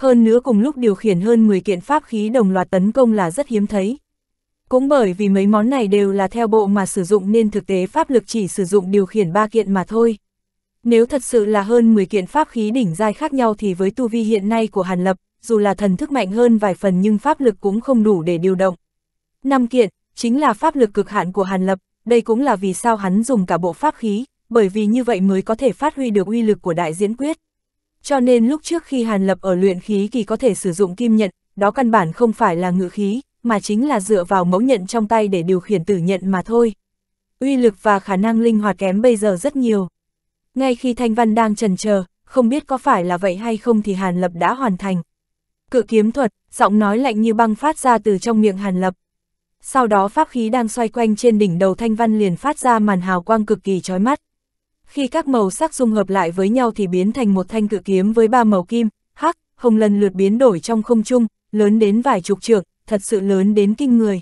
hơn nữa cùng lúc điều khiển hơn 10 kiện pháp khí đồng loạt tấn công là rất hiếm thấy. Cũng bởi vì mấy món này đều là theo bộ mà sử dụng nên thực tế pháp lực chỉ sử dụng điều khiển 3 kiện mà thôi. Nếu thật sự là hơn 10 kiện pháp khí đỉnh giai khác nhau thì với tu vi hiện nay của Hàn Lập, dù là thần thức mạnh hơn vài phần nhưng pháp lực cũng không đủ để điều động. 5 kiện, chính là pháp lực cực hạn của Hàn Lập, đây cũng là vì sao hắn dùng cả bộ pháp khí, bởi vì như vậy mới có thể phát huy được uy lực của đại diễn quyết. Cho nên lúc trước khi Hàn Lập ở luyện khí kỳ có thể sử dụng kim nhận, đó căn bản không phải là ngự khí, mà chính là dựa vào mẫu nhận trong tay để điều khiển tử nhận mà thôi. Uy lực và khả năng linh hoạt kém bây giờ rất nhiều. Ngay khi Thanh Văn đang trần chờ, không biết có phải là vậy hay không thì Hàn Lập đã hoàn thành. Cự kiếm thuật, giọng nói lạnh như băng phát ra từ trong miệng Hàn Lập. Sau đó pháp khí đang xoay quanh trên đỉnh đầu Thanh Văn liền phát ra màn hào quang cực kỳ chói mắt khi các màu sắc dung hợp lại với nhau thì biến thành một thanh cự kiếm với ba màu kim, hắc, hồng lần lượt biến đổi trong không trung, lớn đến vài chục trượng, thật sự lớn đến kinh người.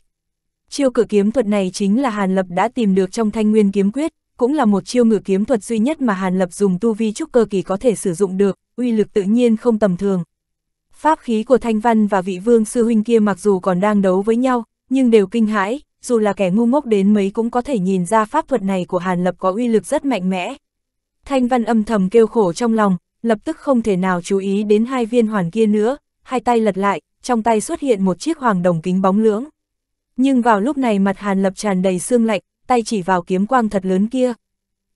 Chiêu cự kiếm thuật này chính là Hàn Lập đã tìm được trong Thanh Nguyên kiếm quyết, cũng là một chiêu ngự kiếm thuật duy nhất mà Hàn Lập dùng tu vi trúc cơ kỳ có thể sử dụng được, uy lực tự nhiên không tầm thường. Pháp khí của Thanh Văn và vị vương sư huynh kia mặc dù còn đang đấu với nhau, nhưng đều kinh hãi, dù là kẻ ngu ngốc đến mấy cũng có thể nhìn ra pháp thuật này của Hàn Lập có uy lực rất mạnh mẽ. Thanh Văn âm thầm kêu khổ trong lòng, lập tức không thể nào chú ý đến hai viên hoàn kia nữa, hai tay lật lại, trong tay xuất hiện một chiếc hoàng đồng kính bóng lưỡng. Nhưng vào lúc này mặt Hàn Lập tràn đầy xương lạnh, tay chỉ vào kiếm quang thật lớn kia.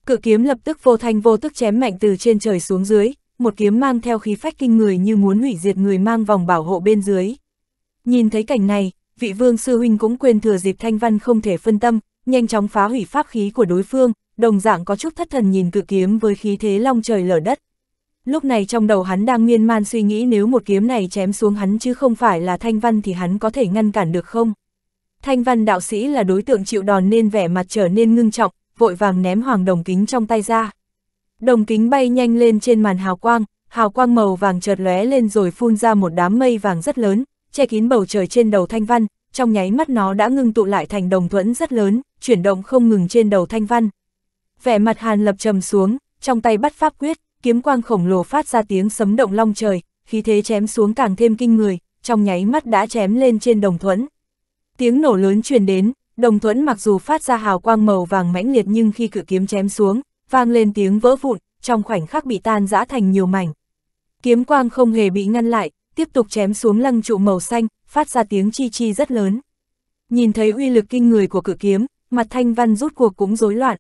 Cự kiếm lập tức vô thanh vô tức chém mạnh từ trên trời xuống dưới, một kiếm mang theo khí phách kinh người như muốn hủy diệt người mang vòng bảo hộ bên dưới. Nhìn thấy cảnh này, vị vương sư huynh cũng quên thừa dịp thanh văn không thể phân tâm, nhanh chóng phá hủy pháp khí của đối phương, đồng dạng có chút thất thần nhìn cự kiếm với khí thế long trời lở đất. Lúc này trong đầu hắn đang miên man suy nghĩ nếu một kiếm này chém xuống hắn chứ không phải là thanh văn thì hắn có thể ngăn cản được không? Thanh văn đạo sĩ là đối tượng chịu đòn nên vẻ mặt trở nên ngưng trọng, vội vàng ném hoàng đồng kính trong tay ra. Đồng kính bay nhanh lên trên màn hào quang, hào quang màu vàng chợt lóe lên rồi phun ra một đám mây vàng rất lớn, che kín bầu trời trên đầu thanh văn, trong nháy mắt nó đã ngưng tụ lại thành đồng thuẫn rất lớn, chuyển động không ngừng trên đầu thanh văn. Vẻ mặt hàn lập trầm xuống, trong tay bắt pháp quyết, kiếm quang khổng lồ phát ra tiếng sấm động long trời, khí thế chém xuống càng thêm kinh người, trong nháy mắt đã chém lên trên đồng thuẫn. Tiếng nổ lớn truyền đến, đồng thuẫn mặc dù phát ra hào quang màu vàng mãnh liệt nhưng khi cự kiếm chém xuống, vang lên tiếng vỡ vụn, trong khoảnh khắc bị tan rã thành nhiều mảnh. Kiếm quang không hề bị ngăn lại, tiếp tục chém xuống lăng trụ màu xanh, phát ra tiếng chi chi rất lớn. Nhìn thấy uy lực kinh người của cử kiếm, mặt thanh văn rút cuộc cũng rối loạn.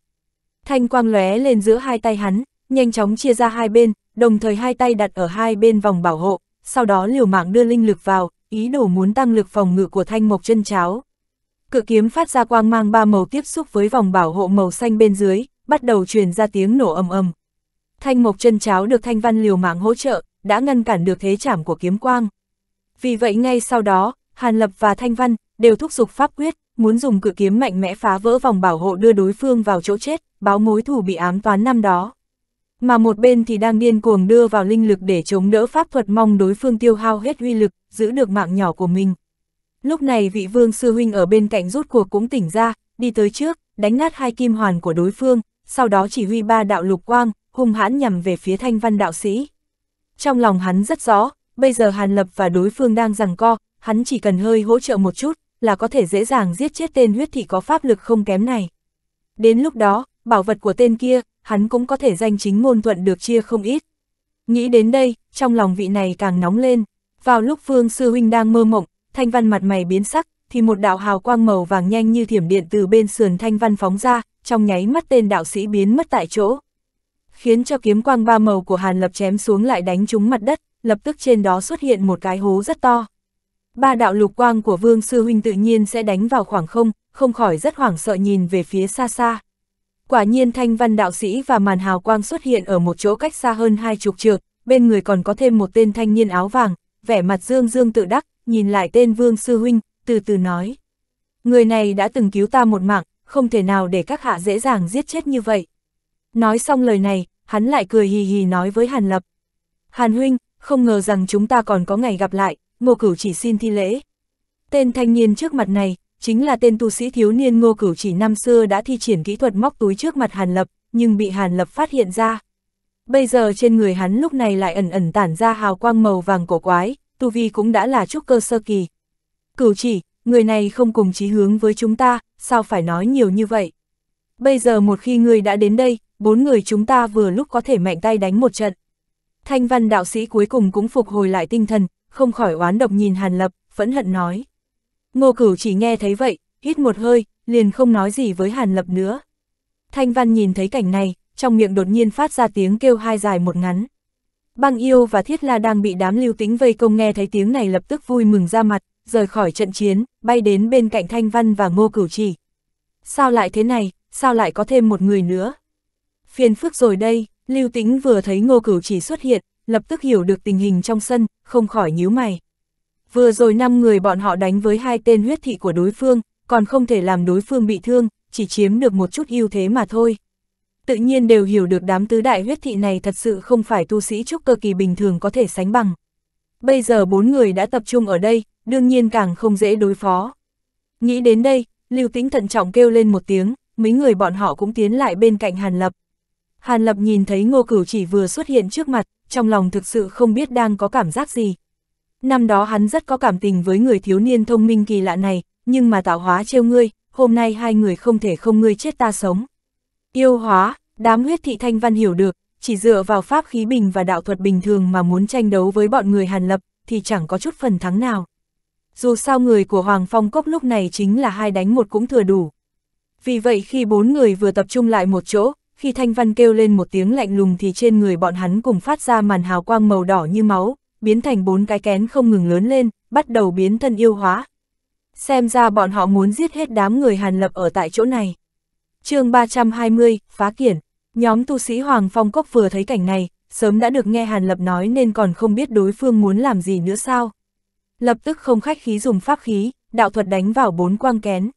Thanh quang lóe lên giữa hai tay hắn, nhanh chóng chia ra hai bên, đồng thời hai tay đặt ở hai bên vòng bảo hộ, sau đó liều mạng đưa linh lực vào, ý đồ muốn tăng lực phòng ngự của thanh mộc chân cháo. Cự kiếm phát ra quang mang ba màu tiếp xúc với vòng bảo hộ màu xanh bên dưới, bắt đầu truyền ra tiếng nổ ầm ầm. Thanh mộc chân cháo được thanh văn liều mạng hỗ trợ, đã ngăn cản được thế chảm của kiếm quang. Vì vậy ngay sau đó, Hàn Lập và Thanh Văn đều thúc giục pháp quyết, muốn dùng cự kiếm mạnh mẽ phá vỡ vòng bảo hộ đưa đối phương vào chỗ chết, báo mối thù bị ám toán năm đó. Mà một bên thì đang điên cuồng đưa vào linh lực để chống đỡ pháp thuật mong đối phương tiêu hao hết uy lực, giữ được mạng nhỏ của mình. Lúc này vị vương sư huynh ở bên cạnh rút cuộc cũng tỉnh ra, đi tới trước, đánh nát hai kim hoàn của đối phương, sau đó chỉ huy ba đạo lục quang, hung hãn nhằm về phía thanh văn đạo sĩ. Trong lòng hắn rất rõ, bây giờ Hàn Lập và đối phương đang giằng co, hắn chỉ cần hơi hỗ trợ một chút, là có thể dễ dàng giết chết tên huyết thị có pháp lực không kém này. Đến lúc đó, bảo vật của tên kia, hắn cũng có thể danh chính ngôn thuận được chia không ít. Nghĩ đến đây, trong lòng vị này càng nóng lên. Vào lúc Phương Sư Huynh đang mơ mộng, Thanh Văn mặt mày biến sắc, thì một đạo hào quang màu vàng nhanh như thiểm điện từ bên sườn Thanh Văn phóng ra, trong nháy mắt tên đạo sĩ biến mất tại chỗ khiến cho kiếm quang ba màu của Hàn Lập chém xuống lại đánh trúng mặt đất, lập tức trên đó xuất hiện một cái hố rất to. Ba đạo lục quang của Vương Sư Huynh tự nhiên sẽ đánh vào khoảng không, không khỏi rất hoảng sợ nhìn về phía xa xa. Quả nhiên thanh văn đạo sĩ và màn hào quang xuất hiện ở một chỗ cách xa hơn hai chục trượng, bên người còn có thêm một tên thanh niên áo vàng, vẻ mặt dương dương tự đắc, nhìn lại tên Vương Sư Huynh, từ từ nói. Người này đã từng cứu ta một mạng, không thể nào để các hạ dễ dàng giết chết như vậy. Nói xong lời này, hắn lại cười hì hì nói với Hàn Lập. Hàn huynh, không ngờ rằng chúng ta còn có ngày gặp lại, ngô cửu chỉ xin thi lễ. Tên thanh niên trước mặt này, chính là tên tu sĩ thiếu niên ngô cửu chỉ năm xưa đã thi triển kỹ thuật móc túi trước mặt Hàn Lập, nhưng bị Hàn Lập phát hiện ra. Bây giờ trên người hắn lúc này lại ẩn ẩn tản ra hào quang màu vàng cổ quái, tu vi cũng đã là trúc cơ sơ kỳ. Cửu chỉ, người này không cùng chí hướng với chúng ta, sao phải nói nhiều như vậy? Bây giờ một khi người đã đến đây, bốn người chúng ta vừa lúc có thể mạnh tay đánh một trận. Thanh văn đạo sĩ cuối cùng cũng phục hồi lại tinh thần, không khỏi oán độc nhìn Hàn Lập, phẫn hận nói. Ngô cửu chỉ nghe thấy vậy, hít một hơi, liền không nói gì với Hàn Lập nữa. Thanh văn nhìn thấy cảnh này, trong miệng đột nhiên phát ra tiếng kêu hai dài một ngắn. Băng yêu và thiết la đang bị đám lưu tính vây công nghe thấy tiếng này lập tức vui mừng ra mặt, rời khỏi trận chiến, bay đến bên cạnh Thanh Văn và Ngô Cửu Chỉ. Sao lại thế này, sao lại có thêm một người nữa? phiền phức rồi đây, Lưu Tĩnh vừa thấy Ngô Cửu chỉ xuất hiện, lập tức hiểu được tình hình trong sân, không khỏi nhíu mày. Vừa rồi năm người bọn họ đánh với hai tên huyết thị của đối phương, còn không thể làm đối phương bị thương, chỉ chiếm được một chút ưu thế mà thôi. Tự nhiên đều hiểu được đám tứ đại huyết thị này thật sự không phải tu sĩ trúc cơ kỳ bình thường có thể sánh bằng. Bây giờ bốn người đã tập trung ở đây, đương nhiên càng không dễ đối phó. Nghĩ đến đây, Lưu Tĩnh thận trọng kêu lên một tiếng, mấy người bọn họ cũng tiến lại bên cạnh Hàn Lập. Hàn Lập nhìn thấy ngô cửu chỉ vừa xuất hiện trước mặt, trong lòng thực sự không biết đang có cảm giác gì. Năm đó hắn rất có cảm tình với người thiếu niên thông minh kỳ lạ này, nhưng mà tạo hóa trêu ngươi, hôm nay hai người không thể không ngươi chết ta sống. Yêu hóa, đám huyết thị thanh văn hiểu được, chỉ dựa vào pháp khí bình và đạo thuật bình thường mà muốn tranh đấu với bọn người Hàn Lập thì chẳng có chút phần thắng nào. Dù sao người của Hoàng Phong Cốc lúc này chính là hai đánh một cũng thừa đủ. Vì vậy khi bốn người vừa tập trung lại một chỗ, khi thanh văn kêu lên một tiếng lạnh lùng thì trên người bọn hắn cùng phát ra màn hào quang màu đỏ như máu, biến thành bốn cái kén không ngừng lớn lên, bắt đầu biến thân yêu hóa. Xem ra bọn họ muốn giết hết đám người Hàn Lập ở tại chỗ này. chương 320, Phá Kiển. Nhóm tu sĩ Hoàng Phong Cốc vừa thấy cảnh này, sớm đã được nghe Hàn Lập nói nên còn không biết đối phương muốn làm gì nữa sao. Lập tức không khách khí dùng pháp khí, đạo thuật đánh vào bốn quang kén.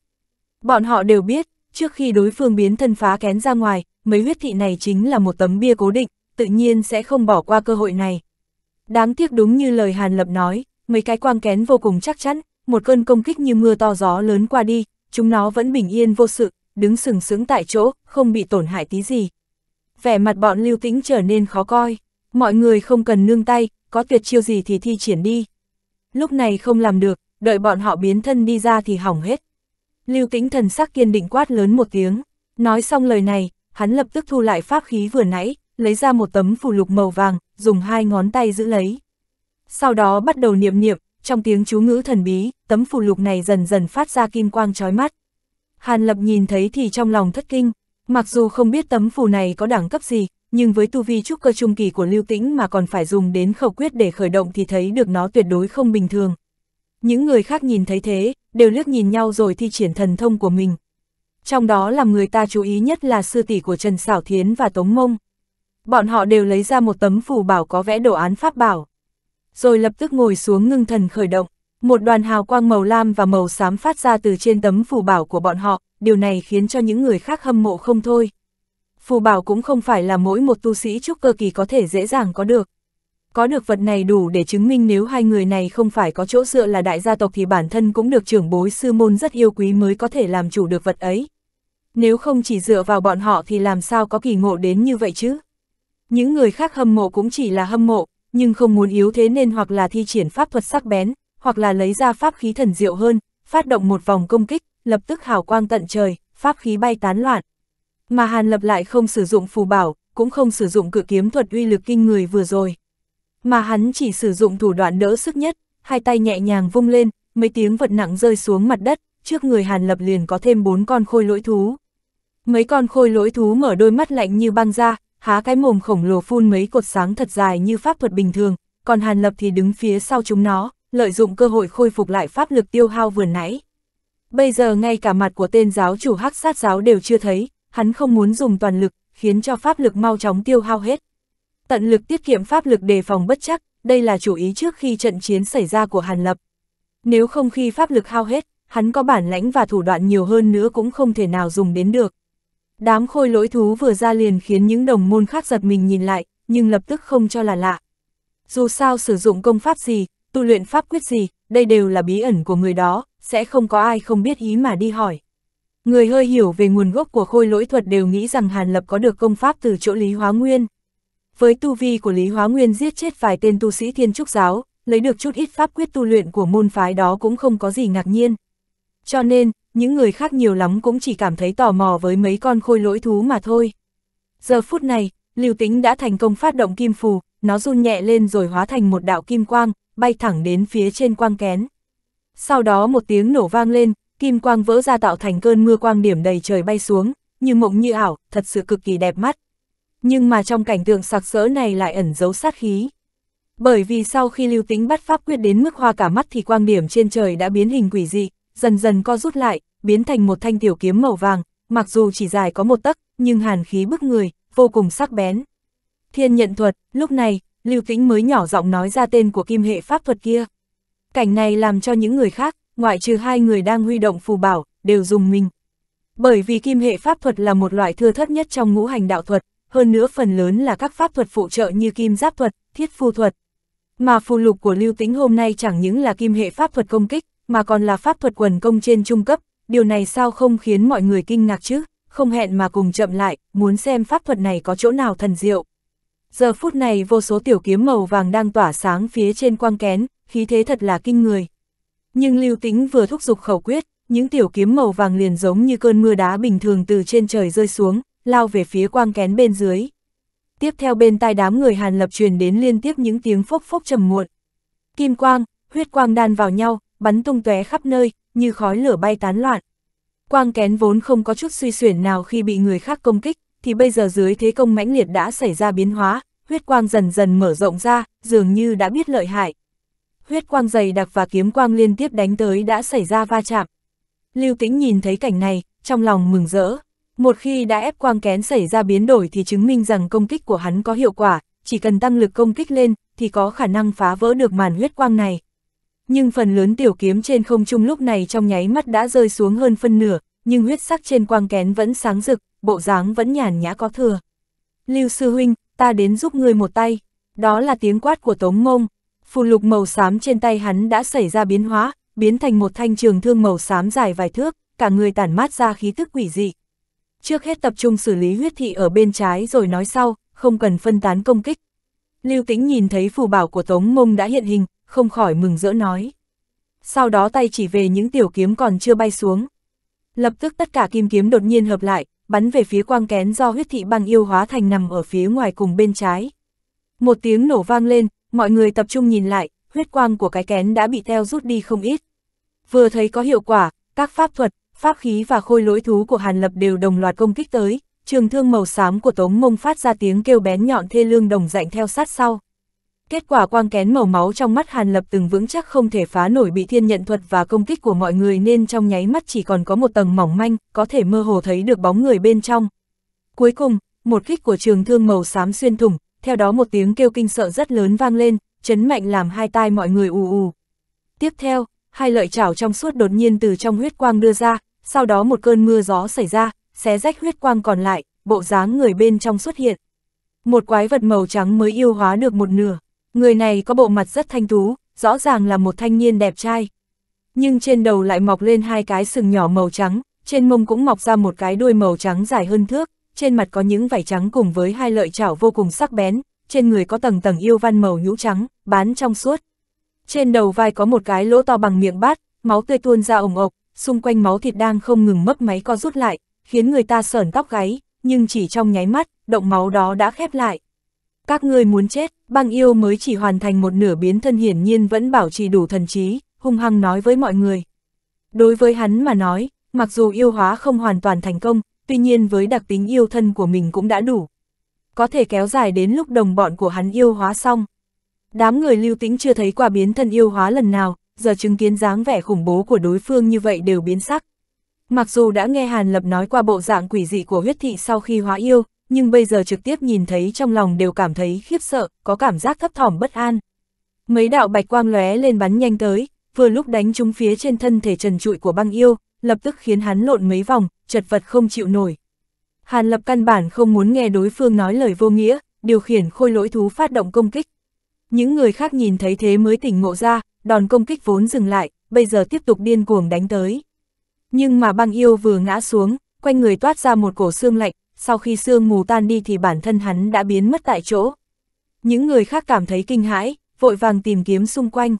Bọn họ đều biết, trước khi đối phương biến thân phá kén ra ngoài, mấy huyết thị này chính là một tấm bia cố định, tự nhiên sẽ không bỏ qua cơ hội này. Đáng tiếc đúng như lời Hàn Lập nói, mấy cái quang kén vô cùng chắc chắn, một cơn công kích như mưa to gió lớn qua đi, chúng nó vẫn bình yên vô sự, đứng sừng sững tại chỗ, không bị tổn hại tí gì. Vẻ mặt bọn lưu tĩnh trở nên khó coi, mọi người không cần nương tay, có tuyệt chiêu gì thì thi triển đi. Lúc này không làm được, đợi bọn họ biến thân đi ra thì hỏng hết. Lưu tĩnh thần sắc kiên định quát lớn một tiếng, nói xong lời này, hắn lập tức thu lại pháp khí vừa nãy, lấy ra một tấm phù lục màu vàng, dùng hai ngón tay giữ lấy. Sau đó bắt đầu niệm niệm, trong tiếng chú ngữ thần bí, tấm phù lục này dần dần phát ra kim quang chói mắt. Hàn Lập nhìn thấy thì trong lòng thất kinh, mặc dù không biết tấm phù này có đẳng cấp gì, nhưng với tu vi trúc cơ trung kỳ của Lưu Tĩnh mà còn phải dùng đến khẩu quyết để khởi động thì thấy được nó tuyệt đối không bình thường. Những người khác nhìn thấy thế, đều liếc nhìn nhau rồi thi triển thần thông của mình trong đó làm người ta chú ý nhất là sư tỷ của Trần Sảo Thiến và Tống Mông. Bọn họ đều lấy ra một tấm phù bảo có vẽ đồ án pháp bảo. Rồi lập tức ngồi xuống ngưng thần khởi động, một đoàn hào quang màu lam và màu xám phát ra từ trên tấm phù bảo của bọn họ, điều này khiến cho những người khác hâm mộ không thôi. Phù bảo cũng không phải là mỗi một tu sĩ trúc cơ kỳ có thể dễ dàng có được. Có được vật này đủ để chứng minh nếu hai người này không phải có chỗ dựa là đại gia tộc thì bản thân cũng được trưởng bối sư môn rất yêu quý mới có thể làm chủ được vật ấy. Nếu không chỉ dựa vào bọn họ thì làm sao có kỳ ngộ đến như vậy chứ? Những người khác hâm mộ cũng chỉ là hâm mộ, nhưng không muốn yếu thế nên hoặc là thi triển pháp thuật sắc bén, hoặc là lấy ra pháp khí thần diệu hơn, phát động một vòng công kích, lập tức hào quang tận trời, pháp khí bay tán loạn. Mà Hàn Lập lại không sử dụng phù bảo, cũng không sử dụng cự kiếm thuật uy lực kinh người vừa rồi. Mà hắn chỉ sử dụng thủ đoạn đỡ sức nhất, hai tay nhẹ nhàng vung lên, mấy tiếng vật nặng rơi xuống mặt đất, trước người Hàn Lập liền có thêm bốn con khôi lỗi thú. Mấy con khôi lỗi thú mở đôi mắt lạnh như băng ra, há cái mồm khổng lồ phun mấy cột sáng thật dài như pháp thuật bình thường, còn Hàn Lập thì đứng phía sau chúng nó, lợi dụng cơ hội khôi phục lại pháp lực tiêu hao vừa nãy. Bây giờ ngay cả mặt của tên giáo chủ hắc sát giáo đều chưa thấy, hắn không muốn dùng toàn lực, khiến cho pháp lực mau chóng tiêu hao hết. Tận lực tiết kiệm pháp lực đề phòng bất chắc, đây là chủ ý trước khi trận chiến xảy ra của Hàn Lập. Nếu không khi pháp lực hao hết, hắn có bản lãnh và thủ đoạn nhiều hơn nữa cũng không thể nào dùng đến được. Đám khôi lỗi thú vừa ra liền khiến những đồng môn khác giật mình nhìn lại, nhưng lập tức không cho là lạ. Dù sao sử dụng công pháp gì, tu luyện pháp quyết gì, đây đều là bí ẩn của người đó, sẽ không có ai không biết ý mà đi hỏi. Người hơi hiểu về nguồn gốc của khôi lỗi thuật đều nghĩ rằng Hàn Lập có được công pháp từ chỗ Lý Hóa Nguyên. Với tu vi của Lý Hóa Nguyên giết chết vài tên tu sĩ thiên trúc giáo, lấy được chút ít pháp quyết tu luyện của môn phái đó cũng không có gì ngạc nhiên. Cho nên, những người khác nhiều lắm cũng chỉ cảm thấy tò mò với mấy con khôi lỗi thú mà thôi. Giờ phút này, Lưu Tĩnh đã thành công phát động kim phù, nó run nhẹ lên rồi hóa thành một đạo kim quang, bay thẳng đến phía trên quang kén. Sau đó một tiếng nổ vang lên, kim quang vỡ ra tạo thành cơn mưa quang điểm đầy trời bay xuống, như mộng như ảo, thật sự cực kỳ đẹp mắt. Nhưng mà trong cảnh tượng sặc sỡ này lại ẩn giấu sát khí. Bởi vì sau khi Lưu Tĩnh bắt pháp quyết đến mức hoa cả mắt thì quang điểm trên trời đã biến hình quỷ dị, dần dần co rút lại, biến thành một thanh tiểu kiếm màu vàng, mặc dù chỉ dài có một tấc, nhưng hàn khí bức người, vô cùng sắc bén. Thiên nhận thuật, lúc này, Lưu Tĩnh mới nhỏ giọng nói ra tên của kim hệ pháp thuật kia. Cảnh này làm cho những người khác, ngoại trừ hai người đang huy động phù bảo, đều dùng mình. Bởi vì kim hệ pháp thuật là một loại thưa thất nhất trong ngũ hành đạo thuật, hơn nữa phần lớn là các pháp thuật phụ trợ như kim giáp thuật, thiết phu thuật. Mà phù lục của Lưu Tĩnh hôm nay chẳng những là kim hệ pháp thuật công kích, mà còn là pháp thuật quần công trên trung cấp, điều này sao không khiến mọi người kinh ngạc chứ, không hẹn mà cùng chậm lại, muốn xem pháp thuật này có chỗ nào thần diệu. Giờ phút này vô số tiểu kiếm màu vàng đang tỏa sáng phía trên quang kén, khí thế thật là kinh người. Nhưng lưu tính vừa thúc giục khẩu quyết, những tiểu kiếm màu vàng liền giống như cơn mưa đá bình thường từ trên trời rơi xuống, lao về phía quang kén bên dưới. Tiếp theo bên tai đám người Hàn Lập truyền đến liên tiếp những tiếng phốc phốc trầm muộn. Kim quang, huyết quang đan vào nhau, bắn tung tóe khắp nơi, như khói lửa bay tán loạn. Quang kén vốn không có chút suy xuyển nào khi bị người khác công kích, thì bây giờ dưới thế công mãnh liệt đã xảy ra biến hóa, huyết quang dần dần mở rộng ra, dường như đã biết lợi hại. Huyết quang dày đặc và kiếm quang liên tiếp đánh tới đã xảy ra va chạm. Lưu Tĩnh nhìn thấy cảnh này, trong lòng mừng rỡ. Một khi đã ép quang kén xảy ra biến đổi thì chứng minh rằng công kích của hắn có hiệu quả, chỉ cần tăng lực công kích lên thì có khả năng phá vỡ được màn huyết quang này nhưng phần lớn tiểu kiếm trên không trung lúc này trong nháy mắt đã rơi xuống hơn phân nửa, nhưng huyết sắc trên quang kén vẫn sáng rực, bộ dáng vẫn nhàn nhã có thừa. Lưu sư huynh, ta đến giúp ngươi một tay, đó là tiếng quát của Tống Mông. Phù lục màu xám trên tay hắn đã xảy ra biến hóa, biến thành một thanh trường thương màu xám dài vài thước, cả người tản mát ra khí thức quỷ dị. Trước hết tập trung xử lý huyết thị ở bên trái rồi nói sau, không cần phân tán công kích. Lưu Tĩnh nhìn thấy phù bảo của Tống Mông đã hiện hình, không khỏi mừng rỡ nói. Sau đó tay chỉ về những tiểu kiếm còn chưa bay xuống. Lập tức tất cả kim kiếm đột nhiên hợp lại, bắn về phía quang kén do huyết thị băng yêu hóa thành nằm ở phía ngoài cùng bên trái. Một tiếng nổ vang lên, mọi người tập trung nhìn lại, huyết quang của cái kén đã bị theo rút đi không ít. Vừa thấy có hiệu quả, các pháp thuật, pháp khí và khôi lỗi thú của Hàn Lập đều đồng loạt công kích tới, trường thương màu xám của Tống Mông phát ra tiếng kêu bén nhọn thê lương đồng dạnh theo sát sau. Kết quả quang kén màu máu trong mắt Hàn Lập từng vững chắc không thể phá nổi bị thiên nhận thuật và công kích của mọi người nên trong nháy mắt chỉ còn có một tầng mỏng manh, có thể mơ hồ thấy được bóng người bên trong. Cuối cùng, một kích của trường thương màu xám xuyên thủng, theo đó một tiếng kêu kinh sợ rất lớn vang lên, chấn mạnh làm hai tai mọi người ù ù. Tiếp theo, hai lợi chảo trong suốt đột nhiên từ trong huyết quang đưa ra, sau đó một cơn mưa gió xảy ra, xé rách huyết quang còn lại, bộ dáng người bên trong xuất hiện. Một quái vật màu trắng mới yêu hóa được một nửa. Người này có bộ mặt rất thanh tú, rõ ràng là một thanh niên đẹp trai. Nhưng trên đầu lại mọc lên hai cái sừng nhỏ màu trắng, trên mông cũng mọc ra một cái đuôi màu trắng dài hơn thước, trên mặt có những vảy trắng cùng với hai lợi chảo vô cùng sắc bén, trên người có tầng tầng yêu văn màu nhũ trắng, bán trong suốt. Trên đầu vai có một cái lỗ to bằng miệng bát, máu tươi tuôn ra ổng ộc, xung quanh máu thịt đang không ngừng mấp máy co rút lại, khiến người ta sởn tóc gáy, nhưng chỉ trong nháy mắt, động máu đó đã khép lại các ngươi muốn chết, băng yêu mới chỉ hoàn thành một nửa biến thân hiển nhiên vẫn bảo trì đủ thần trí, hung hăng nói với mọi người. Đối với hắn mà nói, mặc dù yêu hóa không hoàn toàn thành công, tuy nhiên với đặc tính yêu thân của mình cũng đã đủ. Có thể kéo dài đến lúc đồng bọn của hắn yêu hóa xong. Đám người lưu tĩnh chưa thấy qua biến thân yêu hóa lần nào, giờ chứng kiến dáng vẻ khủng bố của đối phương như vậy đều biến sắc. Mặc dù đã nghe Hàn Lập nói qua bộ dạng quỷ dị của huyết thị sau khi hóa yêu, nhưng bây giờ trực tiếp nhìn thấy trong lòng đều cảm thấy khiếp sợ, có cảm giác thấp thỏm bất an. Mấy đạo bạch quang lóe lên bắn nhanh tới, vừa lúc đánh trúng phía trên thân thể trần trụi của băng yêu, lập tức khiến hắn lộn mấy vòng, chật vật không chịu nổi. Hàn lập căn bản không muốn nghe đối phương nói lời vô nghĩa, điều khiển khôi lỗi thú phát động công kích. Những người khác nhìn thấy thế mới tỉnh ngộ ra, đòn công kích vốn dừng lại, bây giờ tiếp tục điên cuồng đánh tới. Nhưng mà băng yêu vừa ngã xuống, quanh người toát ra một cổ xương lạnh, sau khi sương mù tan đi thì bản thân hắn đã biến mất tại chỗ. Những người khác cảm thấy kinh hãi, vội vàng tìm kiếm xung quanh.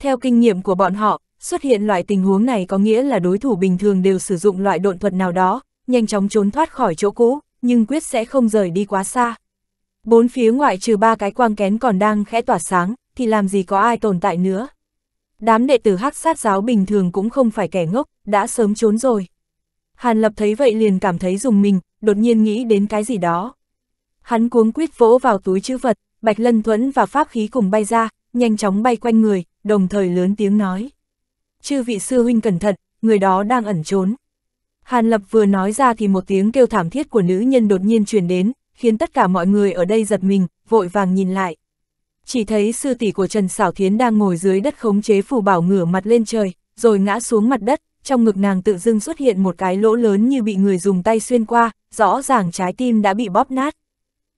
Theo kinh nghiệm của bọn họ, xuất hiện loại tình huống này có nghĩa là đối thủ bình thường đều sử dụng loại độn thuật nào đó, nhanh chóng trốn thoát khỏi chỗ cũ, nhưng quyết sẽ không rời đi quá xa. Bốn phía ngoại trừ ba cái quang kén còn đang khẽ tỏa sáng, thì làm gì có ai tồn tại nữa. Đám đệ tử hắc sát giáo bình thường cũng không phải kẻ ngốc, đã sớm trốn rồi. Hàn Lập thấy vậy liền cảm thấy dùng mình, đột nhiên nghĩ đến cái gì đó. Hắn cuống quýt vỗ vào túi chữ vật, bạch lân thuẫn và pháp khí cùng bay ra, nhanh chóng bay quanh người, đồng thời lớn tiếng nói. Chư vị sư huynh cẩn thận, người đó đang ẩn trốn. Hàn Lập vừa nói ra thì một tiếng kêu thảm thiết của nữ nhân đột nhiên truyền đến, khiến tất cả mọi người ở đây giật mình, vội vàng nhìn lại. Chỉ thấy sư tỷ của Trần Sảo Thiến đang ngồi dưới đất khống chế phù bảo ngửa mặt lên trời, rồi ngã xuống mặt đất, trong ngực nàng tự dưng xuất hiện một cái lỗ lớn như bị người dùng tay xuyên qua, rõ ràng trái tim đã bị bóp nát.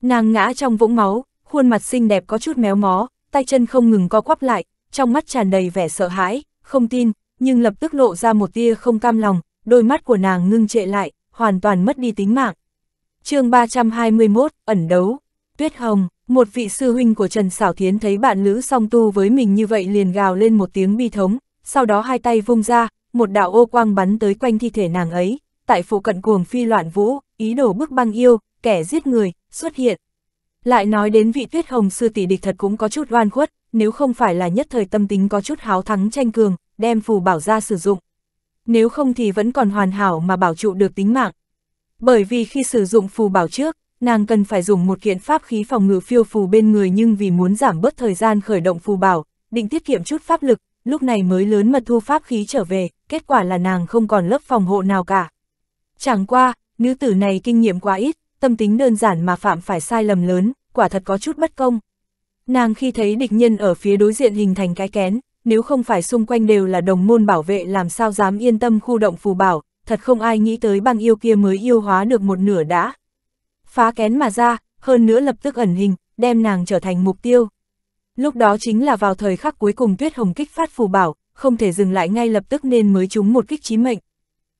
Nàng ngã trong vũng máu, khuôn mặt xinh đẹp có chút méo mó, tay chân không ngừng co quắp lại, trong mắt tràn đầy vẻ sợ hãi, không tin, nhưng lập tức lộ ra một tia không cam lòng, đôi mắt của nàng ngưng trệ lại, hoàn toàn mất đi tính mạng. chương 321, ẩn đấu, Tuyết Hồng, một vị sư huynh của Trần Sảo Thiến thấy bạn nữ song tu với mình như vậy liền gào lên một tiếng bi thống, sau đó hai tay vung ra, một đạo ô quang bắn tới quanh thi thể nàng ấy, tại phụ cận cuồng phi loạn vũ, ý đồ bức băng yêu, kẻ giết người, xuất hiện. Lại nói đến vị tuyết hồng sư tỷ địch thật cũng có chút oan khuất, nếu không phải là nhất thời tâm tính có chút háo thắng tranh cường, đem phù bảo ra sử dụng. Nếu không thì vẫn còn hoàn hảo mà bảo trụ được tính mạng. Bởi vì khi sử dụng phù bảo trước, nàng cần phải dùng một kiện pháp khí phòng ngự phiêu phù bên người nhưng vì muốn giảm bớt thời gian khởi động phù bảo, định tiết kiệm chút pháp lực, lúc này mới lớn mật thu pháp khí trở về, kết quả là nàng không còn lớp phòng hộ nào cả. Chẳng qua, nữ tử này kinh nghiệm quá ít, tâm tính đơn giản mà phạm phải sai lầm lớn, quả thật có chút bất công. Nàng khi thấy địch nhân ở phía đối diện hình thành cái kén, nếu không phải xung quanh đều là đồng môn bảo vệ làm sao dám yên tâm khu động phù bảo, thật không ai nghĩ tới băng yêu kia mới yêu hóa được một nửa đã. Phá kén mà ra, hơn nữa lập tức ẩn hình, đem nàng trở thành mục tiêu. Lúc đó chính là vào thời khắc cuối cùng Tuyết Hồng kích phát phù bảo, không thể dừng lại ngay lập tức nên mới trúng một kích chí mệnh.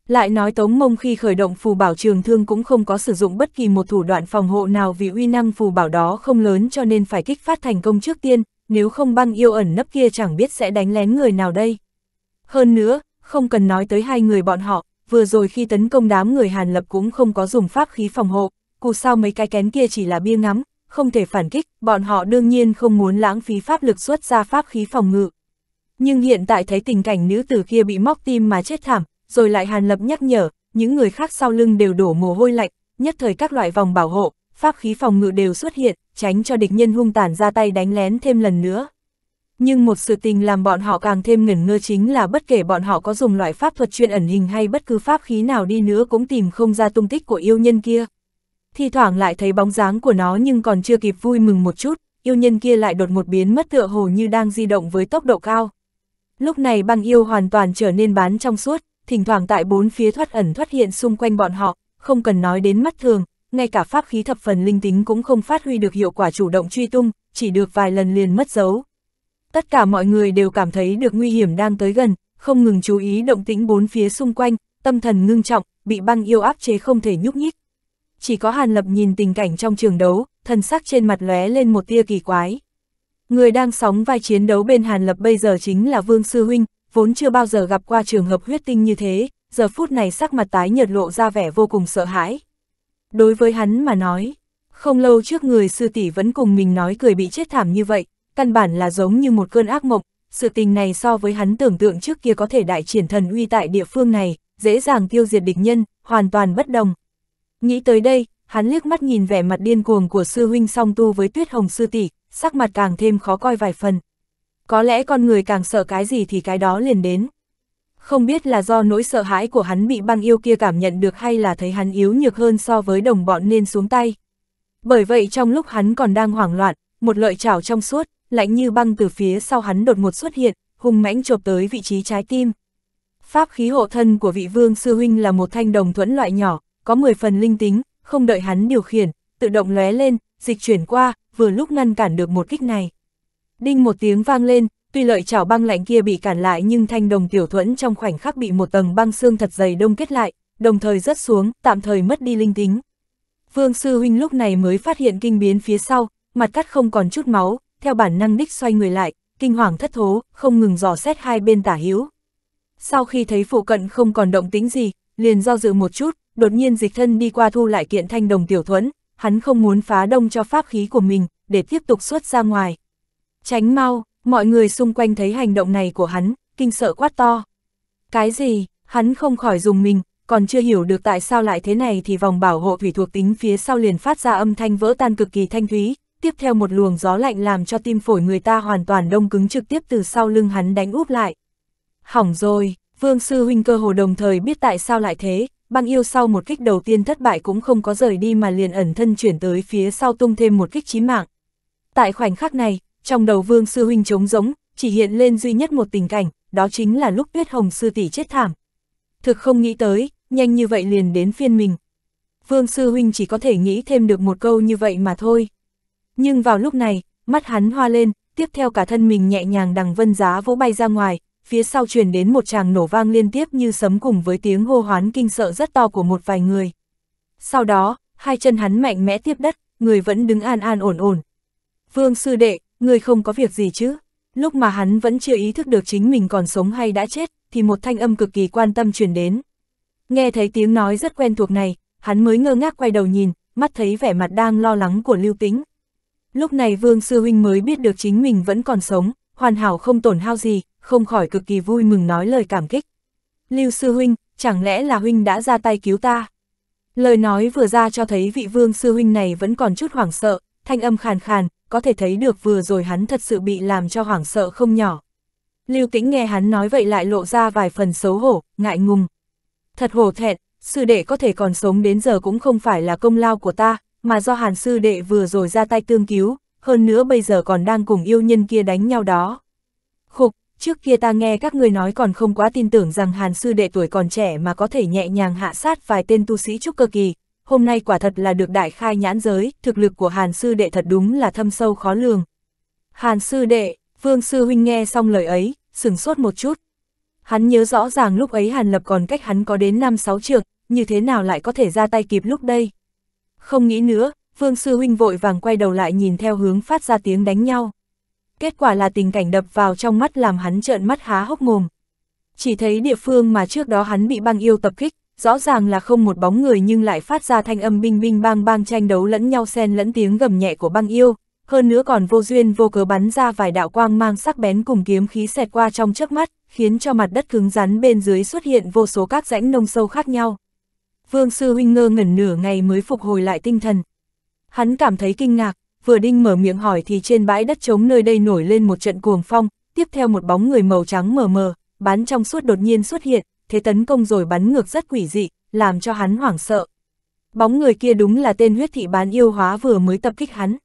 Lại nói Tống Mông khi khởi động phù bảo trường thương cũng không có sử dụng bất kỳ một thủ đoạn phòng hộ nào vì uy năng phù bảo đó không lớn cho nên phải kích phát thành công trước tiên, nếu không băng yêu ẩn nấp kia chẳng biết sẽ đánh lén người nào đây. Hơn nữa, không cần nói tới hai người bọn họ, vừa rồi khi tấn công đám người Hàn Lập cũng không có dùng pháp khí phòng hộ, cù sao mấy cái kén kia chỉ là bia ngắm, không thể phản kích, bọn họ đương nhiên không muốn lãng phí pháp lực xuất ra pháp khí phòng ngự. Nhưng hiện tại thấy tình cảnh nữ tử kia bị móc tim mà chết thảm, rồi lại Hàn Lập nhắc nhở, những người khác sau lưng đều đổ mồ hôi lạnh, nhất thời các loại vòng bảo hộ, pháp khí phòng ngự đều xuất hiện, tránh cho địch nhân hung tàn ra tay đánh lén thêm lần nữa. Nhưng một sự tình làm bọn họ càng thêm ngẩn ngơ chính là bất kể bọn họ có dùng loại pháp thuật chuyên ẩn hình hay bất cứ pháp khí nào đi nữa cũng tìm không ra tung tích của yêu nhân kia thi thoảng lại thấy bóng dáng của nó nhưng còn chưa kịp vui mừng một chút, yêu nhân kia lại đột một biến mất tựa hồ như đang di động với tốc độ cao. Lúc này băng yêu hoàn toàn trở nên bán trong suốt, thỉnh thoảng tại bốn phía thoát ẩn thoát hiện xung quanh bọn họ, không cần nói đến mắt thường, ngay cả pháp khí thập phần linh tính cũng không phát huy được hiệu quả chủ động truy tung, chỉ được vài lần liền mất dấu. Tất cả mọi người đều cảm thấy được nguy hiểm đang tới gần, không ngừng chú ý động tĩnh bốn phía xung quanh, tâm thần ngưng trọng, bị băng yêu áp chế không thể nhúc nhích chỉ có Hàn Lập nhìn tình cảnh trong trường đấu, thần sắc trên mặt lóe lên một tia kỳ quái. Người đang sóng vai chiến đấu bên Hàn Lập bây giờ chính là Vương Sư Huynh, vốn chưa bao giờ gặp qua trường hợp huyết tinh như thế, giờ phút này sắc mặt tái nhợt lộ ra vẻ vô cùng sợ hãi. Đối với hắn mà nói, không lâu trước người sư tỷ vẫn cùng mình nói cười bị chết thảm như vậy, căn bản là giống như một cơn ác mộng, sự tình này so với hắn tưởng tượng trước kia có thể đại triển thần uy tại địa phương này, dễ dàng tiêu diệt địch nhân, hoàn toàn bất đồng. Nghĩ tới đây, hắn liếc mắt nhìn vẻ mặt điên cuồng của sư huynh song tu với tuyết hồng sư tỷ, sắc mặt càng thêm khó coi vài phần. Có lẽ con người càng sợ cái gì thì cái đó liền đến. Không biết là do nỗi sợ hãi của hắn bị băng yêu kia cảm nhận được hay là thấy hắn yếu nhược hơn so với đồng bọn nên xuống tay. Bởi vậy trong lúc hắn còn đang hoảng loạn, một lợi chảo trong suốt, lạnh như băng từ phía sau hắn đột ngột xuất hiện, hung mãnh chộp tới vị trí trái tim. Pháp khí hộ thân của vị vương sư huynh là một thanh đồng thuẫn loại nhỏ, có 10 phần linh tính, không đợi hắn điều khiển, tự động lóe lên, dịch chuyển qua, vừa lúc ngăn cản được một kích này. Đinh một tiếng vang lên, tuy lợi chảo băng lạnh kia bị cản lại nhưng thanh đồng tiểu thuẫn trong khoảnh khắc bị một tầng băng xương thật dày đông kết lại, đồng thời rớt xuống, tạm thời mất đi linh tính. Vương sư huynh lúc này mới phát hiện kinh biến phía sau, mặt cắt không còn chút máu, theo bản năng đích xoay người lại, kinh hoàng thất thố, không ngừng dò xét hai bên tả hữu. Sau khi thấy phụ cận không còn động tính gì, liền do dự một chút, đột nhiên dịch thân đi qua thu lại kiện thanh đồng tiểu thuẫn, hắn không muốn phá đông cho pháp khí của mình, để tiếp tục xuất ra ngoài. Tránh mau, mọi người xung quanh thấy hành động này của hắn, kinh sợ quát to. Cái gì, hắn không khỏi dùng mình, còn chưa hiểu được tại sao lại thế này thì vòng bảo hộ thủy thuộc tính phía sau liền phát ra âm thanh vỡ tan cực kỳ thanh thúy, tiếp theo một luồng gió lạnh làm cho tim phổi người ta hoàn toàn đông cứng trực tiếp từ sau lưng hắn đánh úp lại. Hỏng rồi, Vương Sư Huynh cơ hồ đồng thời biết tại sao lại thế, băng yêu sau một kích đầu tiên thất bại cũng không có rời đi mà liền ẩn thân chuyển tới phía sau tung thêm một kích chí mạng. Tại khoảnh khắc này, trong đầu Vương Sư Huynh trống rỗng, chỉ hiện lên duy nhất một tình cảnh, đó chính là lúc tuyết hồng sư tỷ chết thảm. Thực không nghĩ tới, nhanh như vậy liền đến phiên mình. Vương Sư Huynh chỉ có thể nghĩ thêm được một câu như vậy mà thôi. Nhưng vào lúc này, mắt hắn hoa lên, tiếp theo cả thân mình nhẹ nhàng đằng vân giá vỗ bay ra ngoài, phía sau truyền đến một tràng nổ vang liên tiếp như sấm cùng với tiếng hô hoán kinh sợ rất to của một vài người. Sau đó, hai chân hắn mạnh mẽ tiếp đất, người vẫn đứng an an ổn ổn. Vương sư đệ, người không có việc gì chứ? Lúc mà hắn vẫn chưa ý thức được chính mình còn sống hay đã chết, thì một thanh âm cực kỳ quan tâm truyền đến. Nghe thấy tiếng nói rất quen thuộc này, hắn mới ngơ ngác quay đầu nhìn, mắt thấy vẻ mặt đang lo lắng của Lưu Tĩnh. Lúc này Vương Sư Huynh mới biết được chính mình vẫn còn sống, hoàn hảo không tổn hao gì, không khỏi cực kỳ vui mừng nói lời cảm kích. Lưu sư huynh, chẳng lẽ là huynh đã ra tay cứu ta? Lời nói vừa ra cho thấy vị vương sư huynh này vẫn còn chút hoảng sợ, thanh âm khàn khàn, có thể thấy được vừa rồi hắn thật sự bị làm cho hoảng sợ không nhỏ. Lưu Tĩnh nghe hắn nói vậy lại lộ ra vài phần xấu hổ, ngại ngùng. Thật hổ thẹn, sư đệ có thể còn sống đến giờ cũng không phải là công lao của ta, mà do hàn sư đệ vừa rồi ra tay tương cứu, hơn nữa bây giờ còn đang cùng yêu nhân kia đánh nhau đó. Khục, trước kia ta nghe các ngươi nói còn không quá tin tưởng rằng hàn sư đệ tuổi còn trẻ mà có thể nhẹ nhàng hạ sát vài tên tu sĩ trúc cơ kỳ, hôm nay quả thật là được đại khai nhãn giới, thực lực của hàn sư đệ thật đúng là thâm sâu khó lường. Hàn sư đệ, vương sư huynh nghe xong lời ấy, sửng sốt một chút. Hắn nhớ rõ ràng lúc ấy hàn lập còn cách hắn có đến 5-6 trường, như thế nào lại có thể ra tay kịp lúc đây. Không nghĩ nữa, Vương Sư Huynh vội vàng quay đầu lại nhìn theo hướng phát ra tiếng đánh nhau. Kết quả là tình cảnh đập vào trong mắt làm hắn trợn mắt há hốc mồm. Chỉ thấy địa phương mà trước đó hắn bị băng yêu tập kích, rõ ràng là không một bóng người nhưng lại phát ra thanh âm binh binh bang bang tranh đấu lẫn nhau xen lẫn tiếng gầm nhẹ của băng yêu, hơn nữa còn vô duyên vô cớ bắn ra vài đạo quang mang sắc bén cùng kiếm khí xẹt qua trong trước mắt, khiến cho mặt đất cứng rắn bên dưới xuất hiện vô số các rãnh nông sâu khác nhau. Vương sư huynh ngơ ngẩn nửa ngày mới phục hồi lại tinh thần. Hắn cảm thấy kinh ngạc, vừa đinh mở miệng hỏi thì trên bãi đất trống nơi đây nổi lên một trận cuồng phong, tiếp theo một bóng người màu trắng mờ mờ, bán trong suốt đột nhiên xuất hiện, thế tấn công rồi bắn ngược rất quỷ dị, làm cho hắn hoảng sợ. Bóng người kia đúng là tên huyết thị bán yêu hóa vừa mới tập kích hắn.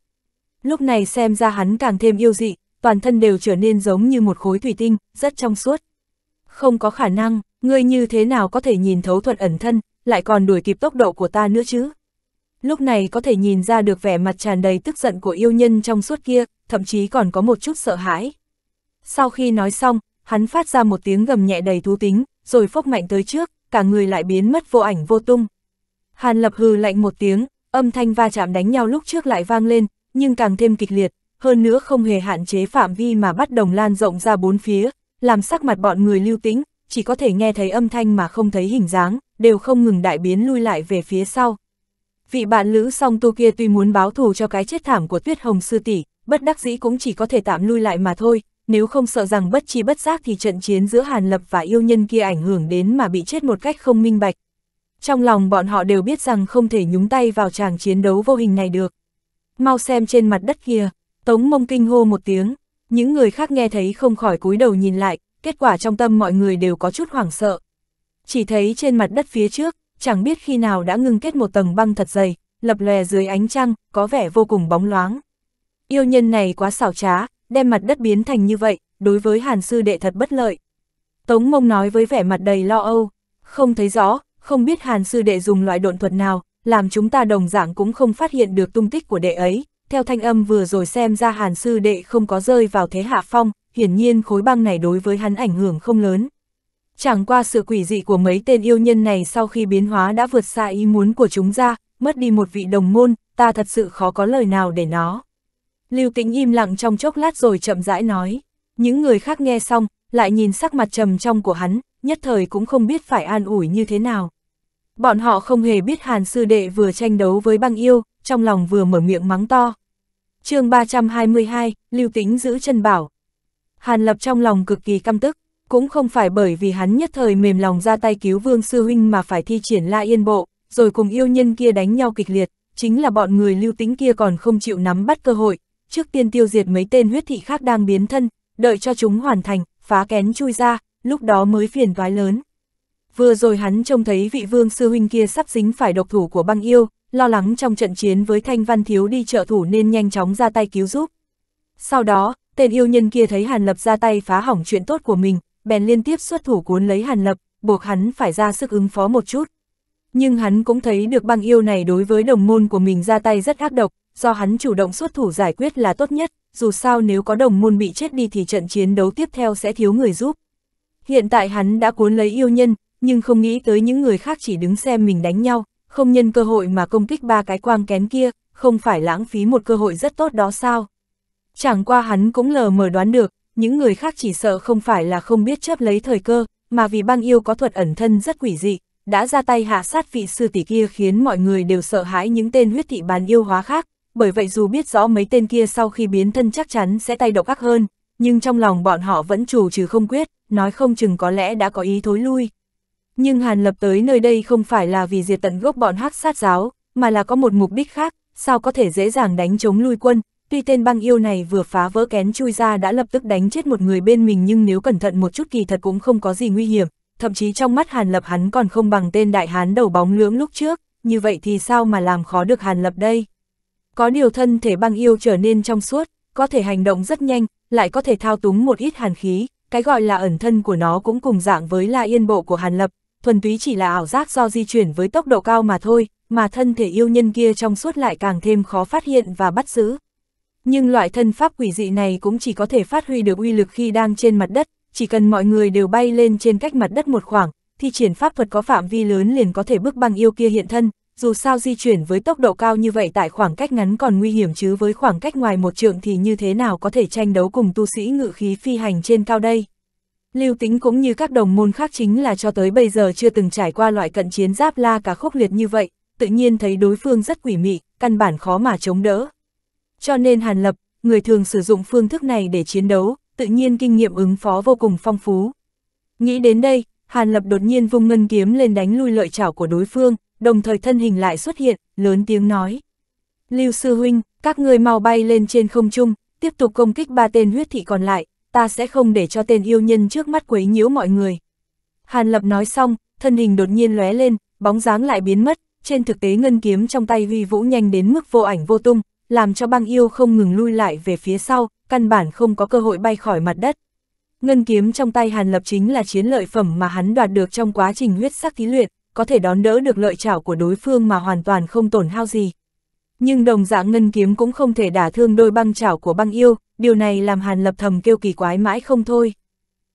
Lúc này xem ra hắn càng thêm yêu dị, toàn thân đều trở nên giống như một khối thủy tinh, rất trong suốt. Không có khả năng, ngươi như thế nào có thể nhìn thấu thuật ẩn thân, lại còn đuổi kịp tốc độ của ta nữa chứ? lúc này có thể nhìn ra được vẻ mặt tràn đầy tức giận của yêu nhân trong suốt kia, thậm chí còn có một chút sợ hãi. Sau khi nói xong, hắn phát ra một tiếng gầm nhẹ đầy thú tính, rồi phốc mạnh tới trước, cả người lại biến mất vô ảnh vô tung. Hàn lập hừ lạnh một tiếng, âm thanh va chạm đánh nhau lúc trước lại vang lên, nhưng càng thêm kịch liệt, hơn nữa không hề hạn chế phạm vi mà bắt đồng lan rộng ra bốn phía, làm sắc mặt bọn người lưu tĩnh, chỉ có thể nghe thấy âm thanh mà không thấy hình dáng, đều không ngừng đại biến lui lại về phía sau. Vị bạn lữ song tu kia tuy muốn báo thù cho cái chết thảm của tuyết hồng sư tỷ, bất đắc dĩ cũng chỉ có thể tạm lui lại mà thôi, nếu không sợ rằng bất chi bất giác thì trận chiến giữa Hàn Lập và yêu nhân kia ảnh hưởng đến mà bị chết một cách không minh bạch. Trong lòng bọn họ đều biết rằng không thể nhúng tay vào tràng chiến đấu vô hình này được. Mau xem trên mặt đất kia, Tống Mông kinh hô một tiếng, những người khác nghe thấy không khỏi cúi đầu nhìn lại, kết quả trong tâm mọi người đều có chút hoảng sợ. Chỉ thấy trên mặt đất phía trước, chẳng biết khi nào đã ngưng kết một tầng băng thật dày, lập lòe dưới ánh trăng, có vẻ vô cùng bóng loáng. Yêu nhân này quá xảo trá, đem mặt đất biến thành như vậy, đối với hàn sư đệ thật bất lợi. Tống mông nói với vẻ mặt đầy lo âu, không thấy rõ, không biết hàn sư đệ dùng loại độn thuật nào, làm chúng ta đồng dạng cũng không phát hiện được tung tích của đệ ấy. Theo thanh âm vừa rồi xem ra hàn sư đệ không có rơi vào thế hạ phong, hiển nhiên khối băng này đối với hắn ảnh hưởng không lớn. Chẳng qua sự quỷ dị của mấy tên yêu nhân này sau khi biến hóa đã vượt xa ý muốn của chúng ra, mất đi một vị đồng môn, ta thật sự khó có lời nào để nó. Lưu Tĩnh im lặng trong chốc lát rồi chậm rãi nói. Những người khác nghe xong, lại nhìn sắc mặt trầm trong của hắn, nhất thời cũng không biết phải an ủi như thế nào. Bọn họ không hề biết Hàn Sư Đệ vừa tranh đấu với băng yêu, trong lòng vừa mở miệng mắng to. chương 322, Lưu Tĩnh giữ chân bảo. Hàn Lập trong lòng cực kỳ căm tức, cũng không phải bởi vì hắn nhất thời mềm lòng ra tay cứu vương sư huynh mà phải thi triển la yên bộ, rồi cùng yêu nhân kia đánh nhau kịch liệt, chính là bọn người lưu tính kia còn không chịu nắm bắt cơ hội, trước tiên tiêu diệt mấy tên huyết thị khác đang biến thân, đợi cho chúng hoàn thành, phá kén chui ra, lúc đó mới phiền toái lớn. Vừa rồi hắn trông thấy vị vương sư huynh kia sắp dính phải độc thủ của băng yêu, lo lắng trong trận chiến với Thanh Văn Thiếu đi trợ thủ nên nhanh chóng ra tay cứu giúp. Sau đó, tên yêu nhân kia thấy Hàn Lập ra tay phá hỏng chuyện tốt của mình, bèn liên tiếp xuất thủ cuốn lấy Hàn Lập, buộc hắn phải ra sức ứng phó một chút. Nhưng hắn cũng thấy được băng yêu này đối với đồng môn của mình ra tay rất ác độc, do hắn chủ động xuất thủ giải quyết là tốt nhất, dù sao nếu có đồng môn bị chết đi thì trận chiến đấu tiếp theo sẽ thiếu người giúp. Hiện tại hắn đã cuốn lấy yêu nhân, nhưng không nghĩ tới những người khác chỉ đứng xem mình đánh nhau, không nhân cơ hội mà công kích ba cái quang kén kia, không phải lãng phí một cơ hội rất tốt đó sao. Chẳng qua hắn cũng lờ mờ đoán được, những người khác chỉ sợ không phải là không biết chấp lấy thời cơ, mà vì băng yêu có thuật ẩn thân rất quỷ dị, đã ra tay hạ sát vị sư tỷ kia khiến mọi người đều sợ hãi những tên huyết thị bán yêu hóa khác, bởi vậy dù biết rõ mấy tên kia sau khi biến thân chắc chắn sẽ tay độc ác hơn, nhưng trong lòng bọn họ vẫn chủ trừ không quyết, nói không chừng có lẽ đã có ý thối lui. Nhưng Hàn Lập tới nơi đây không phải là vì diệt tận gốc bọn hắc sát giáo, mà là có một mục đích khác, sao có thể dễ dàng đánh chống lui quân, Tuy tên băng yêu này vừa phá vỡ kén chui ra đã lập tức đánh chết một người bên mình nhưng nếu cẩn thận một chút kỳ thật cũng không có gì nguy hiểm, thậm chí trong mắt Hàn Lập hắn còn không bằng tên đại hán đầu bóng lưỡng lúc trước, như vậy thì sao mà làm khó được Hàn Lập đây? Có điều thân thể băng yêu trở nên trong suốt, có thể hành động rất nhanh, lại có thể thao túng một ít hàn khí, cái gọi là ẩn thân của nó cũng cùng dạng với là yên bộ của Hàn Lập, thuần túy chỉ là ảo giác do di chuyển với tốc độ cao mà thôi, mà thân thể yêu nhân kia trong suốt lại càng thêm khó phát hiện và bắt giữ. Nhưng loại thân pháp quỷ dị này cũng chỉ có thể phát huy được uy lực khi đang trên mặt đất, chỉ cần mọi người đều bay lên trên cách mặt đất một khoảng, thì triển pháp thuật có phạm vi lớn liền có thể bước băng yêu kia hiện thân, dù sao di chuyển với tốc độ cao như vậy tại khoảng cách ngắn còn nguy hiểm chứ với khoảng cách ngoài một trượng thì như thế nào có thể tranh đấu cùng tu sĩ ngự khí phi hành trên cao đây. Lưu tính cũng như các đồng môn khác chính là cho tới bây giờ chưa từng trải qua loại cận chiến giáp la cả khốc liệt như vậy, tự nhiên thấy đối phương rất quỷ mị, căn bản khó mà chống đỡ. Cho nên Hàn Lập, người thường sử dụng phương thức này để chiến đấu, tự nhiên kinh nghiệm ứng phó vô cùng phong phú. Nghĩ đến đây, Hàn Lập đột nhiên vung ngân kiếm lên đánh lui lợi chảo của đối phương, đồng thời thân hình lại xuất hiện, lớn tiếng nói. Lưu Sư Huynh, các người mau bay lên trên không trung, tiếp tục công kích ba tên huyết thị còn lại, ta sẽ không để cho tên yêu nhân trước mắt quấy nhiễu mọi người. Hàn Lập nói xong, thân hình đột nhiên lóe lên, bóng dáng lại biến mất, trên thực tế ngân kiếm trong tay huy vũ nhanh đến mức vô ảnh vô tung, làm cho băng yêu không ngừng lui lại về phía sau, căn bản không có cơ hội bay khỏi mặt đất. Ngân kiếm trong tay Hàn Lập chính là chiến lợi phẩm mà hắn đoạt được trong quá trình huyết sắc thí luyện, có thể đón đỡ được lợi chảo của đối phương mà hoàn toàn không tổn hao gì. Nhưng đồng dạng ngân kiếm cũng không thể đả thương đôi băng chảo của băng yêu, điều này làm Hàn Lập thầm kêu kỳ quái mãi không thôi.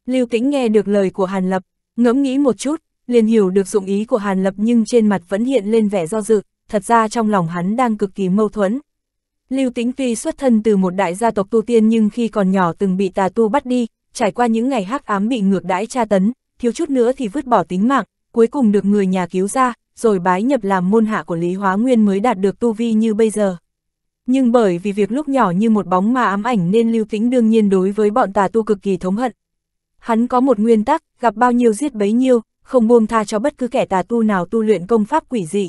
Lưu Tĩnh nghe được lời của Hàn Lập, ngẫm nghĩ một chút, liền hiểu được dụng ý của Hàn Lập nhưng trên mặt vẫn hiện lên vẻ do dự, thật ra trong lòng hắn đang cực kỳ mâu thuẫn. Lưu Tĩnh Phi xuất thân từ một đại gia tộc tu tiên nhưng khi còn nhỏ từng bị tà tu bắt đi, trải qua những ngày hắc ám bị ngược đãi tra tấn, thiếu chút nữa thì vứt bỏ tính mạng, cuối cùng được người nhà cứu ra, rồi bái nhập làm môn hạ của Lý Hóa Nguyên mới đạt được tu vi như bây giờ. Nhưng bởi vì việc lúc nhỏ như một bóng mà ám ảnh nên Lưu Tĩnh đương nhiên đối với bọn tà tu cực kỳ thống hận. Hắn có một nguyên tắc, gặp bao nhiêu giết bấy nhiêu, không buông tha cho bất cứ kẻ tà tu nào tu luyện công pháp quỷ dị.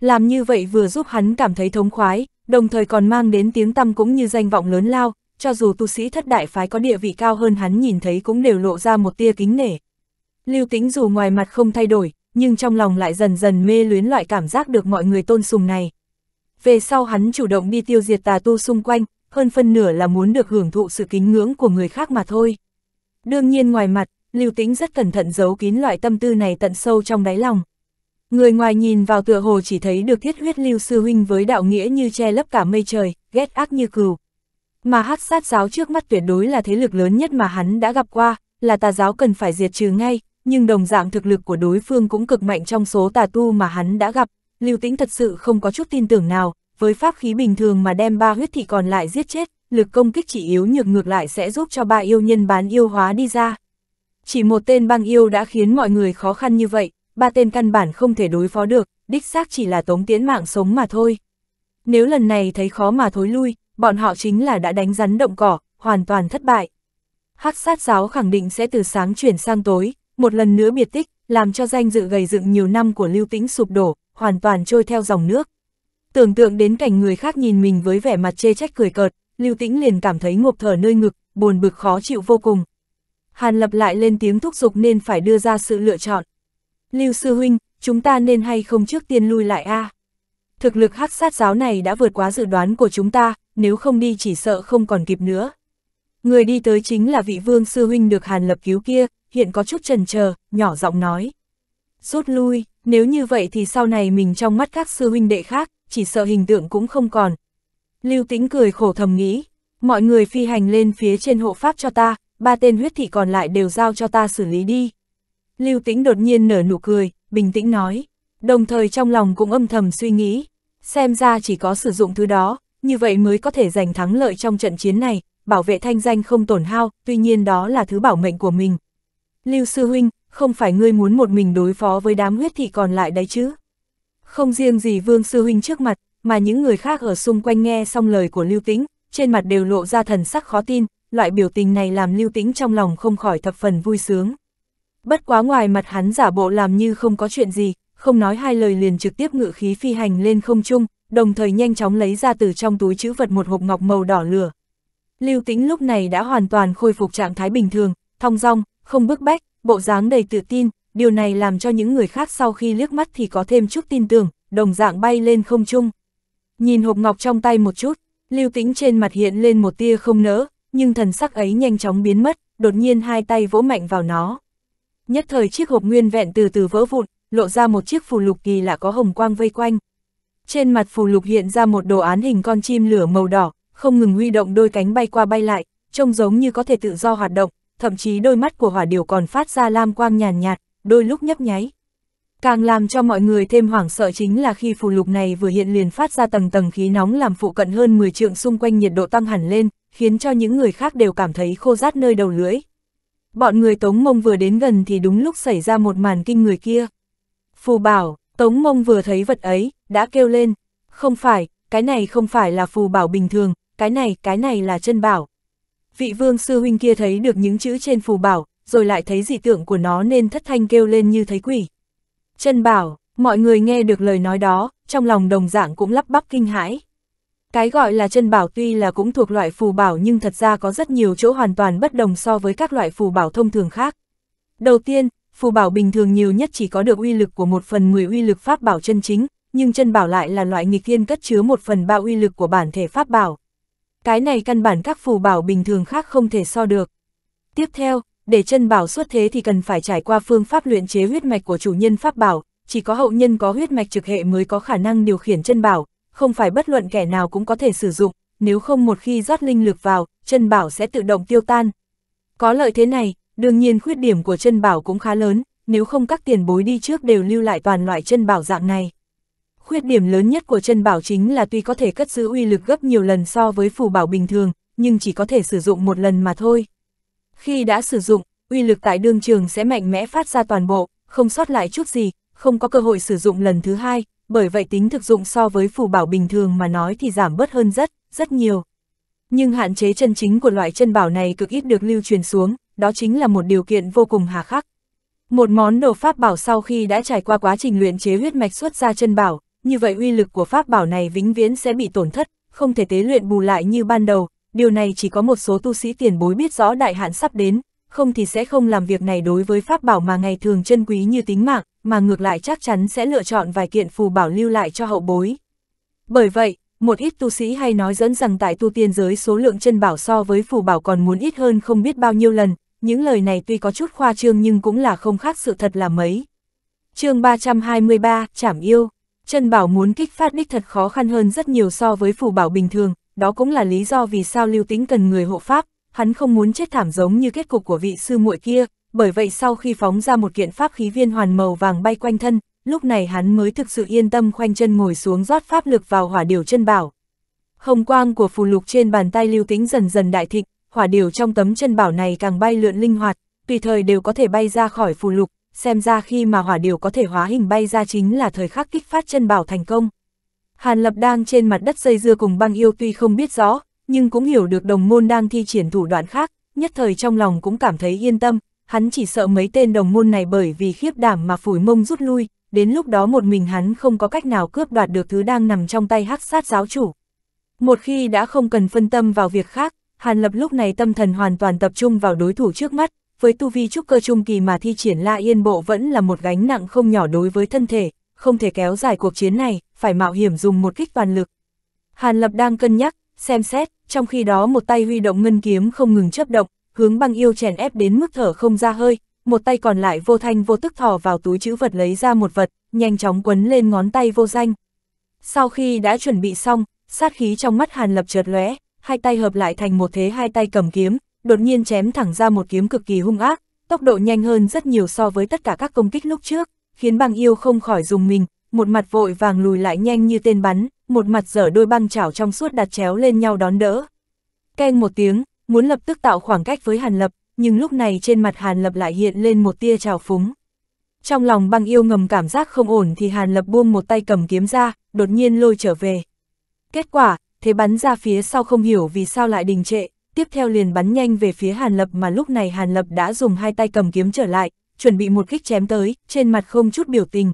Làm như vậy vừa giúp hắn cảm thấy thống khoái, đồng thời còn mang đến tiếng tăm cũng như danh vọng lớn lao, cho dù tu sĩ thất đại phái có địa vị cao hơn hắn nhìn thấy cũng đều lộ ra một tia kính nể. Lưu Tĩnh dù ngoài mặt không thay đổi, nhưng trong lòng lại dần dần mê luyến loại cảm giác được mọi người tôn sùng này. Về sau hắn chủ động đi tiêu diệt tà tu xung quanh, hơn phân nửa là muốn được hưởng thụ sự kính ngưỡng của người khác mà thôi. Đương nhiên ngoài mặt, Lưu Tĩnh rất cẩn thận giấu kín loại tâm tư này tận sâu trong đáy lòng. Người ngoài nhìn vào tựa hồ chỉ thấy được thiết huyết lưu sư huynh với đạo nghĩa như che lấp cả mây trời, ghét ác như cừu. Mà hắc sát giáo trước mắt tuyệt đối là thế lực lớn nhất mà hắn đã gặp qua, là tà giáo cần phải diệt trừ ngay, nhưng đồng dạng thực lực của đối phương cũng cực mạnh trong số tà tu mà hắn đã gặp. Lưu Tĩnh thật sự không có chút tin tưởng nào, với pháp khí bình thường mà đem ba huyết thị còn lại giết chết, lực công kích chỉ yếu nhược ngược lại sẽ giúp cho ba yêu nhân bán yêu hóa đi ra. Chỉ một tên băng yêu đã khiến mọi người khó khăn như vậy, ba tên căn bản không thể đối phó được, đích xác chỉ là tống tiễn mạng sống mà thôi. Nếu lần này thấy khó mà thối lui, bọn họ chính là đã đánh rắn động cỏ, hoàn toàn thất bại. Hắc sát giáo khẳng định sẽ từ sáng chuyển sang tối, một lần nữa biệt tích, làm cho danh dự gầy dựng nhiều năm của Lưu Tĩnh sụp đổ, hoàn toàn trôi theo dòng nước. Tưởng tượng đến cảnh người khác nhìn mình với vẻ mặt chê trách cười cợt, Lưu Tĩnh liền cảm thấy ngộp thở nơi ngực, buồn bực khó chịu vô cùng. Hàn lập lại lên tiếng thúc giục nên phải đưa ra sự lựa chọn. Lưu Sư Huynh, chúng ta nên hay không trước tiên lui lại a à? Thực lực hắc sát giáo này đã vượt quá dự đoán của chúng ta, nếu không đi chỉ sợ không còn kịp nữa. Người đi tới chính là vị vương sư huynh được Hàn Lập cứu kia, hiện có chút trần chờ nhỏ giọng nói. Rút lui, nếu như vậy thì sau này mình trong mắt các sư huynh đệ khác, chỉ sợ hình tượng cũng không còn. Lưu Tĩnh cười khổ thầm nghĩ, mọi người phi hành lên phía trên hộ pháp cho ta, ba tên huyết thị còn lại đều giao cho ta xử lý đi. Lưu Tĩnh đột nhiên nở nụ cười, bình tĩnh nói, đồng thời trong lòng cũng âm thầm suy nghĩ, xem ra chỉ có sử dụng thứ đó, như vậy mới có thể giành thắng lợi trong trận chiến này, bảo vệ thanh danh không tổn hao, tuy nhiên đó là thứ bảo mệnh của mình. Lưu Sư Huynh, không phải ngươi muốn một mình đối phó với đám huyết thị còn lại đấy chứ? Không riêng gì Vương Sư Huynh trước mặt, mà những người khác ở xung quanh nghe xong lời của Lưu Tĩnh, trên mặt đều lộ ra thần sắc khó tin, loại biểu tình này làm Lưu Tĩnh trong lòng không khỏi thập phần vui sướng. Bất quá ngoài mặt hắn giả bộ làm như không có chuyện gì, không nói hai lời liền trực tiếp ngự khí phi hành lên không trung, đồng thời nhanh chóng lấy ra từ trong túi chữ vật một hộp ngọc màu đỏ lửa. Lưu Tĩnh lúc này đã hoàn toàn khôi phục trạng thái bình thường, thong dong, không bức bách, bộ dáng đầy tự tin, điều này làm cho những người khác sau khi liếc mắt thì có thêm chút tin tưởng, đồng dạng bay lên không trung. Nhìn hộp ngọc trong tay một chút, Lưu Tĩnh trên mặt hiện lên một tia không nỡ, nhưng thần sắc ấy nhanh chóng biến mất, đột nhiên hai tay vỗ mạnh vào nó. Nhất thời chiếc hộp nguyên vẹn từ từ vỡ vụn, lộ ra một chiếc phù lục kỳ lạ có hồng quang vây quanh. Trên mặt phù lục hiện ra một đồ án hình con chim lửa màu đỏ, không ngừng huy động đôi cánh bay qua bay lại, trông giống như có thể tự do hoạt động, thậm chí đôi mắt của hỏa điều còn phát ra lam quang nhàn nhạt, đôi lúc nhấp nháy. Càng làm cho mọi người thêm hoảng sợ chính là khi phù lục này vừa hiện liền phát ra tầng tầng khí nóng làm phụ cận hơn 10 trượng xung quanh nhiệt độ tăng hẳn lên, khiến cho những người khác đều cảm thấy khô rát nơi đầu lưỡi. Bọn người Tống Mông vừa đến gần thì đúng lúc xảy ra một màn kinh người kia. Phù bảo, Tống Mông vừa thấy vật ấy, đã kêu lên, không phải, cái này không phải là phù bảo bình thường, cái này, cái này là chân bảo. Vị vương sư huynh kia thấy được những chữ trên phù bảo, rồi lại thấy dị tượng của nó nên thất thanh kêu lên như thấy quỷ. Chân bảo, mọi người nghe được lời nói đó, trong lòng đồng dạng cũng lắp bắp kinh hãi. Cái gọi là chân bảo tuy là cũng thuộc loại phù bảo nhưng thật ra có rất nhiều chỗ hoàn toàn bất đồng so với các loại phù bảo thông thường khác. Đầu tiên, phù bảo bình thường nhiều nhất chỉ có được uy lực của một phần 10 uy lực pháp bảo chân chính, nhưng chân bảo lại là loại nghịch thiên cất chứa một phần ba uy lực của bản thể pháp bảo. Cái này căn bản các phù bảo bình thường khác không thể so được. Tiếp theo, để chân bảo xuất thế thì cần phải trải qua phương pháp luyện chế huyết mạch của chủ nhân pháp bảo, chỉ có hậu nhân có huyết mạch trực hệ mới có khả năng điều khiển chân bảo, không phải bất luận kẻ nào cũng có thể sử dụng, nếu không một khi rót linh lực vào, chân bảo sẽ tự động tiêu tan. Có lợi thế này, đương nhiên khuyết điểm của chân bảo cũng khá lớn, nếu không các tiền bối đi trước đều lưu lại toàn loại chân bảo dạng này. Khuyết điểm lớn nhất của chân bảo chính là tuy có thể cất giữ uy lực gấp nhiều lần so với phù bảo bình thường, nhưng chỉ có thể sử dụng một lần mà thôi. Khi đã sử dụng, uy lực tại đương trường sẽ mạnh mẽ phát ra toàn bộ, không sót lại chút gì, không có cơ hội sử dụng lần thứ hai, bởi vậy tính thực dụng so với phù bảo bình thường mà nói thì giảm bớt hơn rất, rất nhiều. Nhưng hạn chế chân chính của loại chân bảo này cực ít được lưu truyền xuống, đó chính là một điều kiện vô cùng hà khắc. Một món đồ pháp bảo sau khi đã trải qua quá trình luyện chế huyết mạch xuất ra chân bảo, như vậy uy lực của pháp bảo này vĩnh viễn sẽ bị tổn thất, không thể tế luyện bù lại như ban đầu, điều này chỉ có một số tu sĩ tiền bối biết rõ đại hạn sắp đến, không thì sẽ không làm việc này đối với pháp bảo mà ngày thường chân quý như tính mạng, mà ngược lại chắc chắn sẽ lựa chọn vài kiện phù bảo lưu lại cho hậu bối. Bởi vậy, một ít tu sĩ hay nói dẫn rằng tại tu tiên giới số lượng chân bảo so với phù bảo còn muốn ít hơn không biết bao nhiêu lần, những lời này tuy có chút khoa trương nhưng cũng là không khác sự thật là mấy. chương 323, Chảm Yêu Chân bảo muốn kích phát đích thật khó khăn hơn rất nhiều so với phù bảo bình thường, đó cũng là lý do vì sao lưu tính cần người hộ pháp, hắn không muốn chết thảm giống như kết cục của vị sư muội kia, bởi vậy sau khi phóng ra một kiện pháp khí viên hoàn màu vàng bay quanh thân, lúc này hắn mới thực sự yên tâm khoanh chân ngồi xuống rót pháp lực vào hỏa điều chân bảo. Hồng quang của phù lục trên bàn tay lưu tính dần dần đại thịnh, hỏa điều trong tấm chân bảo này càng bay lượn linh hoạt, tùy thời đều có thể bay ra khỏi phù lục, xem ra khi mà hỏa điều có thể hóa hình bay ra chính là thời khắc kích phát chân bảo thành công. Hàn Lập đang trên mặt đất dây dưa cùng băng yêu tuy không biết rõ, nhưng cũng hiểu được đồng môn đang thi triển thủ đoạn khác, nhất thời trong lòng cũng cảm thấy yên tâm, hắn chỉ sợ mấy tên đồng môn này bởi vì khiếp đảm mà phủi mông rút lui, đến lúc đó một mình hắn không có cách nào cướp đoạt được thứ đang nằm trong tay hắc sát giáo chủ. Một khi đã không cần phân tâm vào việc khác, Hàn Lập lúc này tâm thần hoàn toàn tập trung vào đối thủ trước mắt, với tu vi trúc cơ trung kỳ mà thi triển La Yên Bộ vẫn là một gánh nặng không nhỏ đối với thân thể, không thể kéo dài cuộc chiến này, phải mạo hiểm dùng một kích toàn lực. Hàn Lập đang cân nhắc, xem xét, trong khi đó một tay huy động ngân kiếm không ngừng chấp động, hướng băng yêu chèn ép đến mức thở không ra hơi, một tay còn lại vô thanh vô tức thò vào túi chữ vật lấy ra một vật, nhanh chóng quấn lên ngón tay vô danh. Sau khi đã chuẩn bị xong, sát khí trong mắt Hàn Lập chợt lóe, hai tay hợp lại thành một thế hai tay cầm kiếm, đột nhiên chém thẳng ra một kiếm cực kỳ hung ác, tốc độ nhanh hơn rất nhiều so với tất cả các công kích lúc trước, khiến băng yêu không khỏi dùng mình, một mặt vội vàng lùi lại nhanh như tên bắn, một mặt dở đôi băng chảo trong suốt đặt chéo lên nhau đón đỡ. Keng một tiếng, muốn lập tức tạo khoảng cách với Hàn Lập, nhưng lúc này trên mặt Hàn Lập lại hiện lên một tia trào phúng. Trong lòng băng yêu ngầm cảm giác không ổn thì Hàn Lập buông một tay cầm kiếm ra, đột nhiên lôi trở về. Kết quả, thế bắn ra phía sau không hiểu vì sao lại đình trệ, tiếp theo liền bắn nhanh về phía Hàn Lập mà lúc này Hàn Lập đã dùng hai tay cầm kiếm trở lại, chuẩn bị một kích chém tới, trên mặt không chút biểu tình.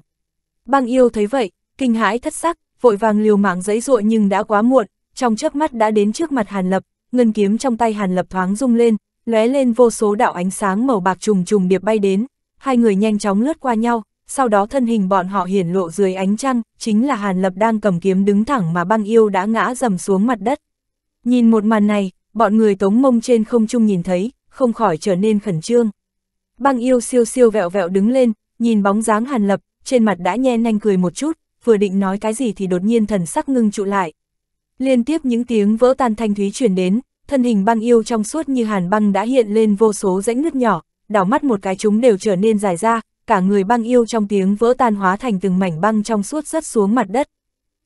Băng yêu thấy vậy, kinh hãi thất sắc, vội vàng liều mạng giấy ruộng nhưng đã quá muộn, trong chớp mắt đã đến trước mặt Hàn Lập, ngân kiếm trong tay Hàn Lập thoáng rung lên, lóe lên vô số đạo ánh sáng màu bạc trùng trùng điệp bay đến, hai người nhanh chóng lướt qua nhau, sau đó thân hình bọn họ hiển lộ dưới ánh trăng, chính là Hàn Lập đang cầm kiếm đứng thẳng mà băng yêu đã ngã dầm xuống mặt đất. Nhìn một màn này, bọn người tống mông trên không trung nhìn thấy, không khỏi trở nên khẩn trương. Băng yêu siêu siêu vẹo vẹo đứng lên, nhìn bóng dáng Hàn Lập, trên mặt đã nhe nhanh cười một chút, vừa định nói cái gì thì đột nhiên thần sắc ngưng trụ lại, Liên tiếp những tiếng vỡ tan thanh thúy chuyển đến, thân hình băng yêu trong suốt như hàn băng đã hiện lên vô số rãnh nứt nhỏ, đảo mắt một cái chúng đều trở nên dài ra, cả người băng yêu trong tiếng vỡ tan hóa thành từng mảnh băng trong suốt rớt xuống mặt đất.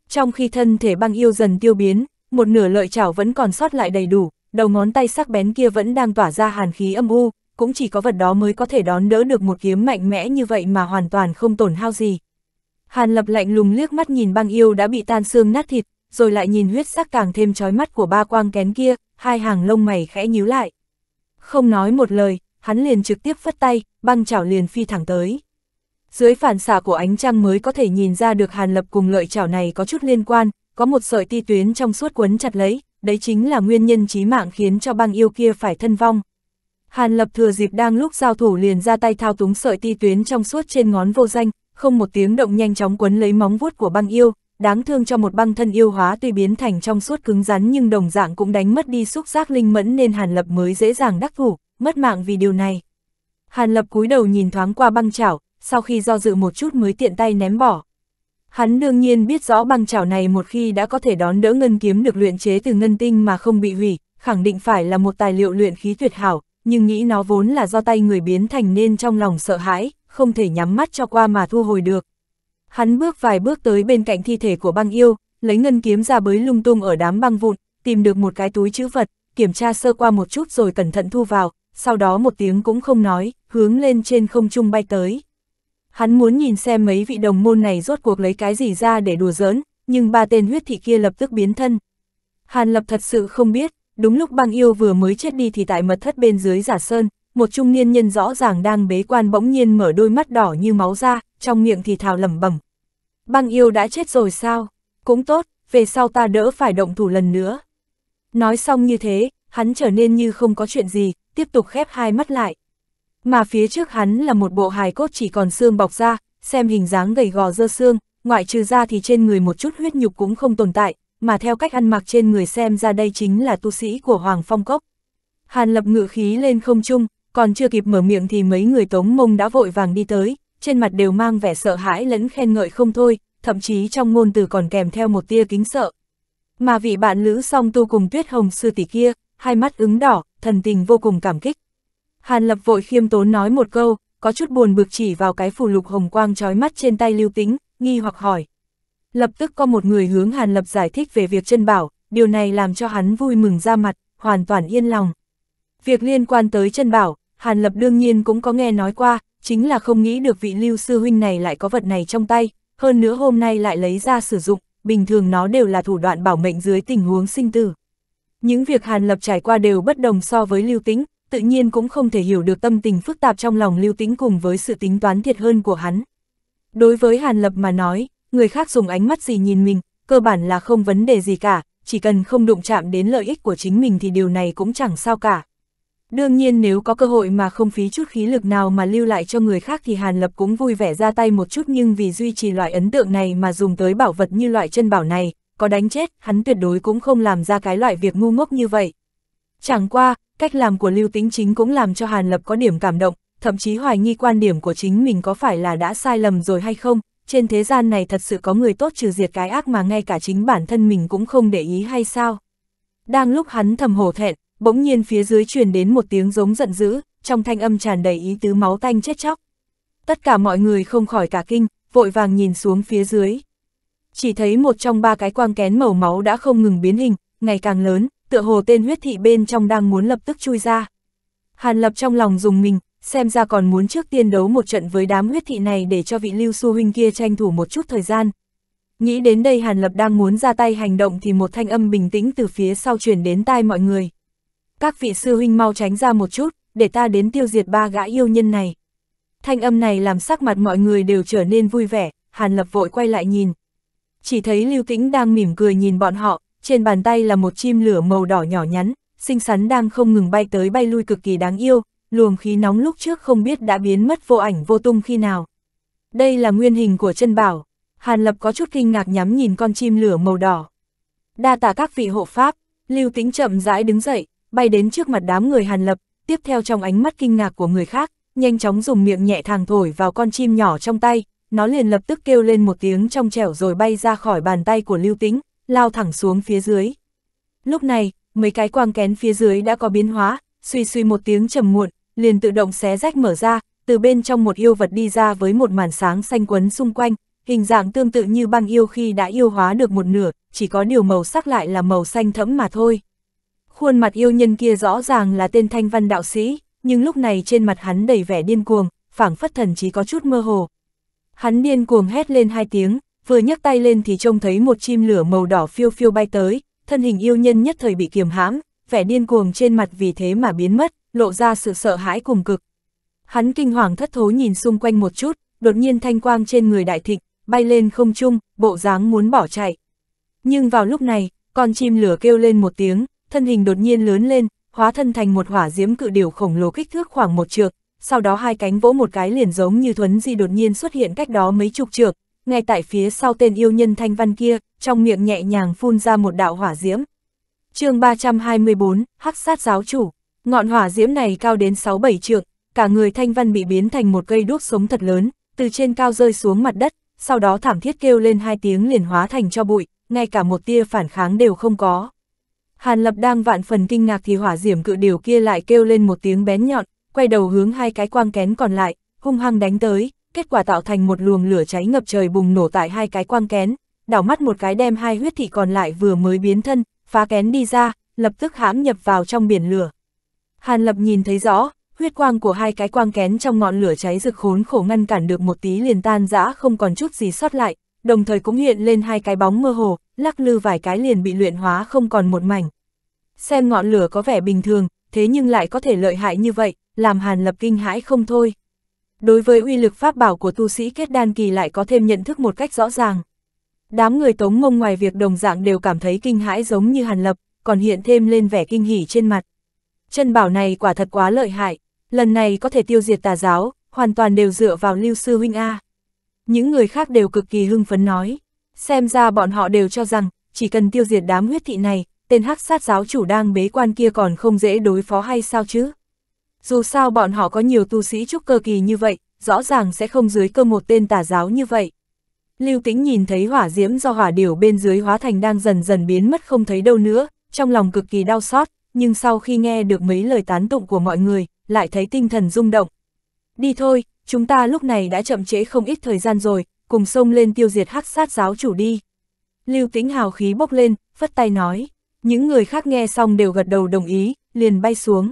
Trong khi thân thể băng yêu dần tiêu biến, một nửa lợi chảo vẫn còn sót lại đầy đủ, đầu ngón tay sắc bén kia vẫn đang tỏa ra hàn khí âm u, cũng chỉ có vật đó mới có thể đón đỡ được một kiếm mạnh mẽ như vậy mà hoàn toàn không tổn hao gì. Hàn lập lạnh lùng liếc mắt nhìn băng yêu đã bị tan xương nát thịt, rồi lại nhìn huyết sắc càng thêm trói mắt của ba quang kén kia, hai hàng lông mày khẽ nhíu lại. Không nói một lời, hắn liền trực tiếp phất tay, băng chảo liền phi thẳng tới. Dưới phản xạ của ánh trăng mới có thể nhìn ra được hàn lập cùng lợi chảo này có chút liên quan, có một sợi ti tuyến trong suốt quấn chặt lấy, đấy chính là nguyên nhân chí mạng khiến cho băng yêu kia phải thân vong. Hàn lập thừa dịp đang lúc giao thủ liền ra tay thao túng sợi ti tuyến trong suốt trên ngón vô danh, không một tiếng động nhanh chóng quấn lấy móng vuốt của băng yêu, đáng thương cho một băng thân yêu hóa tuy biến thành trong suốt cứng rắn nhưng đồng dạng cũng đánh mất đi xúc giác linh mẫn nên Hàn Lập mới dễ dàng đắc thủ, mất mạng vì điều này. Hàn Lập cúi đầu nhìn thoáng qua băng chảo, sau khi do dự một chút mới tiện tay ném bỏ. Hắn đương nhiên biết rõ băng chảo này một khi đã có thể đón đỡ ngân kiếm được luyện chế từ ngân tinh mà không bị hủy, khẳng định phải là một tài liệu luyện khí tuyệt hảo, nhưng nghĩ nó vốn là do tay người biến thành nên trong lòng sợ hãi, không thể nhắm mắt cho qua mà thu hồi được. Hắn bước vài bước tới bên cạnh thi thể của băng yêu, lấy ngân kiếm ra bới lung tung ở đám băng vụn, tìm được một cái túi chữ vật, kiểm tra sơ qua một chút rồi cẩn thận thu vào, sau đó một tiếng cũng không nói, hướng lên trên không trung bay tới. Hắn muốn nhìn xem mấy vị đồng môn này rốt cuộc lấy cái gì ra để đùa giỡn, nhưng ba tên huyết thị kia lập tức biến thân. Hàn Lập thật sự không biết, đúng lúc băng yêu vừa mới chết đi thì tại mật thất bên dưới giả sơn, một trung niên nhân rõ ràng đang bế quan bỗng nhiên mở đôi mắt đỏ như máu ra, trong miệng thì thào lẩm bẩm. Băng yêu đã chết rồi sao? Cũng tốt, về sau ta đỡ phải động thủ lần nữa. Nói xong như thế, hắn trở nên như không có chuyện gì, tiếp tục khép hai mắt lại. Mà phía trước hắn là một bộ hài cốt chỉ còn xương bọc ra, xem hình dáng gầy gò dơ xương, ngoại trừ ra thì trên người một chút huyết nhục cũng không tồn tại, mà theo cách ăn mặc trên người xem ra đây chính là tu sĩ của Hoàng Phong Cốc. Hàn lập ngự khí lên không trung, còn chưa kịp mở miệng thì mấy người tống mông đã vội vàng đi tới, trên mặt đều mang vẻ sợ hãi lẫn khen ngợi không thôi, thậm chí trong ngôn từ còn kèm theo một tia kính sợ. Mà vị bạn lữ song tu cùng tuyết hồng sư tỷ kia, hai mắt ứng đỏ, thần tình vô cùng cảm kích. Hàn lập vội khiêm tốn nói một câu, có chút buồn bực chỉ vào cái phù lục hồng quang trói mắt trên tay lưu tính, nghi hoặc hỏi. Lập tức có một người hướng Hàn Lập giải thích về việc chân bảo, điều này làm cho hắn vui mừng ra mặt, hoàn toàn yên lòng. Việc liên quan tới chân bảo, Hàn Lập đương nhiên cũng có nghe nói qua, chính là không nghĩ được vị lưu sư huynh này lại có vật này trong tay, hơn nữa hôm nay lại lấy ra sử dụng, bình thường nó đều là thủ đoạn bảo mệnh dưới tình huống sinh tử. Những việc Hàn Lập trải qua đều bất đồng so với lưu tính, tự nhiên cũng không thể hiểu được tâm tình phức tạp trong lòng lưu tính cùng với sự tính toán thiệt hơn của hắn. Đối với Hàn Lập mà nói, người khác dùng ánh mắt gì nhìn mình, cơ bản là không vấn đề gì cả, chỉ cần không đụng chạm đến lợi ích của chính mình thì điều này cũng chẳng sao cả. Đương nhiên nếu có cơ hội mà không phí chút khí lực nào mà lưu lại cho người khác thì Hàn Lập cũng vui vẻ ra tay một chút nhưng vì duy trì loại ấn tượng này mà dùng tới bảo vật như loại chân bảo này, có đánh chết, hắn tuyệt đối cũng không làm ra cái loại việc ngu ngốc như vậy. Chẳng qua, cách làm của Lưu Tính Chính cũng làm cho Hàn Lập có điểm cảm động, thậm chí hoài nghi quan điểm của chính mình có phải là đã sai lầm rồi hay không, trên thế gian này thật sự có người tốt trừ diệt cái ác mà ngay cả chính bản thân mình cũng không để ý hay sao. Đang lúc hắn thầm hổ thẹn, bỗng nhiên phía dưới truyền đến một tiếng giống giận dữ, trong thanh âm tràn đầy ý tứ máu tanh chết chóc. Tất cả mọi người không khỏi cả kinh, vội vàng nhìn xuống phía dưới. Chỉ thấy một trong ba cái quang kén màu máu đã không ngừng biến hình, ngày càng lớn, tựa hồ tên huyết thị bên trong đang muốn lập tức chui ra. Hàn lập trong lòng dùng mình, xem ra còn muốn trước tiên đấu một trận với đám huyết thị này để cho vị lưu su huynh kia tranh thủ một chút thời gian. Nghĩ đến đây Hàn Lập đang muốn ra tay hành động thì một thanh âm bình tĩnh từ phía sau truyền đến tai mọi người các vị sư huynh mau tránh ra một chút, để ta đến tiêu diệt ba gã yêu nhân này. Thanh âm này làm sắc mặt mọi người đều trở nên vui vẻ, Hàn Lập vội quay lại nhìn. Chỉ thấy Lưu Tĩnh đang mỉm cười nhìn bọn họ, trên bàn tay là một chim lửa màu đỏ nhỏ nhắn, xinh xắn đang không ngừng bay tới bay lui cực kỳ đáng yêu, luồng khí nóng lúc trước không biết đã biến mất vô ảnh vô tung khi nào. Đây là nguyên hình của chân bảo, Hàn Lập có chút kinh ngạc nhắm nhìn con chim lửa màu đỏ. Đa tạ các vị hộ pháp, Lưu Tĩnh chậm rãi đứng dậy, bay đến trước mặt đám người Hàn Lập, tiếp theo trong ánh mắt kinh ngạc của người khác, nhanh chóng dùng miệng nhẹ thàng thổi vào con chim nhỏ trong tay, nó liền lập tức kêu lên một tiếng trong trẻo rồi bay ra khỏi bàn tay của Lưu Tĩnh, lao thẳng xuống phía dưới. Lúc này, mấy cái quang kén phía dưới đã có biến hóa, suy suy một tiếng trầm muộn, liền tự động xé rách mở ra, từ bên trong một yêu vật đi ra với một màn sáng xanh quấn xung quanh, hình dạng tương tự như băng yêu khi đã yêu hóa được một nửa, chỉ có điều màu sắc lại là màu xanh thẫm mà thôi. Khuôn mặt yêu nhân kia rõ ràng là tên thanh văn đạo sĩ, nhưng lúc này trên mặt hắn đầy vẻ điên cuồng, phảng phất thần chí có chút mơ hồ. Hắn điên cuồng hét lên hai tiếng, vừa nhấc tay lên thì trông thấy một chim lửa màu đỏ phiêu phiêu bay tới, thân hình yêu nhân nhất thời bị kiềm hãm, vẻ điên cuồng trên mặt vì thế mà biến mất, lộ ra sự sợ hãi cùng cực. Hắn kinh hoàng thất thố nhìn xung quanh một chút, đột nhiên thanh quang trên người đại thịnh, bay lên không trung, bộ dáng muốn bỏ chạy. Nhưng vào lúc này, con chim lửa kêu lên một tiếng, thân hình đột nhiên lớn lên, hóa thân thành một hỏa diễm cự điểu khổng lồ kích thước khoảng một trượng, sau đó hai cánh vỗ một cái liền giống như thuấn di đột nhiên xuất hiện cách đó mấy chục trượng, ngay tại phía sau tên yêu nhân thanh văn kia, trong miệng nhẹ nhàng phun ra một đạo hỏa diễm. chương 324, Hắc sát giáo chủ, ngọn hỏa diễm này cao đến 6-7 trượng, cả người thanh văn bị biến thành một cây đuốc sống thật lớn, từ trên cao rơi xuống mặt đất, sau đó thảm thiết kêu lên hai tiếng liền hóa thành cho bụi, ngay cả một tia phản kháng đều không có. Hàn Lập đang vạn phần kinh ngạc thì hỏa diễm cự điều kia lại kêu lên một tiếng bén nhọn, quay đầu hướng hai cái quang kén còn lại, hung hăng đánh tới, kết quả tạo thành một luồng lửa cháy ngập trời bùng nổ tại hai cái quang kén, đảo mắt một cái đem hai huyết thị còn lại vừa mới biến thân, phá kén đi ra, lập tức hãm nhập vào trong biển lửa. Hàn Lập nhìn thấy rõ, huyết quang của hai cái quang kén trong ngọn lửa cháy rực khốn khổ ngăn cản được một tí liền tan rã không còn chút gì sót lại, đồng thời cũng hiện lên hai cái bóng mơ hồ, lắc lư vài cái liền bị luyện hóa không còn một mảnh. Xem ngọn lửa có vẻ bình thường, thế nhưng lại có thể lợi hại như vậy, làm Hàn Lập kinh hãi không thôi. Đối với uy lực pháp bảo của tu sĩ kết đan kỳ lại có thêm nhận thức một cách rõ ràng. Đám người tống mông ngoài việc đồng dạng đều cảm thấy kinh hãi giống như Hàn Lập, còn hiện thêm lên vẻ kinh hỉ trên mặt. Chân bảo này quả thật quá lợi hại, lần này có thể tiêu diệt tà giáo, hoàn toàn đều dựa vào lưu sư huynh A những người khác đều cực kỳ hưng phấn nói. Xem ra bọn họ đều cho rằng, chỉ cần tiêu diệt đám huyết thị này, tên hắc sát giáo chủ đang bế quan kia còn không dễ đối phó hay sao chứ? Dù sao bọn họ có nhiều tu sĩ trúc cơ kỳ như vậy, rõ ràng sẽ không dưới cơ một tên tà giáo như vậy. Lưu Tĩnh nhìn thấy hỏa diễm do hỏa điểu bên dưới hóa thành đang dần dần biến mất không thấy đâu nữa, trong lòng cực kỳ đau xót, nhưng sau khi nghe được mấy lời tán tụng của mọi người, lại thấy tinh thần rung động. Đi thôi, chúng ta lúc này đã chậm chế không ít thời gian rồi, cùng xông lên tiêu diệt hắc sát giáo chủ đi. Lưu Tĩnh hào khí bốc lên, phất tay nói, những người khác nghe xong đều gật đầu đồng ý, liền bay xuống.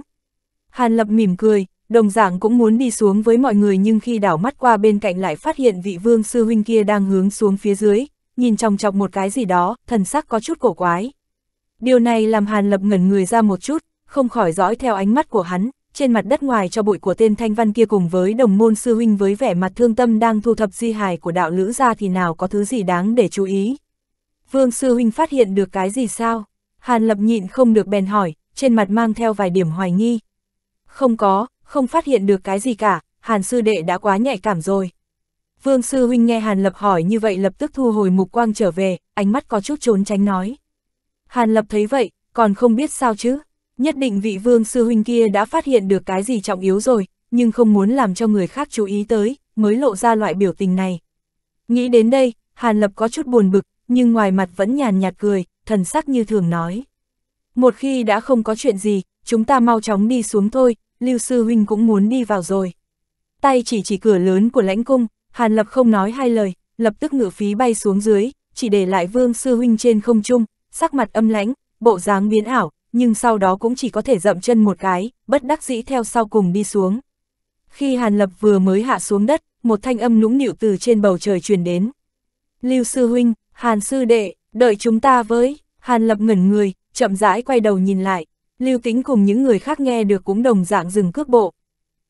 Hàn Lập mỉm cười, đồng dạng cũng muốn đi xuống với mọi người nhưng khi đảo mắt qua bên cạnh lại phát hiện vị vương sư huynh kia đang hướng xuống phía dưới, nhìn trong chọc một cái gì đó, thần sắc có chút cổ quái. Điều này làm Hàn Lập ngẩn người ra một chút, không khỏi dõi theo ánh mắt của hắn, trên mặt đất ngoài cho bụi của tên thanh văn kia cùng với đồng môn sư huynh với vẻ mặt thương tâm đang thu thập di hài của đạo lữ ra thì nào có thứ gì đáng để chú ý. Vương sư huynh phát hiện được cái gì sao? Hàn lập nhịn không được bèn hỏi, trên mặt mang theo vài điểm hoài nghi. Không có, không phát hiện được cái gì cả, hàn sư đệ đã quá nhạy cảm rồi. Vương sư huynh nghe hàn lập hỏi như vậy lập tức thu hồi mục quang trở về, ánh mắt có chút trốn tránh nói. Hàn lập thấy vậy, còn không biết sao chứ, Nhất định vị vương sư huynh kia đã phát hiện được cái gì trọng yếu rồi, nhưng không muốn làm cho người khác chú ý tới, mới lộ ra loại biểu tình này. Nghĩ đến đây, Hàn Lập có chút buồn bực, nhưng ngoài mặt vẫn nhàn nhạt cười, thần sắc như thường nói. Một khi đã không có chuyện gì, chúng ta mau chóng đi xuống thôi, Lưu Sư Huynh cũng muốn đi vào rồi. Tay chỉ chỉ cửa lớn của lãnh cung, Hàn Lập không nói hai lời, lập tức ngự phí bay xuống dưới, chỉ để lại Vương Sư Huynh trên không trung, sắc mặt âm lãnh, bộ dáng biến ảo, nhưng sau đó cũng chỉ có thể dậm chân một cái, bất đắc dĩ theo sau cùng đi xuống. Khi Hàn Lập vừa mới hạ xuống đất, một thanh âm nũng nịu từ trên bầu trời truyền đến. Lưu Sư Huynh, Hàn Sư Đệ, đợi chúng ta với, Hàn Lập ngẩn người, chậm rãi quay đầu nhìn lại, Lưu Tĩnh cùng những người khác nghe được cũng đồng dạng dừng cước bộ.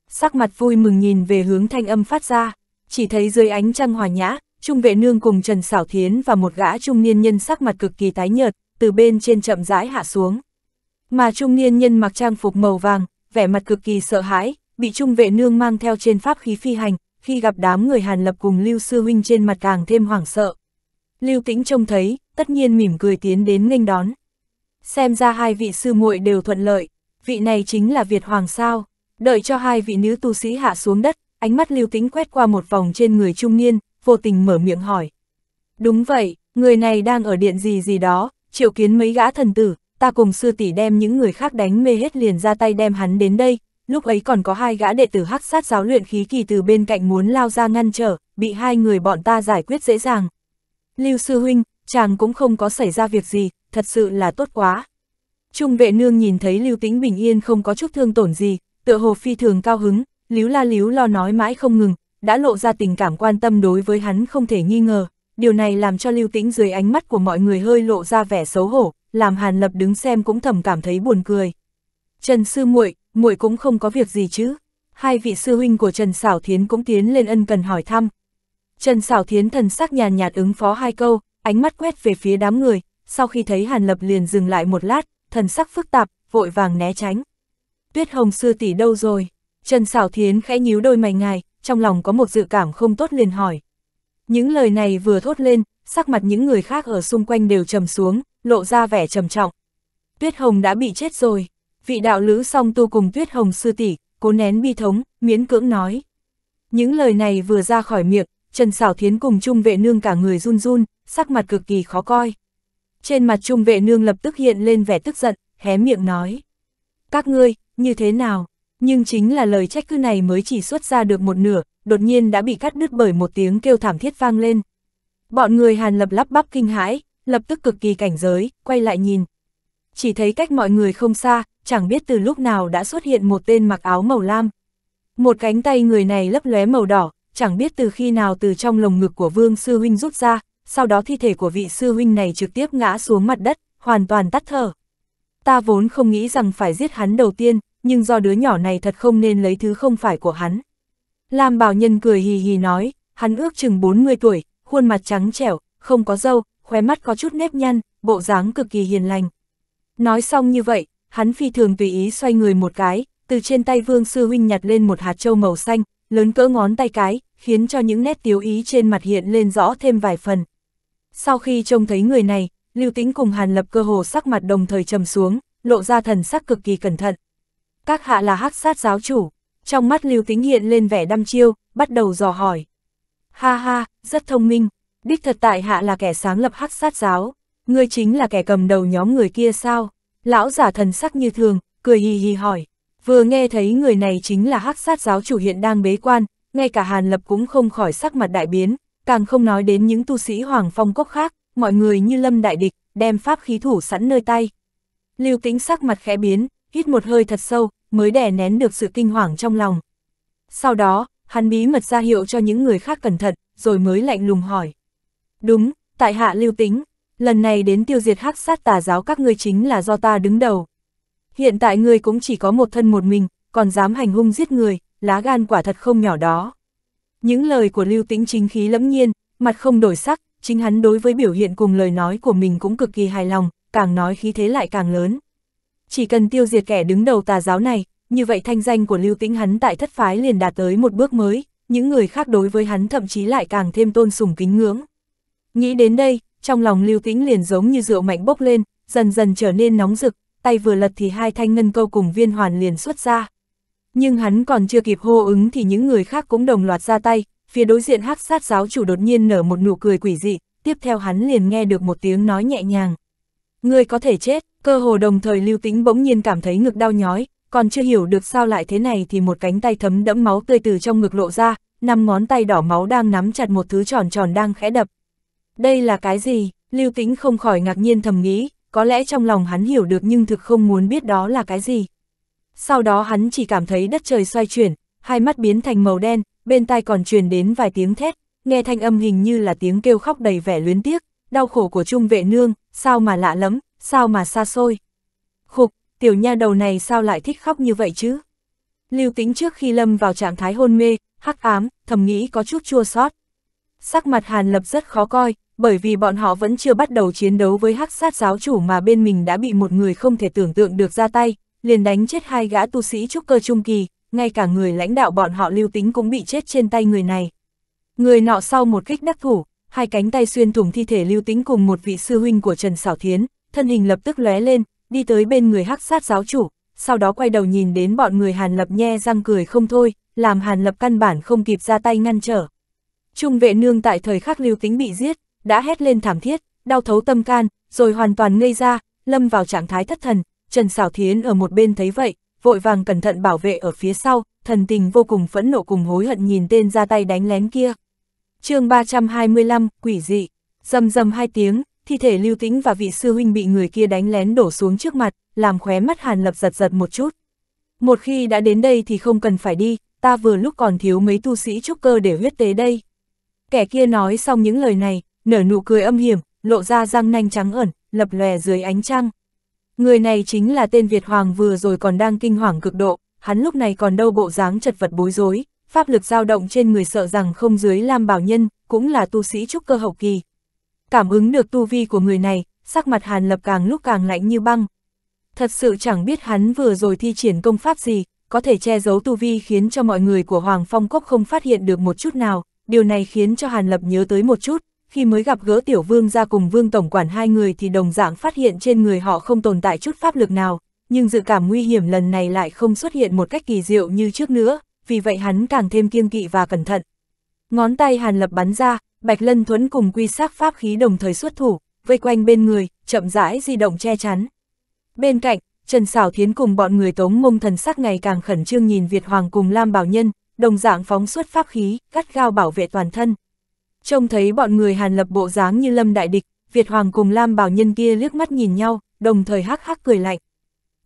Sắc mặt vui mừng nhìn về hướng thanh âm phát ra, chỉ thấy dưới ánh trăng hòa nhã, Trung vệ nương cùng Trần Sảo Thiến và một gã trung niên nhân sắc mặt cực kỳ tái nhợt, từ bên trên chậm rãi hạ xuống. Mà trung niên nhân mặc trang phục màu vàng, vẻ mặt cực kỳ sợ hãi, bị trung vệ nương mang theo trên pháp khí phi hành, khi gặp đám người Hàn Lập cùng Lưu Sư Huynh trên mặt càng thêm hoảng sợ. Lưu Tĩnh trông thấy, tất nhiên mỉm cười tiến đến nghênh đón. Xem ra hai vị sư muội đều thuận lợi, vị này chính là Việt Hoàng sao. Đợi cho hai vị nữ tu sĩ hạ xuống đất, ánh mắt Lưu Tĩnh quét qua một vòng trên người trung niên, vô tình mở miệng hỏi. Đúng vậy, người này đang ở điện gì gì đó, triệu kiến mấy gã thần tử, ta cùng sư tỷ đem những người khác đánh mê hết liền ra tay đem hắn đến đây, lúc ấy còn có hai gã đệ tử hắc sát giáo luyện khí kỳ từ bên cạnh muốn lao ra ngăn trở, bị hai người bọn ta giải quyết dễ dàng. Lưu sư huynh, chàng cũng không có xảy ra việc gì, thật sự là tốt quá. Trung vệ nương nhìn thấy Lưu Tĩnh bình yên không có chút thương tổn gì, tựa hồ phi thường cao hứng, líu la líu lo nói mãi không ngừng, đã lộ ra tình cảm quan tâm đối với hắn không thể nghi ngờ. Điều này làm cho Lưu Tĩnh dưới ánh mắt của mọi người hơi lộ ra vẻ xấu hổ, làm Hàn Lập đứng xem cũng thầm cảm thấy buồn cười. Trần sư muội, muội cũng không có việc gì chứ? Hai vị sư huynh của Trần Sảo Thiến cũng tiến lên ân cần hỏi thăm. Trần Sảo Thiến thần sắc nhàn nhạt ứng phó hai câu, ánh mắt quét về phía đám người, sau khi thấy Hàn Lập liền dừng lại một lát, thần sắc phức tạp, vội vàng né tránh. Tuyết Hồng sư tỷ đâu rồi? Trần Sảo Thiến khẽ nhíu đôi mày ngài, trong lòng có một dự cảm không tốt liền hỏi. Những lời này vừa thốt lên, sắc mặt những người khác ở xung quanh đều trầm xuống, lộ ra vẻ trầm trọng. Tuyết Hồng đã bị chết rồi, vị đạo lữ song tu cùng Tuyết Hồng sư tỷ cố nén bi thống, miễn cưỡng nói. Những lời này vừa ra khỏi miệng, Trần Sảo Thiến cùng Trung Vệ Nương cả người run run, sắc mặt cực kỳ khó coi. Trên mặt Trung Vệ Nương lập tức hiện lên vẻ tức giận, hé miệng nói. Các ngươi, như thế nào? Nhưng chính là lời trách cứ này mới chỉ xuất ra được một nửa, đột nhiên đã bị cắt đứt bởi một tiếng kêu thảm thiết vang lên. Bọn người Hàn lập lắp bắp kinh hãi, lập tức cực kỳ cảnh giới, quay lại nhìn. Chỉ thấy cách mọi người không xa, chẳng biết từ lúc nào đã xuất hiện một tên mặc áo màu lam. Một cánh tay người này lấp lóe màu đỏ, chẳng biết từ khi nào từ trong lồng ngực của Vương Sư Huynh rút ra, sau đó thi thể của vị Sư Huynh này trực tiếp ngã xuống mặt đất, hoàn toàn tắt thở. Ta vốn không nghĩ rằng phải giết hắn đầu tiên, nhưng do đứa nhỏ này thật không nên lấy thứ không phải của hắn. Lam Bảo Nhân cười hì hì nói, hắn ước chừng 40 tuổi, khuôn mặt trắng trẻo, không có dâu, khóe mắt có chút nếp nhăn, bộ dáng cực kỳ hiền lành. Nói xong như vậy, hắn phi thường tùy ý xoay người một cái, từ trên tay Vương Sư Huynh nhặt lên một hạt trâu màu xanh, lớn cỡ ngón tay cái, khiến cho những nét tiếu ý trên mặt hiện lên rõ thêm vài phần. Sau khi trông thấy người này, Lưu Tĩnh cùng Hàn Lập cơ hồ sắc mặt đồng thời trầm xuống, lộ ra thần sắc cực kỳ cẩn thận. Các hạ là hắc sát giáo chủ, trong mắt Lưu Tĩnh hiện lên vẻ đăm chiêu, bắt đầu dò hỏi. Ha ha, rất thông minh, Đích thật tại hạ là kẻ sáng lập hắc sát giáo, ngươi chính là kẻ cầm đầu nhóm người kia sao? Lão giả thần sắc như thường, cười hì hì hỏi. Vừa nghe thấy người này chính là hắc sát giáo chủ hiện đang bế quan, ngay cả Hàn Lập cũng không khỏi sắc mặt đại biến, càng không nói đến những tu sĩ hoàng phong cốc khác, mọi người như lâm đại địch, đem pháp khí thủ sẵn nơi tay. Lưu tĩnh sắc mặt khẽ biến, hít một hơi thật sâu, mới đè nén được sự kinh hoàng trong lòng. Sau đó, hắn bí mật ra hiệu cho những người khác cẩn thận, rồi mới lạnh lùng hỏi. Đúng, tại hạ lưu tính, lần này đến tiêu diệt hắc sát tà giáo các ngươi chính là do ta đứng đầu. Hiện tại ngươi cũng chỉ có một thân một mình, còn dám hành hung giết người, lá gan quả thật không nhỏ đó. Những lời của lưu tính chính khí lẫm nhiên, mặt không đổi sắc, chính hắn đối với biểu hiện cùng lời nói của mình cũng cực kỳ hài lòng, càng nói khí thế lại càng lớn. Chỉ cần tiêu diệt kẻ đứng đầu tà giáo này, như vậy thanh danh của lưu tĩnh hắn tại thất phái liền đạt tới một bước mới, những người khác đối với hắn thậm chí lại càng thêm tôn sùng kính ngưỡng. Nghĩ đến đây, trong lòng Lưu Tĩnh liền giống như rượu mạnh bốc lên, dần dần trở nên nóng rực, tay vừa lật thì hai thanh ngân câu cùng viên hoàn liền xuất ra. Nhưng hắn còn chưa kịp hô ứng thì những người khác cũng đồng loạt ra tay, phía đối diện hắc sát giáo chủ đột nhiên nở một nụ cười quỷ dị, tiếp theo hắn liền nghe được một tiếng nói nhẹ nhàng. Người có thể chết, cơ hồ đồng thời Lưu Tĩnh bỗng nhiên cảm thấy ngực đau nhói, còn chưa hiểu được sao lại thế này thì một cánh tay thấm đẫm máu tươi từ trong ngực lộ ra, năm ngón tay đỏ máu đang nắm chặt một thứ tròn tròn đang khẽ đập, đây là cái gì? Lưu Tĩnh không khỏi ngạc nhiên thầm nghĩ, có lẽ trong lòng hắn hiểu được nhưng thực không muốn biết đó là cái gì. Sau đó hắn chỉ cảm thấy đất trời xoay chuyển, hai mắt biến thành màu đen, bên tai còn truyền đến vài tiếng thét, nghe thanh âm hình như là tiếng kêu khóc đầy vẻ luyến tiếc, đau khổ của trung vệ nương, sao mà lạ lắm, sao mà xa xôi. Khục, tiểu nha đầu này sao lại thích khóc như vậy chứ? Lưu Tĩnh trước khi lâm vào trạng thái hôn mê, hắc ám, thầm nghĩ có chút chua xót sắc mặt Hàn Lập rất khó coi, bởi vì bọn họ vẫn chưa bắt đầu chiến đấu với hắc sát giáo chủ mà bên mình đã bị một người không thể tưởng tượng được ra tay, liền đánh chết hai gã tu sĩ trúc cơ trung kỳ, ngay cả người lãnh đạo bọn họ lưu tính cũng bị chết trên tay người này. Người nọ sau một kích đắc thủ, hai cánh tay xuyên thủng thi thể lưu tính cùng một vị sư huynh của Trần Sảo Thiến, thân hình lập tức lóe lên, đi tới bên người hắc sát giáo chủ, sau đó quay đầu nhìn đến bọn người Hàn Lập nhe răng cười không thôi, làm Hàn Lập căn bản không kịp ra tay ngăn trở. Trung vệ nương tại thời khắc lưu tính bị giết, đã hét lên thảm thiết, đau thấu tâm can, rồi hoàn toàn ngây ra, lâm vào trạng thái thất thần, Trần Sảo Thiến ở một bên thấy vậy, vội vàng cẩn thận bảo vệ ở phía sau, thần tình vô cùng phẫn nộ cùng hối hận nhìn tên ra tay đánh lén kia. chương 325, quỷ dị, dầm dầm hai tiếng, thi thể lưu tĩnh và vị sư huynh bị người kia đánh lén đổ xuống trước mặt, làm khóe mắt hàn lập giật giật một chút. Một khi đã đến đây thì không cần phải đi, ta vừa lúc còn thiếu mấy tu sĩ trúc cơ để huyết tế đây. Kẻ kia nói xong những lời này, nở nụ cười âm hiểm, lộ ra răng nanh trắng ẩn, lập lòe dưới ánh trăng. Người này chính là tên Việt Hoàng vừa rồi còn đang kinh hoàng cực độ, hắn lúc này còn đâu bộ dáng chật vật bối rối, pháp lực dao động trên người sợ rằng không dưới Lam Bảo Nhân, cũng là tu sĩ trúc cơ hậu kỳ. Cảm ứng được tu vi của người này, sắc mặt Hàn Lập càng lúc càng lạnh như băng. Thật sự chẳng biết hắn vừa rồi thi triển công pháp gì, có thể che giấu tu vi khiến cho mọi người của Hoàng Phong Cốc không phát hiện được một chút nào, điều này khiến cho Hàn Lập nhớ tới một chút, khi mới gặp gỡ tiểu vương ra cùng vương tổng quản hai người thì đồng dạng phát hiện trên người họ không tồn tại chút pháp lực nào, nhưng dự cảm nguy hiểm lần này lại không xuất hiện một cách kỳ diệu như trước nữa, vì vậy hắn càng thêm kiêng kỵ và cẩn thận. Ngón tay Hàn Lập bắn ra, Bạch Lân Thuấn cùng quy sắc pháp khí đồng thời xuất thủ, vây quanh bên người, chậm rãi di động che chắn. Bên cạnh, Trần Sảo Thiến cùng bọn người tống mông thần sắc ngày càng khẩn trương nhìn Việt Hoàng cùng Lam Bảo Nhân, đồng dạng phóng xuất pháp khí, cắt gao bảo vệ toàn thân. Trông thấy bọn người hàn lập bộ dáng như lâm đại địch, Việt Hoàng cùng Lam Bảo Nhân kia liếc mắt nhìn nhau, đồng thời hắc hắc cười lạnh.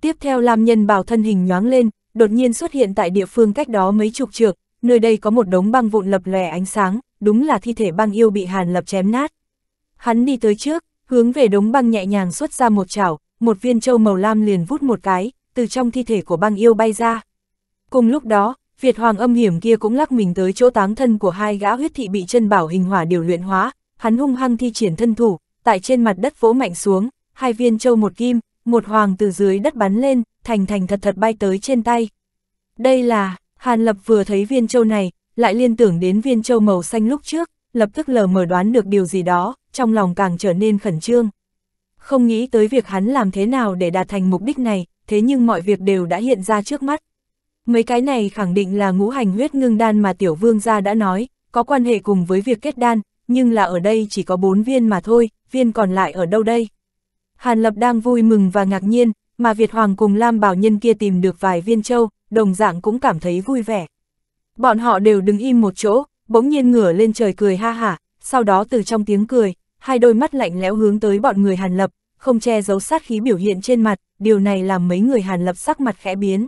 Tiếp theo Lam Nhân Bảo thân hình nhoáng lên, đột nhiên xuất hiện tại địa phương cách đó mấy chục trượng, nơi đây có một đống băng vụn lập lòe ánh sáng, đúng là thi thể băng yêu bị Hàn Lập chém nát. Hắn đi tới trước, hướng về đống băng nhẹ nhàng xuất ra một chảo, một viên châu màu lam liền vút một cái, từ trong thi thể của băng yêu bay ra. Cùng lúc đó, Việt Hoàng âm hiểm kia cũng lắc mình tới chỗ táng thân của hai gã huyết thị bị chân bảo hình hỏa điều luyện hóa, hắn hung hăng thi triển thân thủ, tại trên mặt đất vỗ mạnh xuống, hai viên châu một kim, một hoàng từ dưới đất bắn lên, thành thành thật thật bay tới trên tay. Đây là, Hàn Lập vừa thấy viên châu này, lại liên tưởng đến viên châu màu xanh lúc trước, lập tức lờ mờ đoán được điều gì đó, trong lòng càng trở nên khẩn trương. Không nghĩ tới việc hắn làm thế nào để đạt thành mục đích này, thế nhưng mọi việc đều đã hiện ra trước mắt, Mấy cái này khẳng định là ngũ hành huyết ngưng đan mà tiểu vương gia đã nói, có quan hệ cùng với việc kết đan, nhưng là ở đây chỉ có bốn viên mà thôi, viên còn lại ở đâu đây? Hàn Lập đang vui mừng và ngạc nhiên, mà Việt Hoàng cùng Lam Bảo Nhân kia tìm được vài viên châu, đồng dạng cũng cảm thấy vui vẻ. Bọn họ đều đứng im một chỗ, bỗng nhiên ngửa lên trời cười ha hả, sau đó từ trong tiếng cười, hai đôi mắt lạnh lẽo hướng tới bọn người Hàn Lập, không che giấu sát khí biểu hiện trên mặt, điều này làm mấy người Hàn Lập sắc mặt khẽ biến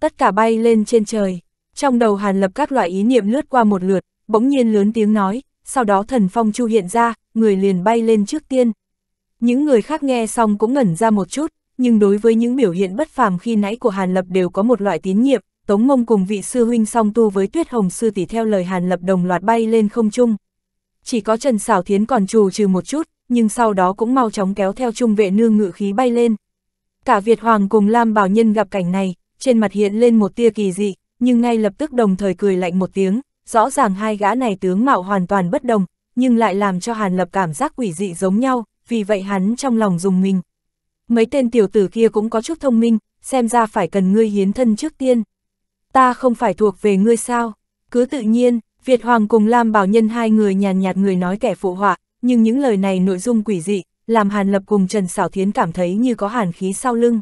tất cả bay lên trên trời. Trong đầu Hàn Lập các loại ý niệm lướt qua một lượt, bỗng nhiên lớn tiếng nói, sau đó thần phong chu hiện ra, người liền bay lên trước tiên. Những người khác nghe xong cũng ngẩn ra một chút, nhưng đối với những biểu hiện bất phàm khi nãy của Hàn Lập đều có một loại tín nhiệm, Tống Mông cùng vị sư huynh song tu với Tuyết Hồng sư tỷ theo lời Hàn Lập đồng loạt bay lên không trung. Chỉ có Trần Sảo Thiến còn trù trừ một chút, nhưng sau đó cũng mau chóng kéo theo trung vệ nương ngự khí bay lên. Cả Việt Hoàng cùng Lam Bảo Nhân gặp cảnh này, trên mặt hiện lên một tia kỳ dị, nhưng ngay lập tức đồng thời cười lạnh một tiếng, rõ ràng hai gã này tướng mạo hoàn toàn bất đồng, nhưng lại làm cho Hàn Lập cảm giác quỷ dị giống nhau, vì vậy hắn trong lòng dùng mình. Mấy tên tiểu tử kia cũng có chút thông minh, xem ra phải cần ngươi hiến thân trước tiên. Ta không phải thuộc về ngươi sao, cứ tự nhiên, Việt Hoàng cùng Lam Bảo Nhân hai người nhàn nhạt người nói kẻ phụ họa, nhưng những lời này nội dung quỷ dị, làm Hàn Lập cùng Trần Sảo Thiến cảm thấy như có hàn khí sau lưng.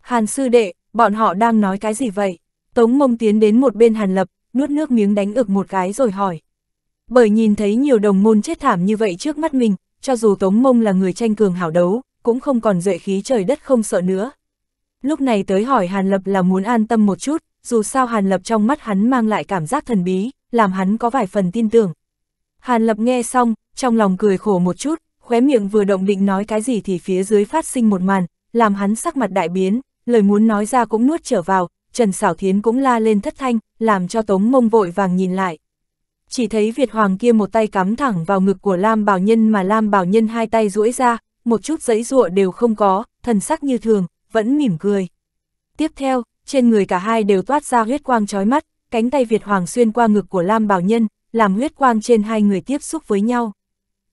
Hàn sư đệ, bọn họ đang nói cái gì vậy? Tống mông tiến đến một bên hàn lập, nuốt nước miếng đánh ực một cái rồi hỏi. Bởi nhìn thấy nhiều đồng môn chết thảm như vậy trước mắt mình, cho dù Tống Mông là người tranh cường hảo đấu, cũng không còn duệ khí trời đất không sợ nữa. Lúc này tới hỏi Hàn Lập là muốn an tâm một chút, dù sao Hàn Lập trong mắt hắn mang lại cảm giác thần bí, làm hắn có vài phần tin tưởng. Hàn Lập nghe xong, trong lòng cười khổ một chút, khóe miệng vừa động định nói cái gì thì phía dưới phát sinh một màn, làm hắn sắc mặt đại biến, lời muốn nói ra cũng nuốt trở vào, Trần Sảo Thiến cũng la lên thất thanh, làm cho Tống Mông vội vàng nhìn lại. Chỉ thấy Việt Hoàng kia một tay cắm thẳng vào ngực của Lam Bảo Nhân mà Lam Bảo Nhân hai tay duỗi ra, một chút giấy rụa đều không có, thần sắc như thường, vẫn mỉm cười. Tiếp theo, trên người cả hai đều toát ra huyết quang chói mắt, cánh tay Việt Hoàng xuyên qua ngực của Lam Bảo Nhân, làm huyết quang trên hai người tiếp xúc với nhau.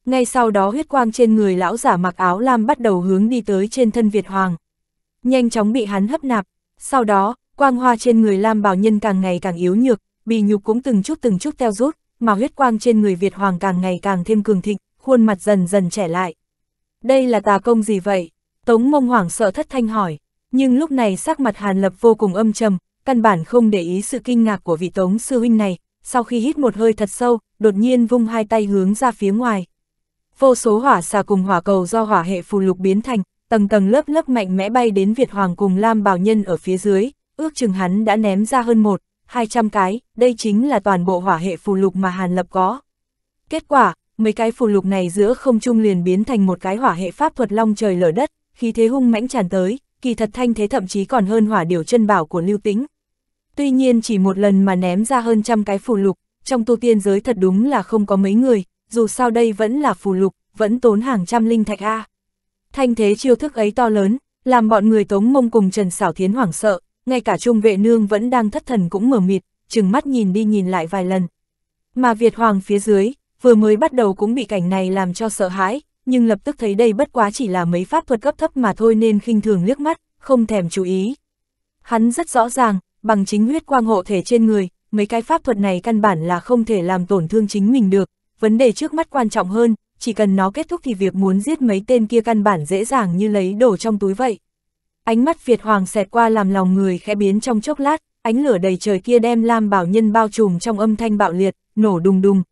Ngay sau đó huyết quang trên người lão giả mặc áo lam bắt đầu hướng đi tới trên thân Việt Hoàng nhanh chóng bị hắn hấp nạp. Sau đó, quang hoa trên người Lam Bảo Nhân càng ngày càng yếu nhược, bị nhục cũng từng chút từng chút teo rút, mà huyết quang trên người Việt Hoàng càng ngày càng thêm cường thịnh, khuôn mặt dần dần trẻ lại. Đây là tà công gì vậy? Tống mông hoảng sợ thất thanh hỏi, nhưng lúc này sắc mặt Hàn Lập vô cùng âm trầm, căn bản không để ý sự kinh ngạc của vị Tống sư huynh này, sau khi hít một hơi thật sâu, đột nhiên vung hai tay hướng ra phía ngoài. Vô số hỏa xà cùng hỏa cầu do hỏa hệ phù lục biến thành, tầng tầng lớp lớp mạnh mẽ bay đến Việt Hoàng cùng Lam Bảo Nhân ở phía dưới, ước chừng hắn đã ném ra hơn một, hai trăm cái, đây chính là toàn bộ hỏa hệ phù lục mà Hàn Lập có. Kết quả, mấy cái phù lục này giữa không trung liền biến thành một cái hỏa hệ pháp thuật long trời lở đất, khí thế hung mãnh tràn tới, kỳ thật thanh thế thậm chí còn hơn hỏa điều chân bảo của Lưu Tĩnh. Tuy nhiên chỉ một lần mà ném ra hơn trăm cái phù lục, trong tu tiên giới thật đúng là không có mấy người, dù sao đây vẫn là phù lục, vẫn tốn hàng trăm linh thạch A. Thanh thế chiêu thức ấy to lớn, làm bọn người Tống Mông cùng Trần Sảo Thiến hoảng sợ, ngay cả Trung Vệ Nương vẫn đang thất thần cũng mở mịt, chừng mắt nhìn đi nhìn lại vài lần. Mà Việt Hoàng phía dưới, vừa mới bắt đầu cũng bị cảnh này làm cho sợ hãi, nhưng lập tức thấy đây bất quá chỉ là mấy pháp thuật cấp thấp mà thôi nên khinh thường liếc mắt, không thèm chú ý. Hắn rất rõ ràng, bằng chính huyết quang hộ thể trên người, mấy cái pháp thuật này căn bản là không thể làm tổn thương chính mình được, vấn đề trước mắt quan trọng hơn, chỉ cần nó kết thúc thì việc muốn giết mấy tên kia căn bản dễ dàng như lấy đồ trong túi vậy. Ánh mắt Việt Hoàng xẹt qua làm lòng người khẽ biến trong chốc lát, ánh lửa đầy trời kia đem Lam Bảo Nhân bao trùm trong âm thanh bạo liệt, nổ đùng đùng.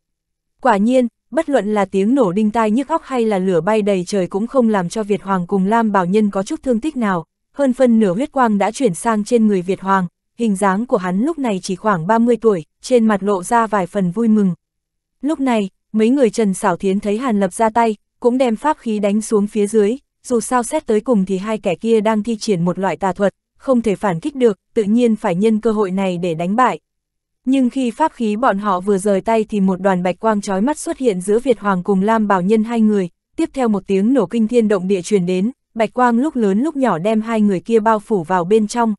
Quả nhiên, bất luận là tiếng nổ đinh tai nhức óc hay là lửa bay đầy trời cũng không làm cho Việt Hoàng cùng Lam Bảo Nhân có chút thương tích nào, hơn phân nửa huyết quang đã chuyển sang trên người Việt Hoàng, hình dáng của hắn lúc này chỉ khoảng 30 tuổi, trên mặt lộ ra vài phần vui mừng. Lúc này, mấy người Trần Sảo Thiến thấy Hàn Lập ra tay, cũng đem pháp khí đánh xuống phía dưới, dù sao xét tới cùng thì hai kẻ kia đang thi triển một loại tà thuật, không thể phản kích được, tự nhiên phải nhân cơ hội này để đánh bại. Nhưng khi pháp khí bọn họ vừa rời tay thì một đoàn bạch quang trói mắt xuất hiện giữa Việt Hoàng cùng Lam Bảo Nhân hai người, tiếp theo một tiếng nổ kinh thiên động địa truyền đến, bạch quang lúc lớn lúc nhỏ đem hai người kia bao phủ vào bên trong.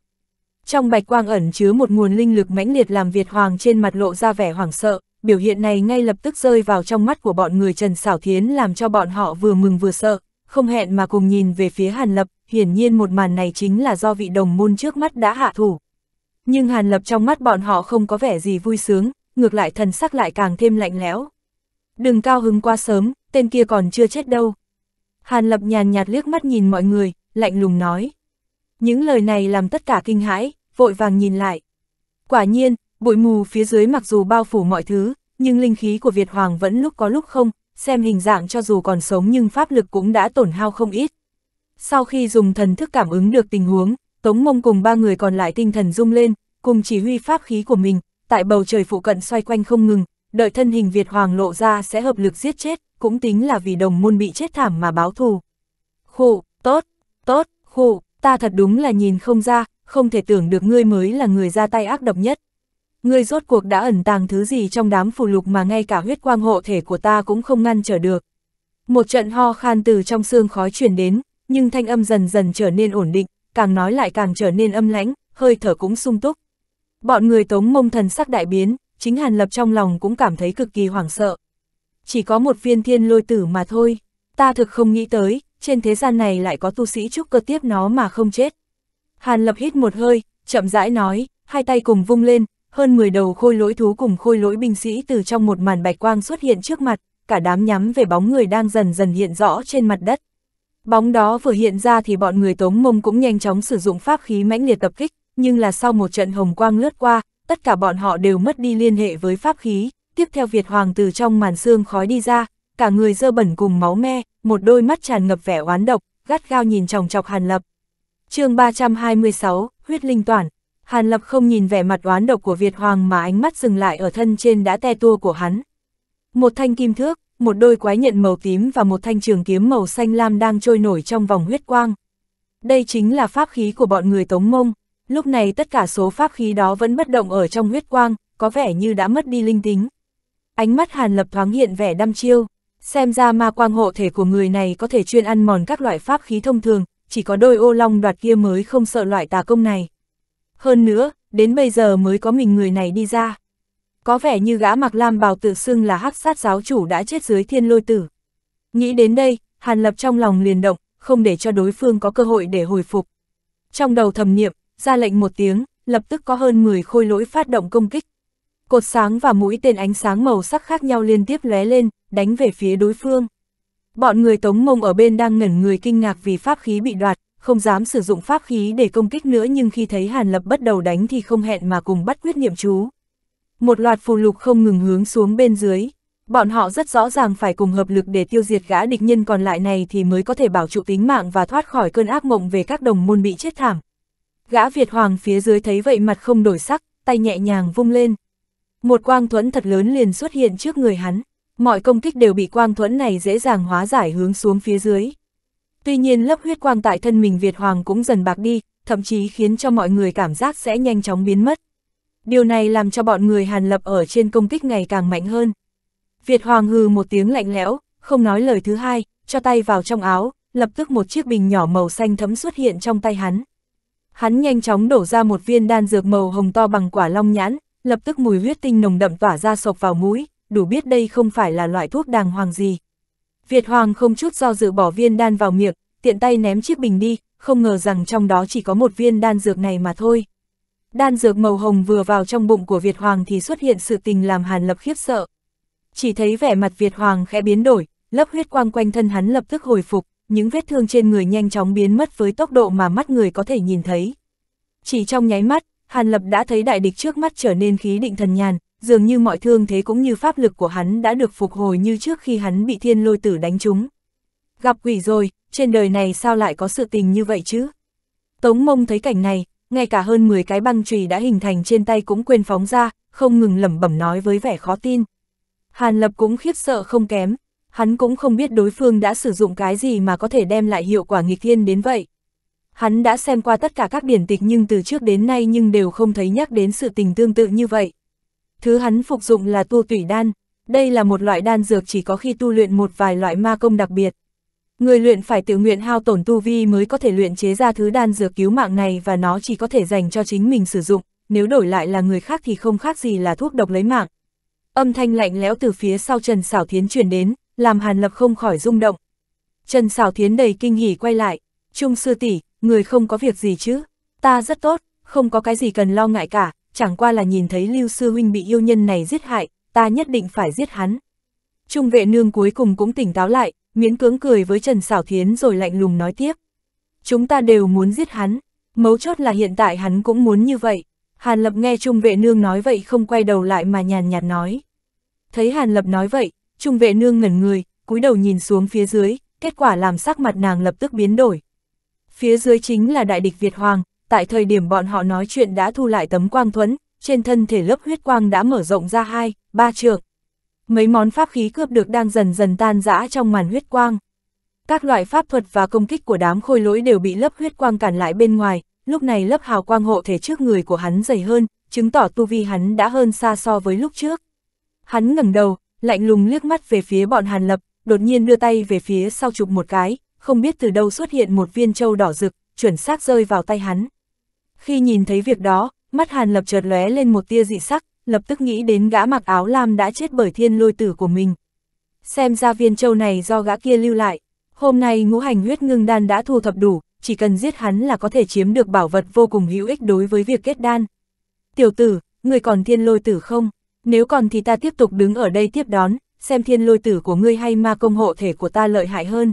Trong bạch quang ẩn chứa một nguồn linh lực mãnh liệt làm Việt Hoàng trên mặt lộ ra vẻ hoảng sợ, biểu hiện này ngay lập tức rơi vào trong mắt của bọn người Trần Sảo Thiến làm cho bọn họ vừa mừng vừa sợ, không hẹn mà cùng nhìn về phía Hàn Lập, hiển nhiên một màn này chính là do vị đồng môn trước mắt đã hạ thủ. Nhưng Hàn Lập trong mắt bọn họ không có vẻ gì vui sướng, ngược lại thần sắc lại càng thêm lạnh lẽo. Đừng cao hứng quá sớm, tên kia còn chưa chết đâu. Hàn Lập nhàn nhạt liếc mắt nhìn mọi người, lạnh lùng nói. Những lời này làm tất cả kinh hãi, vội vàng nhìn lại. Quả nhiên, Bụi mù phía dưới mặc dù bao phủ mọi thứ, nhưng linh khí của Việt Hoàng vẫn lúc có lúc không, xem hình dạng cho dù còn sống nhưng pháp lực cũng đã tổn hao không ít. Sau khi dùng thần thức cảm ứng được tình huống, Tống Mông cùng ba người còn lại tinh thần rung lên, cùng chỉ huy pháp khí của mình, tại bầu trời phụ cận xoay quanh không ngừng, đợi thân hình Việt Hoàng lộ ra sẽ hợp lực giết chết, cũng tính là vì đồng môn bị chết thảm mà báo thù. Khụ, tốt, tốt, khụ, ta thật đúng là nhìn không ra, không thể tưởng được ngươi mới là người ra tay ác độc nhất, ngươi rốt cuộc đã ẩn tàng thứ gì trong đám phù lục mà ngay cả huyết quang hộ thể của ta cũng không ngăn trở được. Một trận ho khan từ trong xương khói truyền đến, nhưng thanh âm dần dần trở nên ổn định, càng nói lại càng trở nên âm lãnh, hơi thở cũng sung túc. Bọn người tống mông thần sắc đại biến, chính Hàn Lập trong lòng cũng cảm thấy cực kỳ hoảng sợ. Chỉ có một viên thiên lôi tử mà thôi, ta thực không nghĩ tới, trên thế gian này lại có tu sĩ trúc cơ tiếp nó mà không chết. Hàn Lập hít một hơi, chậm rãi nói, hai tay cùng vung lên, hơn 10 đầu khôi lỗi thú cùng khôi lỗi binh sĩ từ trong một màn bạch quang xuất hiện trước mặt, cả đám nhắm về bóng người đang dần dần hiện rõ trên mặt đất. Bóng đó vừa hiện ra thì bọn người tống mông cũng nhanh chóng sử dụng pháp khí mãnh liệt tập kích, nhưng là sau một trận hồng quang lướt qua, tất cả bọn họ đều mất đi liên hệ với pháp khí, tiếp theo Việt Hoàng từ trong màn xương khói đi ra, cả người dơ bẩn cùng máu me, một đôi mắt tràn ngập vẻ oán độc, gắt gao nhìn chòng chọc Hàn Lập. chương 326, Huyết Linh Toản Hàn Lập không nhìn vẻ mặt oán độc của Việt Hoàng mà ánh mắt dừng lại ở thân trên đã te tua của hắn. Một thanh kim thước, một đôi quái nhận màu tím và một thanh trường kiếm màu xanh lam đang trôi nổi trong vòng huyết quang. Đây chính là pháp khí của bọn người Tống Mông. Lúc này tất cả số pháp khí đó vẫn bất động ở trong huyết quang, có vẻ như đã mất đi linh tính. Ánh mắt Hàn Lập thoáng hiện vẻ đăm chiêu. Xem ra ma quang hộ thể của người này có thể chuyên ăn mòn các loại pháp khí thông thường, chỉ có đôi ô long đoạt kia mới không sợ loại tà công này hơn nữa, đến bây giờ mới có mình người này đi ra. Có vẻ như gã mặc lam bào tự xưng là hắc sát giáo chủ đã chết dưới thiên lôi tử. Nghĩ đến đây, Hàn Lập trong lòng liền động, không để cho đối phương có cơ hội để hồi phục. Trong đầu thầm niệm, ra lệnh một tiếng, lập tức có hơn 10 khôi lỗi phát động công kích. Cột sáng và mũi tên ánh sáng màu sắc khác nhau liên tiếp lóe lên, đánh về phía đối phương. Bọn người tống mông ở bên đang ngẩn người kinh ngạc vì pháp khí bị đoạt, không dám sử dụng pháp khí để công kích nữa nhưng khi thấy Hàn Lập bắt đầu đánh thì không hẹn mà cùng bắt quyết niệm chú. Một loạt phù lục không ngừng hướng xuống bên dưới, bọn họ rất rõ ràng phải cùng hợp lực để tiêu diệt gã địch nhân còn lại này thì mới có thể bảo trụ tính mạng và thoát khỏi cơn ác mộng về các đồng môn bị chết thảm. Gã Việt Hoàng phía dưới thấy vậy mặt không đổi sắc, tay nhẹ nhàng vung lên. Một quang thuẫn thật lớn liền xuất hiện trước người hắn, mọi công kích đều bị quang thuẫn này dễ dàng hóa giải hướng xuống phía dưới. Tuy nhiên lớp huyết quang tại thân mình Việt Hoàng cũng dần bạc đi, thậm chí khiến cho mọi người cảm giác sẽ nhanh chóng biến mất. Điều này làm cho bọn người Hàn Lập ở trên công kích ngày càng mạnh hơn. Việt Hoàng hừ một tiếng lạnh lẽo, không nói lời thứ hai, cho tay vào trong áo, lập tức một chiếc bình nhỏ màu xanh thấm xuất hiện trong tay hắn. Hắn nhanh chóng đổ ra một viên đan dược màu hồng to bằng quả long nhãn, lập tức mùi huyết tinh nồng đậm tỏa ra sộc vào mũi, đủ biết đây không phải là loại thuốc đàng hoàng gì. Việt Hoàng không chút do dự bỏ viên đan vào miệng, tiện tay ném chiếc bình đi, không ngờ rằng trong đó chỉ có một viên đan dược này mà thôi. Đan dược màu hồng vừa vào trong bụng của Việt Hoàng thì xuất hiện sự tình làm Hàn Lập khiếp sợ. Chỉ thấy vẻ mặt Việt Hoàng khẽ biến đổi, lớp huyết quang quanh thân hắn lập tức hồi phục, những vết thương trên người nhanh chóng biến mất với tốc độ mà mắt người có thể nhìn thấy. Chỉ trong nháy mắt, Hàn Lập đã thấy đại địch trước mắt trở nên khí định thần nhàn, dường như mọi thương thế cũng như pháp lực của hắn đã được phục hồi như trước khi hắn bị thiên lôi tử đánh trúng. Gặp quỷ rồi, trên đời này sao lại có sự tình như vậy chứ? Tống mông thấy cảnh này, ngay cả hơn 10 cái băng chùy đã hình thành trên tay cũng quên phóng ra, không ngừng lẩm bẩm nói với vẻ khó tin. Hàn Lập cũng khiếp sợ không kém, hắn cũng không biết đối phương đã sử dụng cái gì mà có thể đem lại hiệu quả nghịch thiên đến vậy. Hắn đã xem qua tất cả các điển tịch nhưng từ trước đến nay nhưng đều không thấy nhắc đến sự tình tương tự như vậy thứ hắn phục dụng là tu tủy đan, đây là một loại đan dược chỉ có khi tu luyện một vài loại ma công đặc biệt. Người luyện phải tự nguyện hao tổn tu vi mới có thể luyện chế ra thứ đan dược cứu mạng này và nó chỉ có thể dành cho chính mình sử dụng, nếu đổi lại là người khác thì không khác gì là thuốc độc lấy mạng. Âm thanh lạnh lẽo từ phía sau Trần Sảo Thiến truyền đến, làm Hàn Lập không khỏi rung động. Trần Sảo Thiến đầy kinh hỉ quay lại, "Trung sư tỷ, người không có việc gì chứ? Ta rất tốt, không có cái gì cần lo ngại cả, chẳng qua là nhìn thấy Lưu Sư Huynh bị yêu nhân này giết hại, ta nhất định phải giết hắn. Trung vệ nương cuối cùng cũng tỉnh táo lại, miễn cưỡng cười với Trần Sảo Thiến rồi lạnh lùng nói tiếp. Chúng ta đều muốn giết hắn, mấu chốt là hiện tại hắn cũng muốn như vậy. Hàn Lập nghe Trung vệ nương nói vậy không quay đầu lại mà nhàn nhạt nói. Thấy Hàn Lập nói vậy, Trung vệ nương ngẩn người, cúi đầu nhìn xuống phía dưới, kết quả làm sắc mặt nàng lập tức biến đổi. Phía dưới chính là đại địch Việt Hoàng, tại thời điểm bọn họ nói chuyện đã thu lại tấm quang thuẫn, trên thân thể lớp huyết quang đã mở rộng ra hai, ba trường Mấy món pháp khí cướp được đang dần dần tan rã trong màn huyết quang. Các loại pháp thuật và công kích của đám khôi lỗi đều bị lớp huyết quang cản lại bên ngoài, lúc này lớp hào quang hộ thể trước người của hắn dày hơn, chứng tỏ tu vi hắn đã hơn xa so với lúc trước. Hắn ngẩng đầu, lạnh lùng liếc mắt về phía bọn Hàn Lập, đột nhiên đưa tay về phía sau chụp một cái, không biết từ đâu xuất hiện một viên châu đỏ rực, chuẩn xác rơi vào tay hắn. Khi nhìn thấy việc đó, mắt Hàn Lập chợt lóe lên một tia dị sắc, lập tức nghĩ đến gã mặc áo lam đã chết bởi thiên lôi tử của mình. Xem ra viên châu này do gã kia lưu lại, hôm nay ngũ hành huyết ngưng đan đã thu thập đủ, chỉ cần giết hắn là có thể chiếm được bảo vật vô cùng hữu ích đối với việc kết đan. Tiểu tử, người còn thiên lôi tử không? Nếu còn thì ta tiếp tục đứng ở đây tiếp đón, xem thiên lôi tử của ngươi hay ma công hộ thể của ta lợi hại hơn.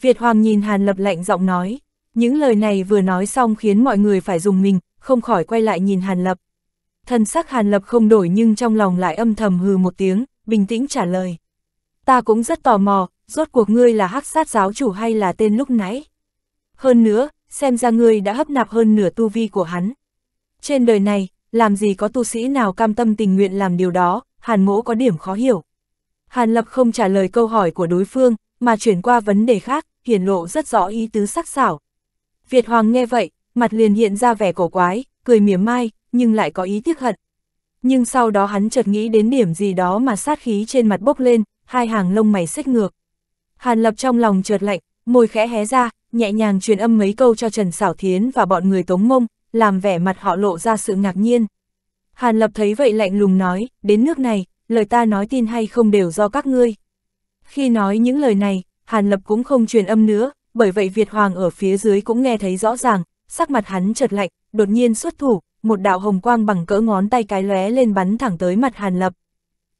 Việt Hoàng nhìn Hàn Lập lạnh giọng nói. Những lời này vừa nói xong khiến mọi người phải dùng mình, không khỏi quay lại nhìn Hàn Lập. Thần sắc Hàn Lập không đổi nhưng trong lòng lại âm thầm hừ một tiếng, bình tĩnh trả lời. Ta cũng rất tò mò, rốt cuộc ngươi là hắc sát giáo chủ hay là tên lúc nãy. Hơn nữa, xem ra ngươi đã hấp nạp hơn nửa tu vi của hắn. Trên đời này, làm gì có tu sĩ nào cam tâm tình nguyện làm điều đó, Hàn mỗ có điểm khó hiểu. Hàn Lập không trả lời câu hỏi của đối phương, mà chuyển qua vấn đề khác, hiển lộ rất rõ ý tứ sắc sảo, Việt Hoàng nghe vậy, mặt liền hiện ra vẻ cổ quái, cười mỉa mai, nhưng lại có ý tiếc hận. Nhưng sau đó hắn chợt nghĩ đến điểm gì đó mà sát khí trên mặt bốc lên, hai hàng lông mày xích ngược. Hàn Lập trong lòng chợt lạnh, môi khẽ hé ra, nhẹ nhàng truyền âm mấy câu cho Trần Sảo Thiến và bọn người Tống Mông, làm vẻ mặt họ lộ ra sự ngạc nhiên. Hàn Lập thấy vậy lạnh lùng nói, đến nước này, lời ta nói tin hay không đều do các ngươi. Khi nói những lời này, Hàn Lập cũng không truyền âm nữa, bởi vậy Việt Hoàng ở phía dưới cũng nghe thấy rõ ràng, sắc mặt hắn chợt lạnh, đột nhiên xuất thủ, một đạo hồng quang bằng cỡ ngón tay cái lóe lên bắn thẳng tới mặt Hàn Lập.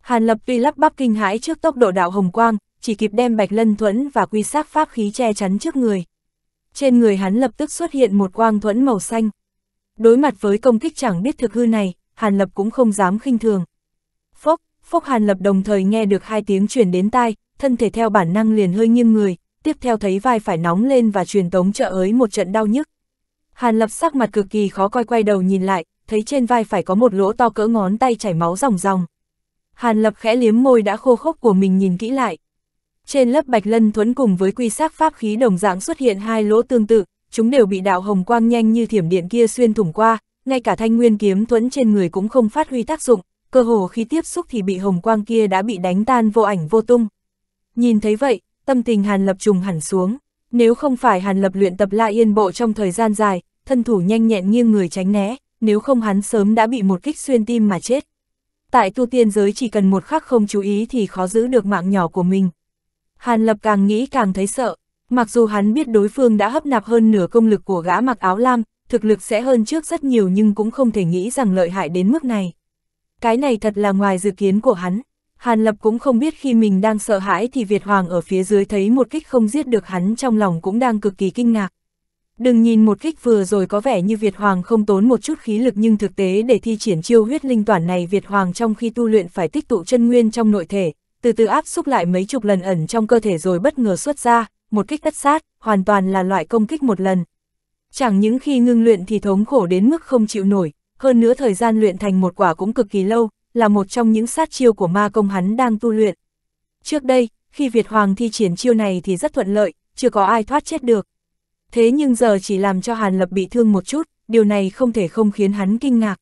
Hàn Lập tuy lắp bắp kinh hãi trước tốc độ đạo hồng quang, chỉ kịp đem Bạch Lân Thuẫn và quy sát pháp khí che chắn trước người. Trên người hắn lập tức xuất hiện một quang thuẫn màu xanh. Đối mặt với công kích chẳng biết thực hư này, Hàn Lập cũng không dám khinh thường. Phốc, Phốc Hàn Lập đồng thời nghe được hai tiếng chuyển đến tai, thân thể theo bản năng liền hơi nghiêng người, tiếp theo thấy vai phải nóng lên và truyền tống trợ ới một trận đau nhức. Hàn lập sắc mặt cực kỳ khó coi quay đầu nhìn lại, thấy trên vai phải có một lỗ to cỡ ngón tay chảy máu ròng ròng. Hàn lập khẽ liếm môi đã khô khốc của mình nhìn kỹ lại. Trên lớp bạch lân thuẫn cùng với quy sắc pháp khí đồng dạng xuất hiện hai lỗ tương tự, chúng đều bị đạo hồng quang nhanh như thiểm điện kia xuyên thủng qua, ngay cả thanh nguyên kiếm thuẫn trên người cũng không phát huy tác dụng, cơ hồ khi tiếp xúc thì bị hồng quang kia đã bị đánh tan vô ảnh vô tung. Nhìn thấy vậy, tâm tình Hàn Lập trùng hẳn xuống. Nếu không phải Hàn Lập luyện tập La Yên Bộ trong thời gian dài, thân thủ nhanh nhẹn nghiêng người tránh né, nếu không hắn sớm đã bị một kích xuyên tim mà chết. Tại tu tiên giới chỉ cần một khắc không chú ý thì khó giữ được mạng nhỏ của mình. Hàn Lập càng nghĩ càng thấy sợ, mặc dù hắn biết đối phương đã hấp nạp hơn nửa công lực của gã mặc áo lam, thực lực sẽ hơn trước rất nhiều nhưng cũng không thể nghĩ rằng lợi hại đến mức này. Cái này thật là ngoài dự kiến của hắn. Hàn Lập cũng không biết khi mình đang sợ hãi thì Việt Hoàng ở phía dưới thấy một kích không giết được hắn trong lòng cũng đang cực kỳ kinh ngạc. Đừng nhìn một kích vừa rồi có vẻ như Việt Hoàng không tốn một chút khí lực nhưng thực tế để thi triển chiêu huyết linh toàn này Việt Hoàng trong khi tu luyện phải tích tụ chân nguyên trong nội thể, từ từ áp xúc lại mấy chục lần ẩn trong cơ thể rồi bất ngờ xuất ra, một kích tất sát, hoàn toàn là loại công kích một lần. Chẳng những khi ngưng luyện thì thống khổ đến mức không chịu nổi, hơn nữa thời gian luyện thành một quả cũng cực kỳ lâu, là một trong những sát chiêu của ma công hắn đang tu luyện. Trước đây, khi Việt Hoàng thi triển chiêu này thì rất thuận lợi, chưa có ai thoát chết được. Thế nhưng giờ chỉ làm cho Hàn Lập bị thương một chút, điều này không thể không khiến hắn kinh ngạc.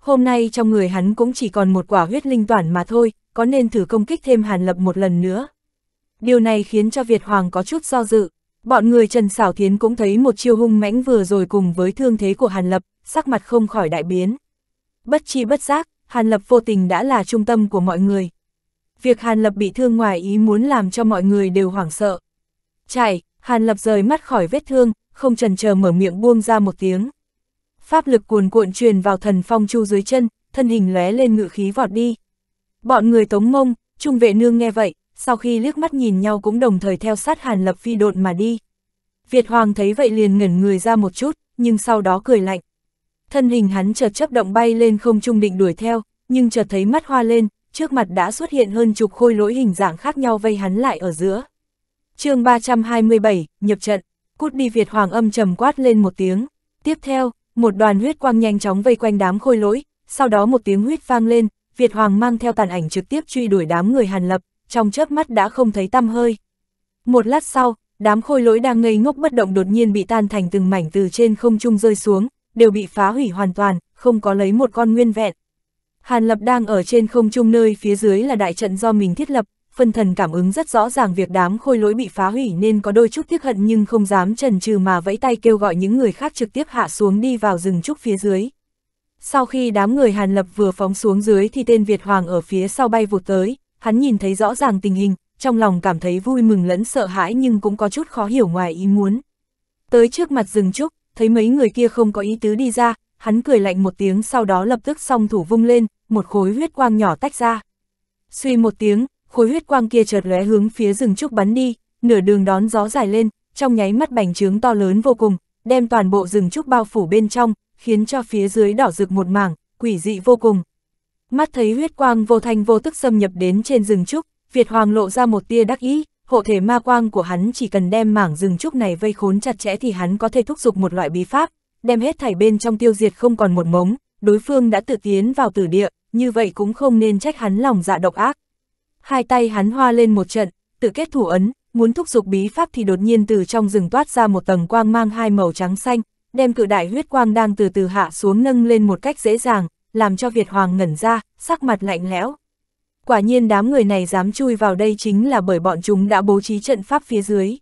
Hôm nay trong người hắn cũng chỉ còn một quả huyết linh toản mà thôi, có nên thử công kích thêm Hàn Lập một lần nữa. Điều này khiến cho Việt Hoàng có chút do dự. Bọn người Trần Sảo Thiến cũng thấy một chiêu hung mãnh vừa rồi cùng với thương thế của Hàn Lập, sắc mặt không khỏi đại biến. Bất chi bất giác, Hàn Lập vô tình đã là trung tâm của mọi người. Việc Hàn Lập bị thương ngoài ý muốn làm cho mọi người đều hoảng sợ. Chạy, Hàn Lập rời mắt khỏi vết thương, không trần chờ mở miệng buông ra một tiếng. Pháp lực cuồn cuộn truyền vào thần phong chu dưới chân, thân hình lóe lên ngự khí vọt đi. Bọn người tống mông, trung vệ nương nghe vậy, sau khi liếc mắt nhìn nhau cũng đồng thời theo sát Hàn Lập phi độn mà đi. Việt Hoàng thấy vậy liền ngẩn người ra một chút, nhưng sau đó cười lạnh thân hình hắn chợt chấp động bay lên không trung định đuổi theo, nhưng chợt thấy mắt hoa lên, trước mặt đã xuất hiện hơn chục khôi lỗi hình dạng khác nhau vây hắn lại ở giữa. chương 327, nhập trận, cút đi Việt Hoàng âm trầm quát lên một tiếng. Tiếp theo, một đoàn huyết quang nhanh chóng vây quanh đám khôi lỗi, sau đó một tiếng huyết vang lên, Việt Hoàng mang theo tàn ảnh trực tiếp truy đuổi đám người Hàn Lập, trong chớp mắt đã không thấy tăm hơi. Một lát sau, đám khôi lỗi đang ngây ngốc bất động đột nhiên bị tan thành từng mảnh từ trên không trung rơi xuống, đều bị phá hủy hoàn toàn, không có lấy một con nguyên vẹn. Hàn Lập đang ở trên không trung nơi phía dưới là đại trận do mình thiết lập, phân thần cảm ứng rất rõ ràng việc đám khôi lỗi bị phá hủy nên có đôi chút tiếc hận nhưng không dám chần chừ mà vẫy tay kêu gọi những người khác trực tiếp hạ xuống đi vào rừng trúc phía dưới. Sau khi đám người Hàn Lập vừa phóng xuống dưới thì tên Việt Hoàng ở phía sau bay vụt tới, hắn nhìn thấy rõ ràng tình hình, trong lòng cảm thấy vui mừng lẫn sợ hãi nhưng cũng có chút khó hiểu ngoài ý muốn. Tới trước mặt rừng trúc, thấy mấy người kia không có ý tứ đi ra, hắn cười lạnh một tiếng sau đó lập tức song thủ vung lên, một khối huyết quang nhỏ tách ra. Suy một tiếng, khối huyết quang kia chợt lóe hướng phía rừng trúc bắn đi, nửa đường đón gió dài lên, trong nháy mắt bành trướng to lớn vô cùng, đem toàn bộ rừng trúc bao phủ bên trong, khiến cho phía dưới đỏ rực một mảng, quỷ dị vô cùng. Mắt thấy huyết quang vô thanh vô tức xâm nhập đến trên rừng trúc, Việt Hoàng lộ ra một tia đắc ý, hộ thể ma quang của hắn chỉ cần đem mảng rừng trúc này vây khốn chặt chẽ thì hắn có thể thúc giục một loại bí pháp, đem hết thảy bên trong tiêu diệt không còn một mống, đối phương đã tự tiến vào tử địa, như vậy cũng không nên trách hắn lòng dạ độc ác. Hai tay hắn hoa lên một trận, tự kết thủ ấn, muốn thúc giục bí pháp thì đột nhiên từ trong rừng toát ra một tầng quang mang hai màu trắng xanh, đem cự đại huyết quang đang từ từ hạ xuống nâng lên một cách dễ dàng, làm cho Việt Hoàng ngẩn ra, sắc mặt lạnh lẽo quả nhiên đám người này dám chui vào đây chính là bởi bọn chúng đã bố trí trận pháp phía dưới.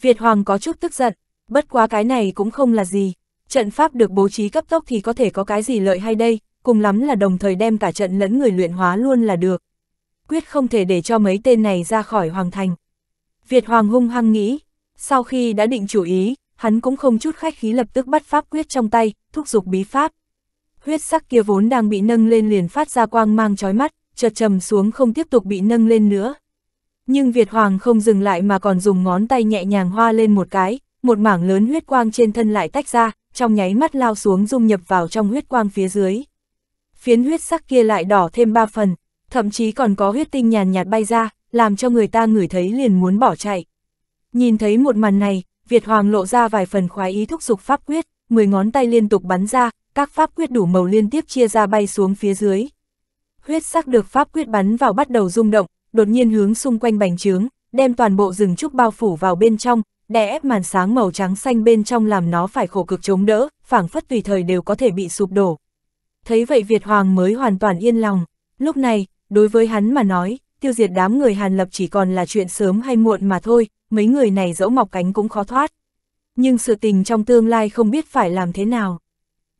Việt Hoàng có chút tức giận, bất quá cái này cũng không là gì, trận pháp được bố trí cấp tốc thì có thể có cái gì lợi hay đây, cùng lắm là đồng thời đem cả trận lẫn người luyện hóa luôn là được. Quyết không thể để cho mấy tên này ra khỏi Hoàng Thành. Việt Hoàng hung hăng nghĩ, sau khi đã định chủ ý, hắn cũng không chút khách khí lập tức bắt pháp quyết trong tay, thúc giục bí pháp. Huyết sắc kia vốn đang bị nâng lên liền phát ra quang mang chói mắt, chợt trầm xuống không tiếp tục bị nâng lên nữa. Nhưng Việt Hoàng không dừng lại mà còn dùng ngón tay nhẹ nhàng hoa lên một cái, một mảng lớn huyết quang trên thân lại tách ra, trong nháy mắt lao xuống dung nhập vào trong huyết quang phía dưới. Phiến huyết sắc kia lại đỏ thêm ba phần, thậm chí còn có huyết tinh nhàn nhạt bay ra, làm cho người ta ngửi thấy liền muốn bỏ chạy. Nhìn thấy một màn này, Việt Hoàng lộ ra vài phần khoái ý thúc dục pháp quyết, mười ngón tay liên tục bắn ra, các pháp quyết đủ màu liên tiếp chia ra bay xuống phía dưới huyết sắc được pháp quyết bắn vào bắt đầu rung động, đột nhiên hướng xung quanh bành trướng, đem toàn bộ rừng trúc bao phủ vào bên trong, đè ép màn sáng màu trắng xanh bên trong làm nó phải khổ cực chống đỡ, phảng phất tùy thời đều có thể bị sụp đổ. Thấy vậy Việt Hoàng mới hoàn toàn yên lòng, lúc này, đối với hắn mà nói, tiêu diệt đám người Hàn Lập chỉ còn là chuyện sớm hay muộn mà thôi, mấy người này dẫu mọc cánh cũng khó thoát. Nhưng sự tình trong tương lai không biết phải làm thế nào.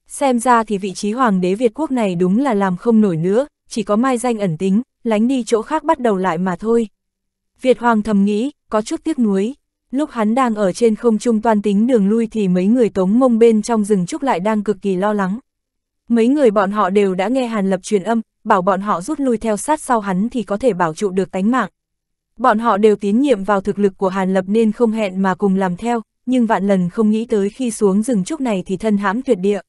Xem ra thì vị trí hoàng đế Việt quốc này đúng là làm không nổi nữa, chỉ có mai danh ẩn tính, lánh đi chỗ khác bắt đầu lại mà thôi. Việt Hoàng thầm nghĩ, có chút tiếc nuối. Lúc hắn đang ở trên không trung toan tính đường lui thì mấy người tống mông bên trong rừng trúc lại đang cực kỳ lo lắng. Mấy người bọn họ đều đã nghe Hàn Lập truyền âm, bảo bọn họ rút lui theo sát sau hắn thì có thể bảo trụ được tánh mạng. Bọn họ đều tín nhiệm vào thực lực của Hàn Lập nên không hẹn mà cùng làm theo, nhưng vạn lần không nghĩ tới khi xuống rừng trúc này thì thân hãm tuyệt địa.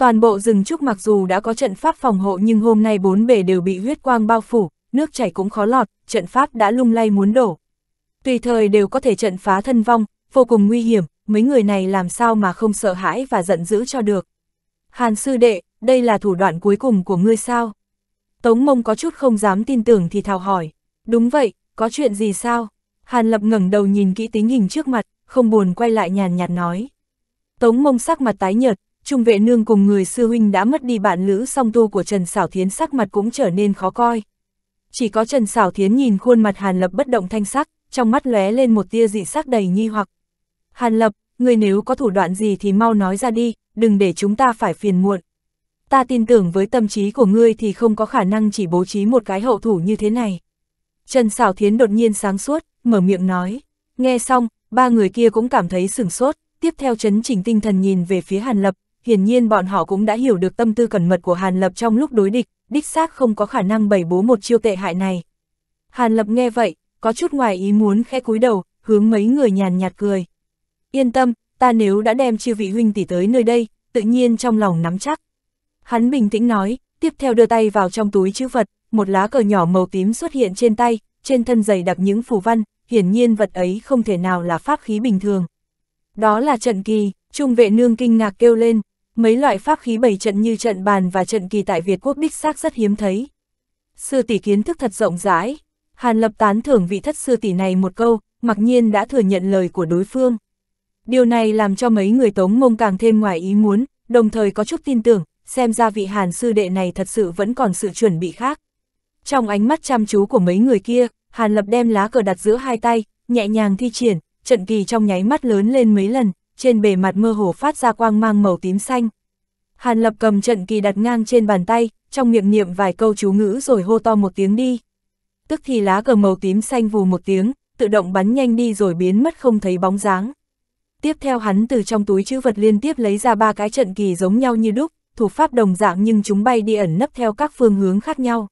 Toàn bộ rừng trúc mặc dù đã có trận pháp phòng hộ nhưng hôm nay bốn bể đều bị huyết quang bao phủ, nước chảy cũng khó lọt, trận pháp đã lung lay muốn đổ. Tùy thời đều có thể trận phá thân vong, vô cùng nguy hiểm, mấy người này làm sao mà không sợ hãi và giận dữ cho được. Hàn sư đệ, đây là thủ đoạn cuối cùng của ngươi sao? Tống mông có chút không dám tin tưởng thì thào hỏi. Đúng vậy, có chuyện gì sao? Hàn lập ngẩng đầu nhìn kỹ tính hình trước mặt, không buồn quay lại nhàn nhạt nói. Tống mông sắc mặt tái nhợt, trung vệ nương cùng người sư huynh đã mất đi bạn lữ song tu của Trần Sảo Thiến sắc mặt cũng trở nên khó coi. Chỉ có Trần Sảo Thiến nhìn khuôn mặt Hàn Lập bất động thanh sắc, trong mắt lóe lên một tia dị sắc đầy nghi hoặc. Hàn Lập, người nếu có thủ đoạn gì thì mau nói ra đi, đừng để chúng ta phải phiền muộn. Ta tin tưởng với tâm trí của ngươi thì không có khả năng chỉ bố trí một cái hậu thủ như thế này. Trần Sảo Thiến đột nhiên sáng suốt, mở miệng nói. Nghe xong, ba người kia cũng cảm thấy sửng sốt, tiếp theo chấn chỉnh tinh thần nhìn về phía Hàn Lập, hiển nhiên bọn họ cũng đã hiểu được tâm tư cẩn mật của Hàn Lập trong lúc đối địch, đích xác không có khả năng bày bố một chiêu tệ hại này. Hàn Lập nghe vậy, có chút ngoài ý muốn khẽ cúi đầu, hướng mấy người nhàn nhạt cười. Yên tâm, ta nếu đã đem chư vị huynh tỷ tới nơi đây, tự nhiên trong lòng nắm chắc. Hắn bình tĩnh nói, tiếp theo đưa tay vào trong túi chữ vật, một lá cờ nhỏ màu tím xuất hiện trên tay, trên thân giày đặc những phù văn, hiển nhiên vật ấy không thể nào là pháp khí bình thường. Đó là trận kỳ, trung vệ nương kinh ngạc kêu lên. Mấy loại pháp khí bảy trận như trận bàn và trận kỳ tại Việt quốc đích xác rất hiếm thấy. Sư tỷ kiến thức thật rộng rãi. Hàn Lập tán thưởng vị thất sư tỷ này một câu, mặc nhiên đã thừa nhận lời của đối phương. Điều này làm cho mấy người Tống Mông càng thêm ngoài ý muốn, đồng thời có chút tin tưởng, xem ra vị Hàn sư đệ này thật sự vẫn còn sự chuẩn bị khác. Trong ánh mắt chăm chú của mấy người kia, Hàn Lập đem lá cờ đặt giữa hai tay, nhẹ nhàng thi triển, trận kỳ trong nháy mắt lớn lên mấy lần, trên bề mặt mơ hồ phát ra quang mang màu tím xanh. Hàn Lập cầm trận kỳ đặt ngang trên bàn tay, trong miệng niệm vài câu chú ngữ rồi hô to một tiếng đi. Tức thì lá cờ màu tím xanh vù một tiếng, tự động bắn nhanh đi rồi biến mất không thấy bóng dáng. Tiếp theo hắn từ trong túi chữ vật liên tiếp lấy ra ba cái trận kỳ giống nhau như đúc, thủ pháp đồng dạng nhưng chúng bay đi ẩn nấp theo các phương hướng khác nhau.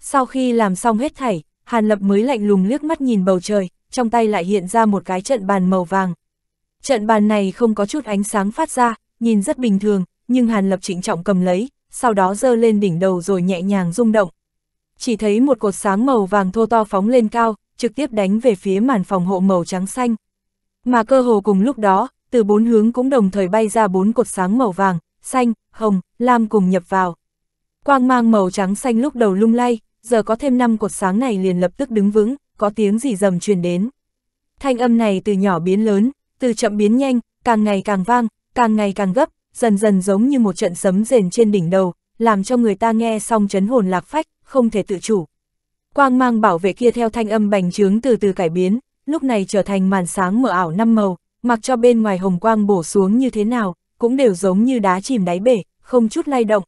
Sau khi làm xong hết thảy, Hàn Lập mới lạnh lùng liếc mắt nhìn bầu trời, trong tay lại hiện ra một cái trận bàn màu vàng, Trận bàn này không có chút ánh sáng phát ra, nhìn rất bình thường, nhưng Hàn Lập trịnh trọng cầm lấy, sau đó dơ lên đỉnh đầu rồi nhẹ nhàng rung động. Chỉ thấy một cột sáng màu vàng thô to phóng lên cao, trực tiếp đánh về phía màn phòng hộ màu trắng xanh. Mà cơ hồ cùng lúc đó, từ bốn hướng cũng đồng thời bay ra bốn cột sáng màu vàng, xanh, hồng, lam cùng nhập vào. Quang mang màu trắng xanh lúc đầu lung lay, giờ có thêm năm cột sáng này liền lập tức đứng vững, có tiếng gì rầm truyền đến. Thanh âm này từ nhỏ biến lớn, từ chậm biến nhanh, càng ngày càng vang, càng ngày càng gấp, dần dần giống như một trận sấm rền trên đỉnh đầu, làm cho người ta nghe xong chấn hồn lạc phách, không thể tự chủ. Quang mang bảo vệ kia theo thanh âm bành trướng từ từ cải biến, lúc này trở thành màn sáng mờ ảo năm màu, mặc cho bên ngoài hồng quang bổ xuống như thế nào, cũng đều giống như đá chìm đáy bể, không chút lay động.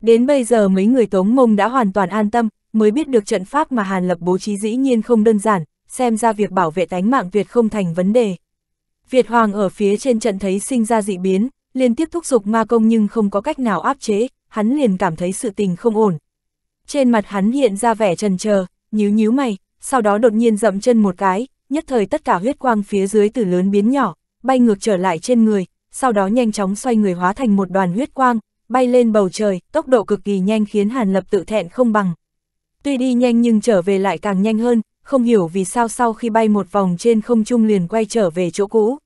Đến bây giờ mấy người tống mông đã hoàn toàn an tâm, mới biết được trận pháp mà Hàn Lập bố trí dĩ nhiên không đơn giản, xem ra việc bảo vệ tánh mạng Việt không thành vấn đề. Việt Hoàng ở phía trên trận thấy sinh ra dị biến, liên tiếp thúc giục ma công nhưng không có cách nào áp chế, hắn liền cảm thấy sự tình không ổn. Trên mặt hắn hiện ra vẻ trần chờ nhíu nhíu mày, sau đó đột nhiên dậm chân một cái, nhất thời tất cả huyết quang phía dưới từ lớn biến nhỏ, bay ngược trở lại trên người, sau đó nhanh chóng xoay người hóa thành một đoàn huyết quang, bay lên bầu trời, tốc độ cực kỳ nhanh khiến Hàn Lập tự thẹn không bằng. Tuy đi nhanh nhưng trở về lại càng nhanh hơn, không hiểu vì sao sau khi bay một vòng trên không trung liền quay trở về chỗ cũ.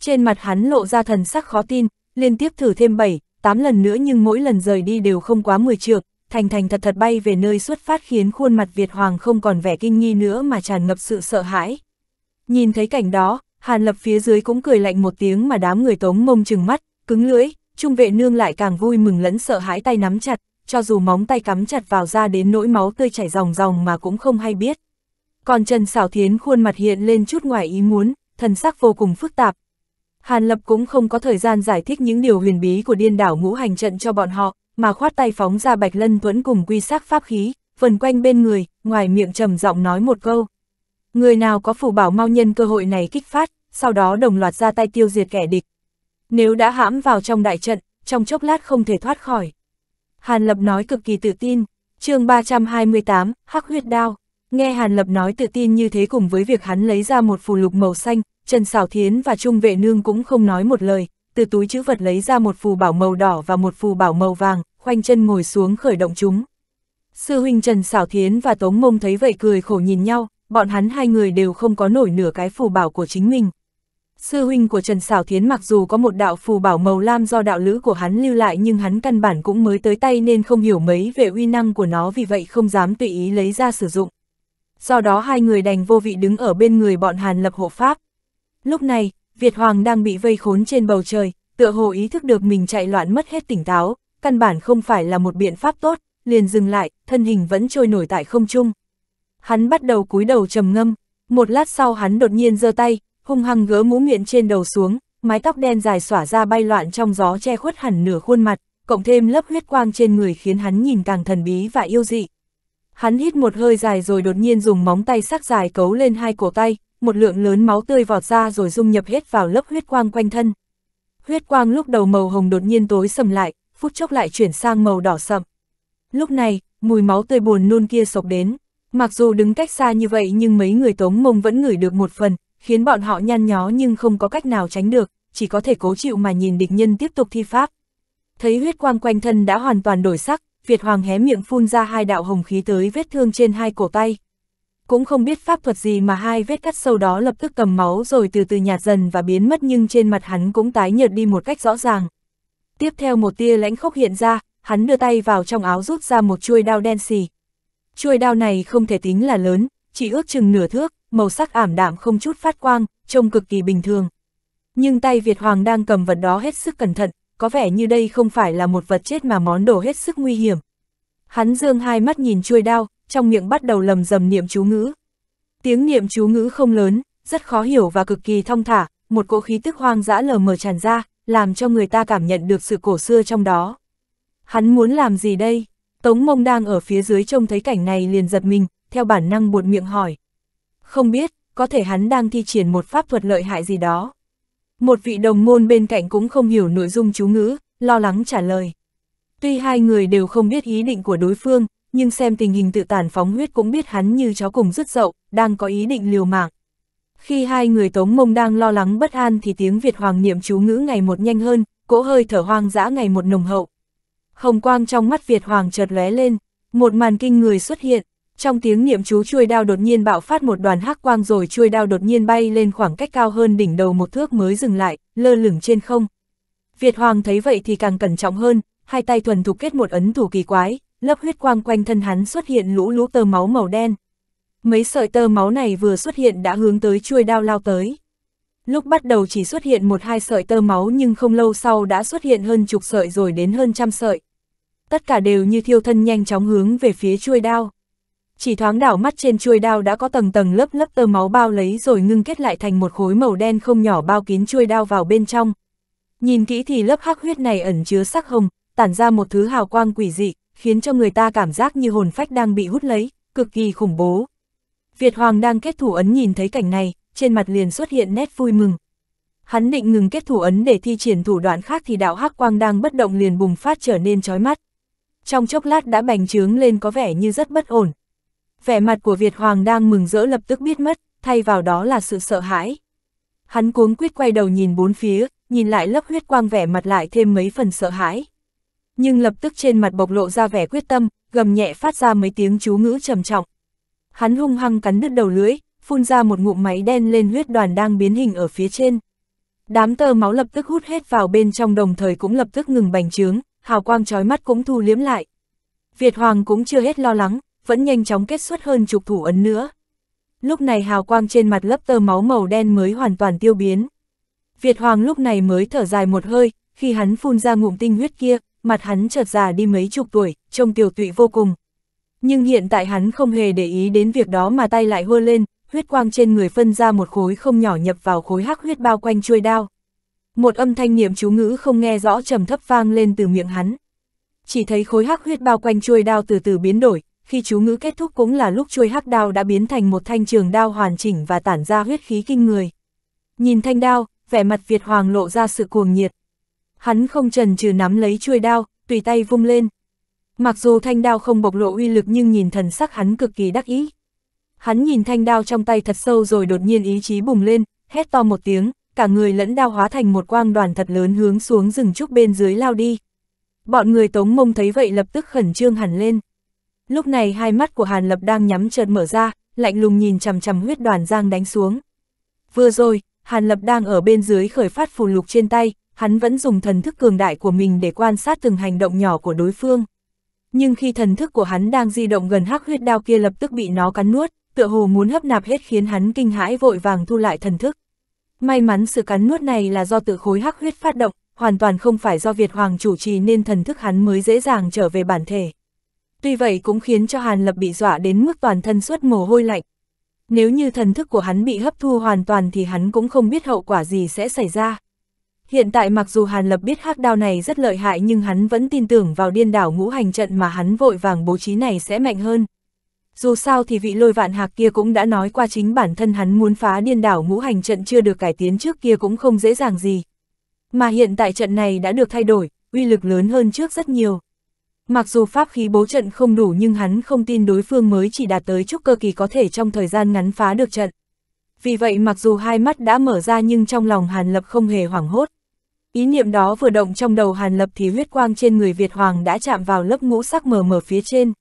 Trên mặt hắn lộ ra thần sắc khó tin, liên tiếp thử thêm 7, 8 lần nữa nhưng mỗi lần rời đi đều không quá 10 trượng, thành thành thật thật bay về nơi xuất phát khiến khuôn mặt Việt Hoàng không còn vẻ kinh nghi nữa mà tràn ngập sự sợ hãi. Nhìn thấy cảnh đó, Hàn Lập phía dưới cũng cười lạnh một tiếng mà đám người tống mông chừng mắt, cứng lưỡi, trung vệ nương lại càng vui mừng lẫn sợ hãi tay nắm chặt, cho dù móng tay cắm chặt vào da đến nỗi máu tươi chảy ròng ròng mà cũng không hay biết. Còn Trần Sảo Thiến khuôn mặt hiện lên chút ngoài ý muốn, thần sắc vô cùng phức tạp. Hàn Lập cũng không có thời gian giải thích những điều huyền bí của điên đảo ngũ hành trận cho bọn họ, mà khoát tay phóng ra Bạch Lân Thuẫn cùng quy sắc pháp khí, vần quanh bên người, ngoài miệng trầm giọng nói một câu. Người nào có phù bảo mau nhân cơ hội này kích phát, sau đó đồng loạt ra tay tiêu diệt kẻ địch. Nếu đã hãm vào trong đại trận, trong chốc lát không thể thoát khỏi. Hàn Lập nói cực kỳ tự tin, chương 328, Hắc huyết đao. Nghe Hàn Lập nói tự tin như thế cùng với việc hắn lấy ra một phù lục màu xanh, Trần Sảo Thiến và Trung Vệ Nương cũng không nói một lời, từ túi chữ vật lấy ra một phù bảo màu đỏ và một phù bảo màu vàng, khoanh chân ngồi xuống khởi động chúng. Sư huynh Trần Sảo Thiến và Tống Mông thấy vậy cười khổ nhìn nhau, bọn hắn hai người đều không có nổi nửa cái phù bảo của chính mình. Sư huynh của Trần Sảo Thiến mặc dù có một đạo phù bảo màu lam do đạo lữ của hắn lưu lại nhưng hắn căn bản cũng mới tới tay nên không hiểu mấy về uy năng của nó vì vậy không dám tùy ý lấy ra sử dụng do đó hai người đành vô vị đứng ở bên người bọn Hàn lập hộ pháp. Lúc này, Việt Hoàng đang bị vây khốn trên bầu trời, tựa hồ ý thức được mình chạy loạn mất hết tỉnh táo, căn bản không phải là một biện pháp tốt, liền dừng lại, thân hình vẫn trôi nổi tại không trung. Hắn bắt đầu cúi đầu trầm ngâm, một lát sau hắn đột nhiên giơ tay, hung hăng gỡ mũ miệng trên đầu xuống, mái tóc đen dài xỏa ra bay loạn trong gió che khuất hẳn nửa khuôn mặt, cộng thêm lớp huyết quang trên người khiến hắn nhìn càng thần bí và yêu dị. Hắn hít một hơi dài rồi đột nhiên dùng móng tay sắc dài cấu lên hai cổ tay, một lượng lớn máu tươi vọt ra rồi dung nhập hết vào lớp huyết quang quanh thân. Huyết quang lúc đầu màu hồng đột nhiên tối sầm lại, phút chốc lại chuyển sang màu đỏ sậm. Lúc này, mùi máu tươi buồn nôn kia sộc đến. Mặc dù đứng cách xa như vậy nhưng mấy người tống mông vẫn ngửi được một phần, khiến bọn họ nhăn nhó nhưng không có cách nào tránh được, chỉ có thể cố chịu mà nhìn địch nhân tiếp tục thi pháp. Thấy huyết quang quanh thân đã hoàn toàn đổi sắc, Việt Hoàng hé miệng phun ra hai đạo hồng khí tới vết thương trên hai cổ tay. Cũng không biết pháp thuật gì mà hai vết cắt sâu đó lập tức cầm máu rồi từ từ nhạt dần và biến mất nhưng trên mặt hắn cũng tái nhợt đi một cách rõ ràng. Tiếp theo một tia lãnh khốc hiện ra, hắn đưa tay vào trong áo rút ra một chuôi đao đen xì. Chuôi đao này không thể tính là lớn, chỉ ước chừng nửa thước, màu sắc ảm đạm không chút phát quang, trông cực kỳ bình thường. Nhưng tay Việt Hoàng đang cầm vật đó hết sức cẩn thận, có vẻ như đây không phải là một vật chết mà món đồ hết sức nguy hiểm. Hắn dương hai mắt nhìn chuôi đao, trong miệng bắt đầu lầm rầm niệm chú ngữ. Tiếng niệm chú ngữ không lớn, rất khó hiểu và cực kỳ thông thả, một cỗ khí tức hoang dã lờ mờ tràn ra, làm cho người ta cảm nhận được sự cổ xưa trong đó. Hắn muốn làm gì đây? Tống mông đang ở phía dưới trông thấy cảnh này liền giật mình, theo bản năng buột miệng hỏi. Không biết, có thể hắn đang thi triển một pháp thuật lợi hại gì đó. Một vị đồng môn bên cạnh cũng không hiểu nội dung chú ngữ, lo lắng trả lời. Tuy hai người đều không biết ý định của đối phương, nhưng xem tình hình tự tàn phóng huyết cũng biết hắn như chó cùng rứt dậu, đang có ý định liều mạng. Khi hai người tống mông đang lo lắng bất an thì tiếng Việt hoàng niệm chú ngữ ngày một nhanh hơn, cỗ hơi thở hoang dã ngày một nồng hậu. Hồng quang trong mắt Việt hoàng chợt lóe lên, một màn kinh người xuất hiện, trong tiếng niệm chú chuôi đao đột nhiên bạo phát một đoàn hắc quang rồi chuôi đao đột nhiên bay lên khoảng cách cao hơn đỉnh đầu một thước mới dừng lại, lơ lửng trên không. Việt Hoàng thấy vậy thì càng cẩn trọng hơn, hai tay thuần thục kết một ấn thủ kỳ quái, lớp huyết quang quanh thân hắn xuất hiện lũ lũ tơ máu màu đen. Mấy sợi tơ máu này vừa xuất hiện đã hướng tới chuôi đao lao tới. Lúc bắt đầu chỉ xuất hiện một hai sợi tơ máu nhưng không lâu sau đã xuất hiện hơn chục sợi rồi đến hơn trăm sợi. Tất cả đều như thiêu thân nhanh chóng hướng về phía chuôi đao chỉ thoáng đảo mắt trên chuôi đao đã có tầng tầng lớp lớp tơ máu bao lấy rồi ngưng kết lại thành một khối màu đen không nhỏ bao kín chuôi đao vào bên trong. Nhìn kỹ thì lớp hắc huyết này ẩn chứa sắc hồng, tản ra một thứ hào quang quỷ dị, khiến cho người ta cảm giác như hồn phách đang bị hút lấy, cực kỳ khủng bố. Việt Hoàng đang kết thủ ấn nhìn thấy cảnh này, trên mặt liền xuất hiện nét vui mừng. Hắn định ngừng kết thủ ấn để thi triển thủ đoạn khác thì đạo hắc quang đang bất động liền bùng phát trở nên chói mắt. Trong chốc lát đã bành trướng lên có vẻ như rất bất ổn, vẻ mặt của Việt Hoàng đang mừng rỡ lập tức biết mất, thay vào đó là sự sợ hãi. Hắn cuống quyết quay đầu nhìn bốn phía, nhìn lại lớp huyết quang vẻ mặt lại thêm mấy phần sợ hãi. Nhưng lập tức trên mặt bộc lộ ra vẻ quyết tâm, gầm nhẹ phát ra mấy tiếng chú ngữ trầm trọng. Hắn hung hăng cắn đứt đầu lưỡi, phun ra một ngụm máy đen lên huyết đoàn đang biến hình ở phía trên. Đám tơ máu lập tức hút hết vào bên trong đồng thời cũng lập tức ngừng bành trướng, hào quang trói mắt cũng thu liếm lại. Việt Hoàng cũng chưa hết lo lắng, vẫn nhanh chóng kết xuất hơn chục thủ ấn nữa. Lúc này hào quang trên mặt lớp tơ máu màu đen mới hoàn toàn tiêu biến. Việt Hoàng lúc này mới thở dài một hơi, khi hắn phun ra ngụm tinh huyết kia, mặt hắn chợt già đi mấy chục tuổi, trông tiểu tụy vô cùng. Nhưng hiện tại hắn không hề để ý đến việc đó mà tay lại hôi lên, huyết quang trên người phân ra một khối không nhỏ nhập vào khối hắc huyết bao quanh chuôi đao. Một âm thanh niệm chú ngữ không nghe rõ trầm thấp vang lên từ miệng hắn. Chỉ thấy khối hắc huyết bao quanh chuôi đao từ từ biến đổi, khi chú ngữ kết thúc cũng là lúc chuôi hắc đao đã biến thành một thanh trường đao hoàn chỉnh và tản ra huyết khí kinh người. Nhìn thanh đao, vẻ mặt Việt Hoàng lộ ra sự cuồng nhiệt. Hắn không trần trừ nắm lấy chuôi đao, tùy tay vung lên. Mặc dù thanh đao không bộc lộ uy lực nhưng nhìn thần sắc hắn cực kỳ đắc ý. Hắn nhìn thanh đao trong tay thật sâu rồi đột nhiên ý chí bùng lên, hét to một tiếng, cả người lẫn đao hóa thành một quang đoàn thật lớn hướng xuống rừng trúc bên dưới lao đi. Bọn người tống mông thấy vậy lập tức khẩn trương hẳn lên. Lúc này hai mắt của Hàn Lập đang nhắm chợt mở ra, lạnh lùng nhìn chằm chằm huyết đoàn giang đánh xuống. Vừa rồi, Hàn Lập đang ở bên dưới khởi phát phù lục trên tay, hắn vẫn dùng thần thức cường đại của mình để quan sát từng hành động nhỏ của đối phương. Nhưng khi thần thức của hắn đang di động gần hắc huyết đao kia lập tức bị nó cắn nuốt, tựa hồ muốn hấp nạp hết khiến hắn kinh hãi vội vàng thu lại thần thức. May mắn sự cắn nuốt này là do tự khối hắc huyết phát động, hoàn toàn không phải do Việt Hoàng chủ trì nên thần thức hắn mới dễ dàng trở về bản thể tuy vậy cũng khiến cho Hàn Lập bị dọa đến mức toàn thân suốt mồ hôi lạnh. Nếu như thần thức của hắn bị hấp thu hoàn toàn thì hắn cũng không biết hậu quả gì sẽ xảy ra. Hiện tại mặc dù Hàn Lập biết hắc đao này rất lợi hại nhưng hắn vẫn tin tưởng vào điên đảo ngũ hành trận mà hắn vội vàng bố trí này sẽ mạnh hơn. Dù sao thì vị lôi vạn hạc kia cũng đã nói qua chính bản thân hắn muốn phá điên đảo ngũ hành trận chưa được cải tiến trước kia cũng không dễ dàng gì. Mà hiện tại trận này đã được thay đổi, uy lực lớn hơn trước rất nhiều. Mặc dù pháp khí bố trận không đủ nhưng hắn không tin đối phương mới chỉ đạt tới chút cơ kỳ có thể trong thời gian ngắn phá được trận. Vì vậy mặc dù hai mắt đã mở ra nhưng trong lòng Hàn Lập không hề hoảng hốt. Ý niệm đó vừa động trong đầu Hàn Lập thì huyết quang trên người Việt Hoàng đã chạm vào lớp ngũ sắc mờ mờ phía trên.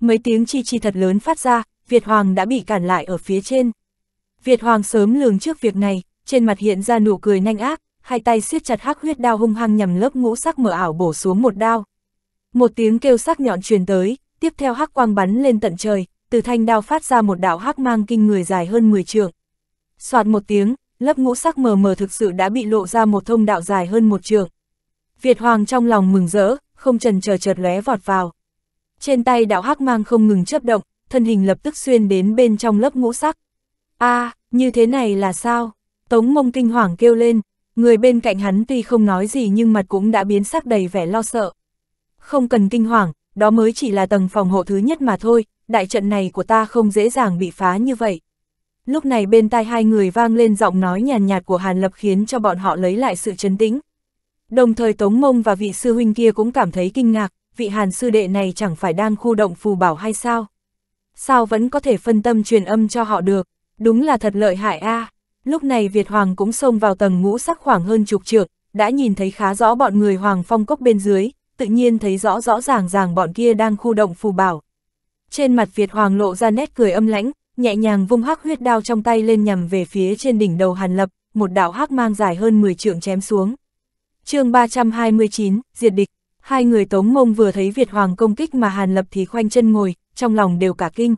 Mấy tiếng chi chi thật lớn phát ra, Việt Hoàng đã bị cản lại ở phía trên. Việt Hoàng sớm lường trước việc này, trên mặt hiện ra nụ cười nhanh ác, hai tay siết chặt hắc huyết đao hung hăng nhằm lớp ngũ sắc mờ ảo bổ xuống một đao. Một tiếng kêu sắc nhọn truyền tới, tiếp theo hắc quang bắn lên tận trời, từ thanh đao phát ra một đạo hắc mang kinh người dài hơn 10 trượng. Soạt một tiếng, lớp ngũ sắc mờ mờ thực sự đã bị lộ ra một thông đạo dài hơn một trượng. Việt Hoàng trong lòng mừng rỡ, không trần chờ chợt lóe vọt vào. Trên tay đạo hắc mang không ngừng chớp động, thân hình lập tức xuyên đến bên trong lớp ngũ sắc. A, à, như thế này là sao? Tống Mông kinh hoàng kêu lên, người bên cạnh hắn tuy không nói gì nhưng mặt cũng đã biến sắc đầy vẻ lo sợ. Không cần kinh hoàng, đó mới chỉ là tầng phòng hộ thứ nhất mà thôi, đại trận này của ta không dễ dàng bị phá như vậy. Lúc này bên tai hai người vang lên giọng nói nhàn nhạt của Hàn Lập khiến cho bọn họ lấy lại sự chấn tĩnh. Đồng thời Tống Mông và vị sư huynh kia cũng cảm thấy kinh ngạc, vị Hàn sư đệ này chẳng phải đang khu động phù bảo hay sao? Sao vẫn có thể phân tâm truyền âm cho họ được? Đúng là thật lợi hại a. À. Lúc này Việt Hoàng cũng xông vào tầng ngũ sắc khoảng hơn chục trượng, đã nhìn thấy khá rõ bọn người Hoàng Phong Cốc bên dưới, tự nhiên thấy rõ rõ ràng ràng bọn kia đang khu động phù bảo. Trên mặt Việt Hoàng lộ ra nét cười âm lãnh, nhẹ nhàng vung hắc huyết đao trong tay lên nhằm về phía trên đỉnh đầu Hàn Lập, một đạo hắc mang dài hơn 10 trượng chém xuống. chương 329, diệt địch, hai người Tống Mông vừa thấy Việt Hoàng công kích mà Hàn Lập thì khoanh chân ngồi, trong lòng đều cả kinh.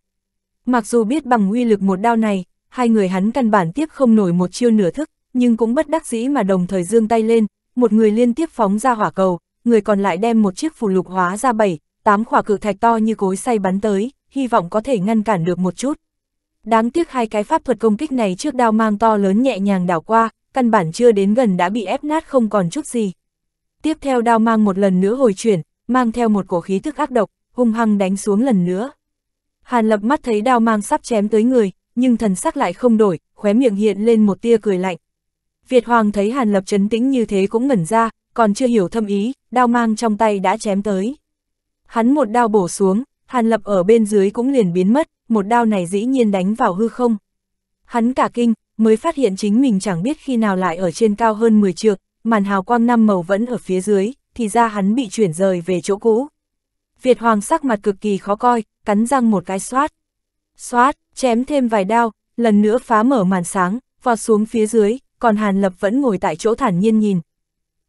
Mặc dù biết bằng uy lực một đao này, hai người hắn căn bản tiếp không nổi một chiêu nửa thức, nhưng cũng bất đắc dĩ mà đồng thời dương tay lên, một người liên tiếp phóng ra hỏa cầu, người còn lại đem một chiếc phù lục hóa ra bảy, tám khỏa cự thạch to như cối xay bắn tới, hy vọng có thể ngăn cản được một chút. Đáng tiếc hai cái pháp thuật công kích này trước đao mang to lớn nhẹ nhàng đảo qua, căn bản chưa đến gần đã bị ép nát không còn chút gì. Tiếp theo đao mang một lần nữa hồi chuyển, mang theo một cổ khí thức ác độc, hung hăng đánh xuống lần nữa. Hàn lập mắt thấy đao mang sắp chém tới người, nhưng thần sắc lại không đổi, khóe miệng hiện lên một tia cười lạnh. Việt Hoàng thấy Hàn lập chấn tĩnh như thế cũng ngẩn ra, còn chưa hiểu thâm ý, đao mang trong tay đã chém tới. Hắn một đao bổ xuống, Hàn Lập ở bên dưới cũng liền biến mất, một đao này dĩ nhiên đánh vào hư không. Hắn cả kinh, mới phát hiện chính mình chẳng biết khi nào lại ở trên cao hơn 10 trượng, màn hào quang năm màu vẫn ở phía dưới, thì ra hắn bị chuyển rời về chỗ cũ. Việt Hoàng sắc mặt cực kỳ khó coi, cắn răng một cái xoát. Xoát, chém thêm vài đao, lần nữa phá mở màn sáng, vọt xuống phía dưới, còn Hàn Lập vẫn ngồi tại chỗ thản nhiên nhìn,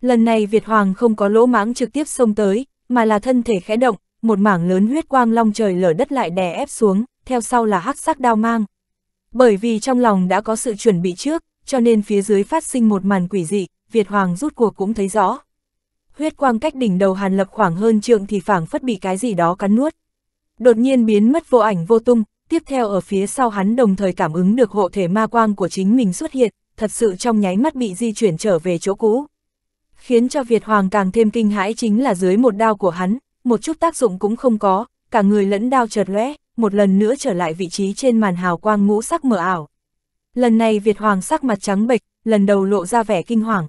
Lần này Việt Hoàng không có lỗ mãng trực tiếp xông tới, mà là thân thể khẽ động, một mảng lớn huyết quang long trời lở đất lại đè ép xuống, theo sau là hắc sắc đao mang. Bởi vì trong lòng đã có sự chuẩn bị trước, cho nên phía dưới phát sinh một màn quỷ dị, Việt Hoàng rút cuộc cũng thấy rõ. Huyết quang cách đỉnh đầu Hàn Lập khoảng hơn trượng thì phảng phất bị cái gì đó cắn nuốt. Đột nhiên biến mất vô ảnh vô tung, tiếp theo ở phía sau hắn đồng thời cảm ứng được hộ thể ma quang của chính mình xuất hiện, thật sự trong nháy mắt bị di chuyển trở về chỗ cũ khiến cho Việt Hoàng càng thêm kinh hãi chính là dưới một đao của hắn, một chút tác dụng cũng không có, cả người lẫn đao chợt lóe, một lần nữa trở lại vị trí trên màn hào quang ngũ sắc mờ ảo. Lần này Việt Hoàng sắc mặt trắng bệch, lần đầu lộ ra vẻ kinh hoàng.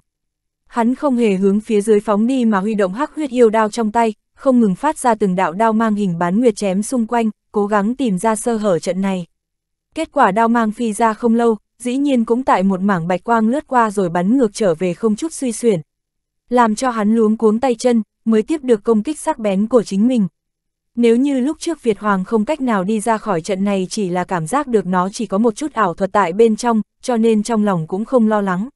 Hắn không hề hướng phía dưới phóng đi mà huy động hắc huyết yêu đao trong tay, không ngừng phát ra từng đạo đao mang hình bán nguyệt chém xung quanh, cố gắng tìm ra sơ hở trận này. Kết quả đao mang phi ra không lâu, dĩ nhiên cũng tại một mảng bạch quang lướt qua rồi bắn ngược trở về không chút suy xuyển, làm cho hắn luống cuống tay chân, mới tiếp được công kích sắc bén của chính mình. Nếu như lúc trước Việt Hoàng không cách nào đi ra khỏi trận này chỉ là cảm giác được nó chỉ có một chút ảo thuật tại bên trong, cho nên trong lòng cũng không lo lắng.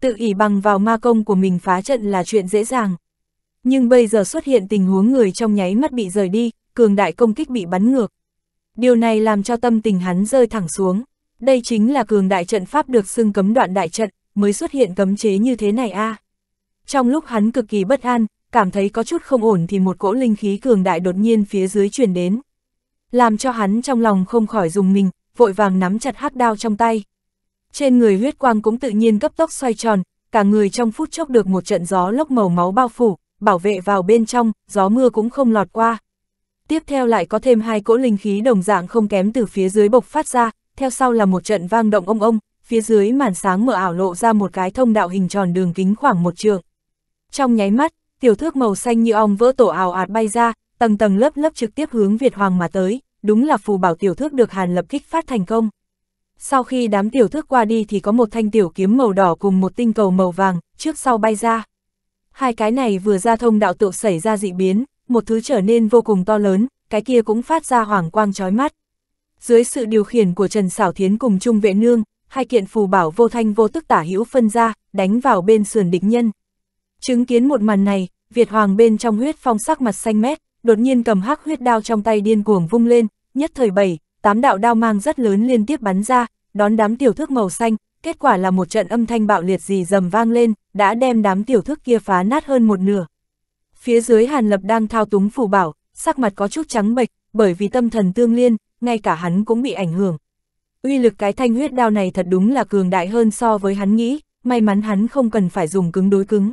Tự ỉ bằng vào ma công của mình phá trận là chuyện dễ dàng. Nhưng bây giờ xuất hiện tình huống người trong nháy mắt bị rời đi, cường đại công kích bị bắn ngược. Điều này làm cho tâm tình hắn rơi thẳng xuống. Đây chính là cường đại trận pháp được xưng cấm đoạn đại trận, mới xuất hiện cấm chế như thế này a à. Trong lúc hắn cực kỳ bất an, cảm thấy có chút không ổn thì một cỗ linh khí cường đại đột nhiên phía dưới truyền đến. Làm cho hắn trong lòng không khỏi dùng mình, vội vàng nắm chặt hắc đao trong tay. Trên người huyết quang cũng tự nhiên cấp tốc xoay tròn, cả người trong phút chốc được một trận gió lốc màu máu bao phủ, bảo vệ vào bên trong, gió mưa cũng không lọt qua. Tiếp theo lại có thêm hai cỗ linh khí đồng dạng không kém từ phía dưới bộc phát ra, theo sau là một trận vang động ông ông, phía dưới màn sáng mở ảo lộ ra một cái thông đạo hình tròn đường kính khoảng một trường. Trong nháy mắt, tiểu thước màu xanh như ong vỡ tổ ảo ạt bay ra, tầng tầng lớp lớp trực tiếp hướng Việt Hoàng mà tới, đúng là phù bảo tiểu thước được Hàn lập kích phát thành công. Sau khi đám tiểu thước qua đi thì có một thanh tiểu kiếm màu đỏ cùng một tinh cầu màu vàng, trước sau bay ra. Hai cái này vừa ra thông đạo tựu xảy ra dị biến, một thứ trở nên vô cùng to lớn, cái kia cũng phát ra hoàng quang chói mắt. Dưới sự điều khiển của Trần Sảo Thiến cùng Trung Vệ Nương, hai kiện phù bảo vô thanh vô tức tả hữu phân ra, đánh vào bên sườn địch nhân. Chứng kiến một màn này, Việt Hoàng bên trong huyết phong sắc mặt xanh mét, đột nhiên cầm hắc huyết đao trong tay điên cuồng vung lên, nhất thời bảy, tám đạo đao mang rất lớn liên tiếp bắn ra, đón đám tiểu thước màu xanh, kết quả là một trận âm thanh bạo liệt gì dầm vang lên, đã đem đám tiểu thước kia phá nát hơn một nửa. Phía dưới Hàn Lập đang thao túng phù bảo, sắc mặt có chút trắng bệch, bởi vì tâm thần tương liên, ngay cả hắn cũng bị ảnh hưởng. Uy lực cái thanh huyết đao này thật đúng là cường đại hơn so với hắn nghĩ, may mắn hắn không cần phải dùng cứng đối cứng.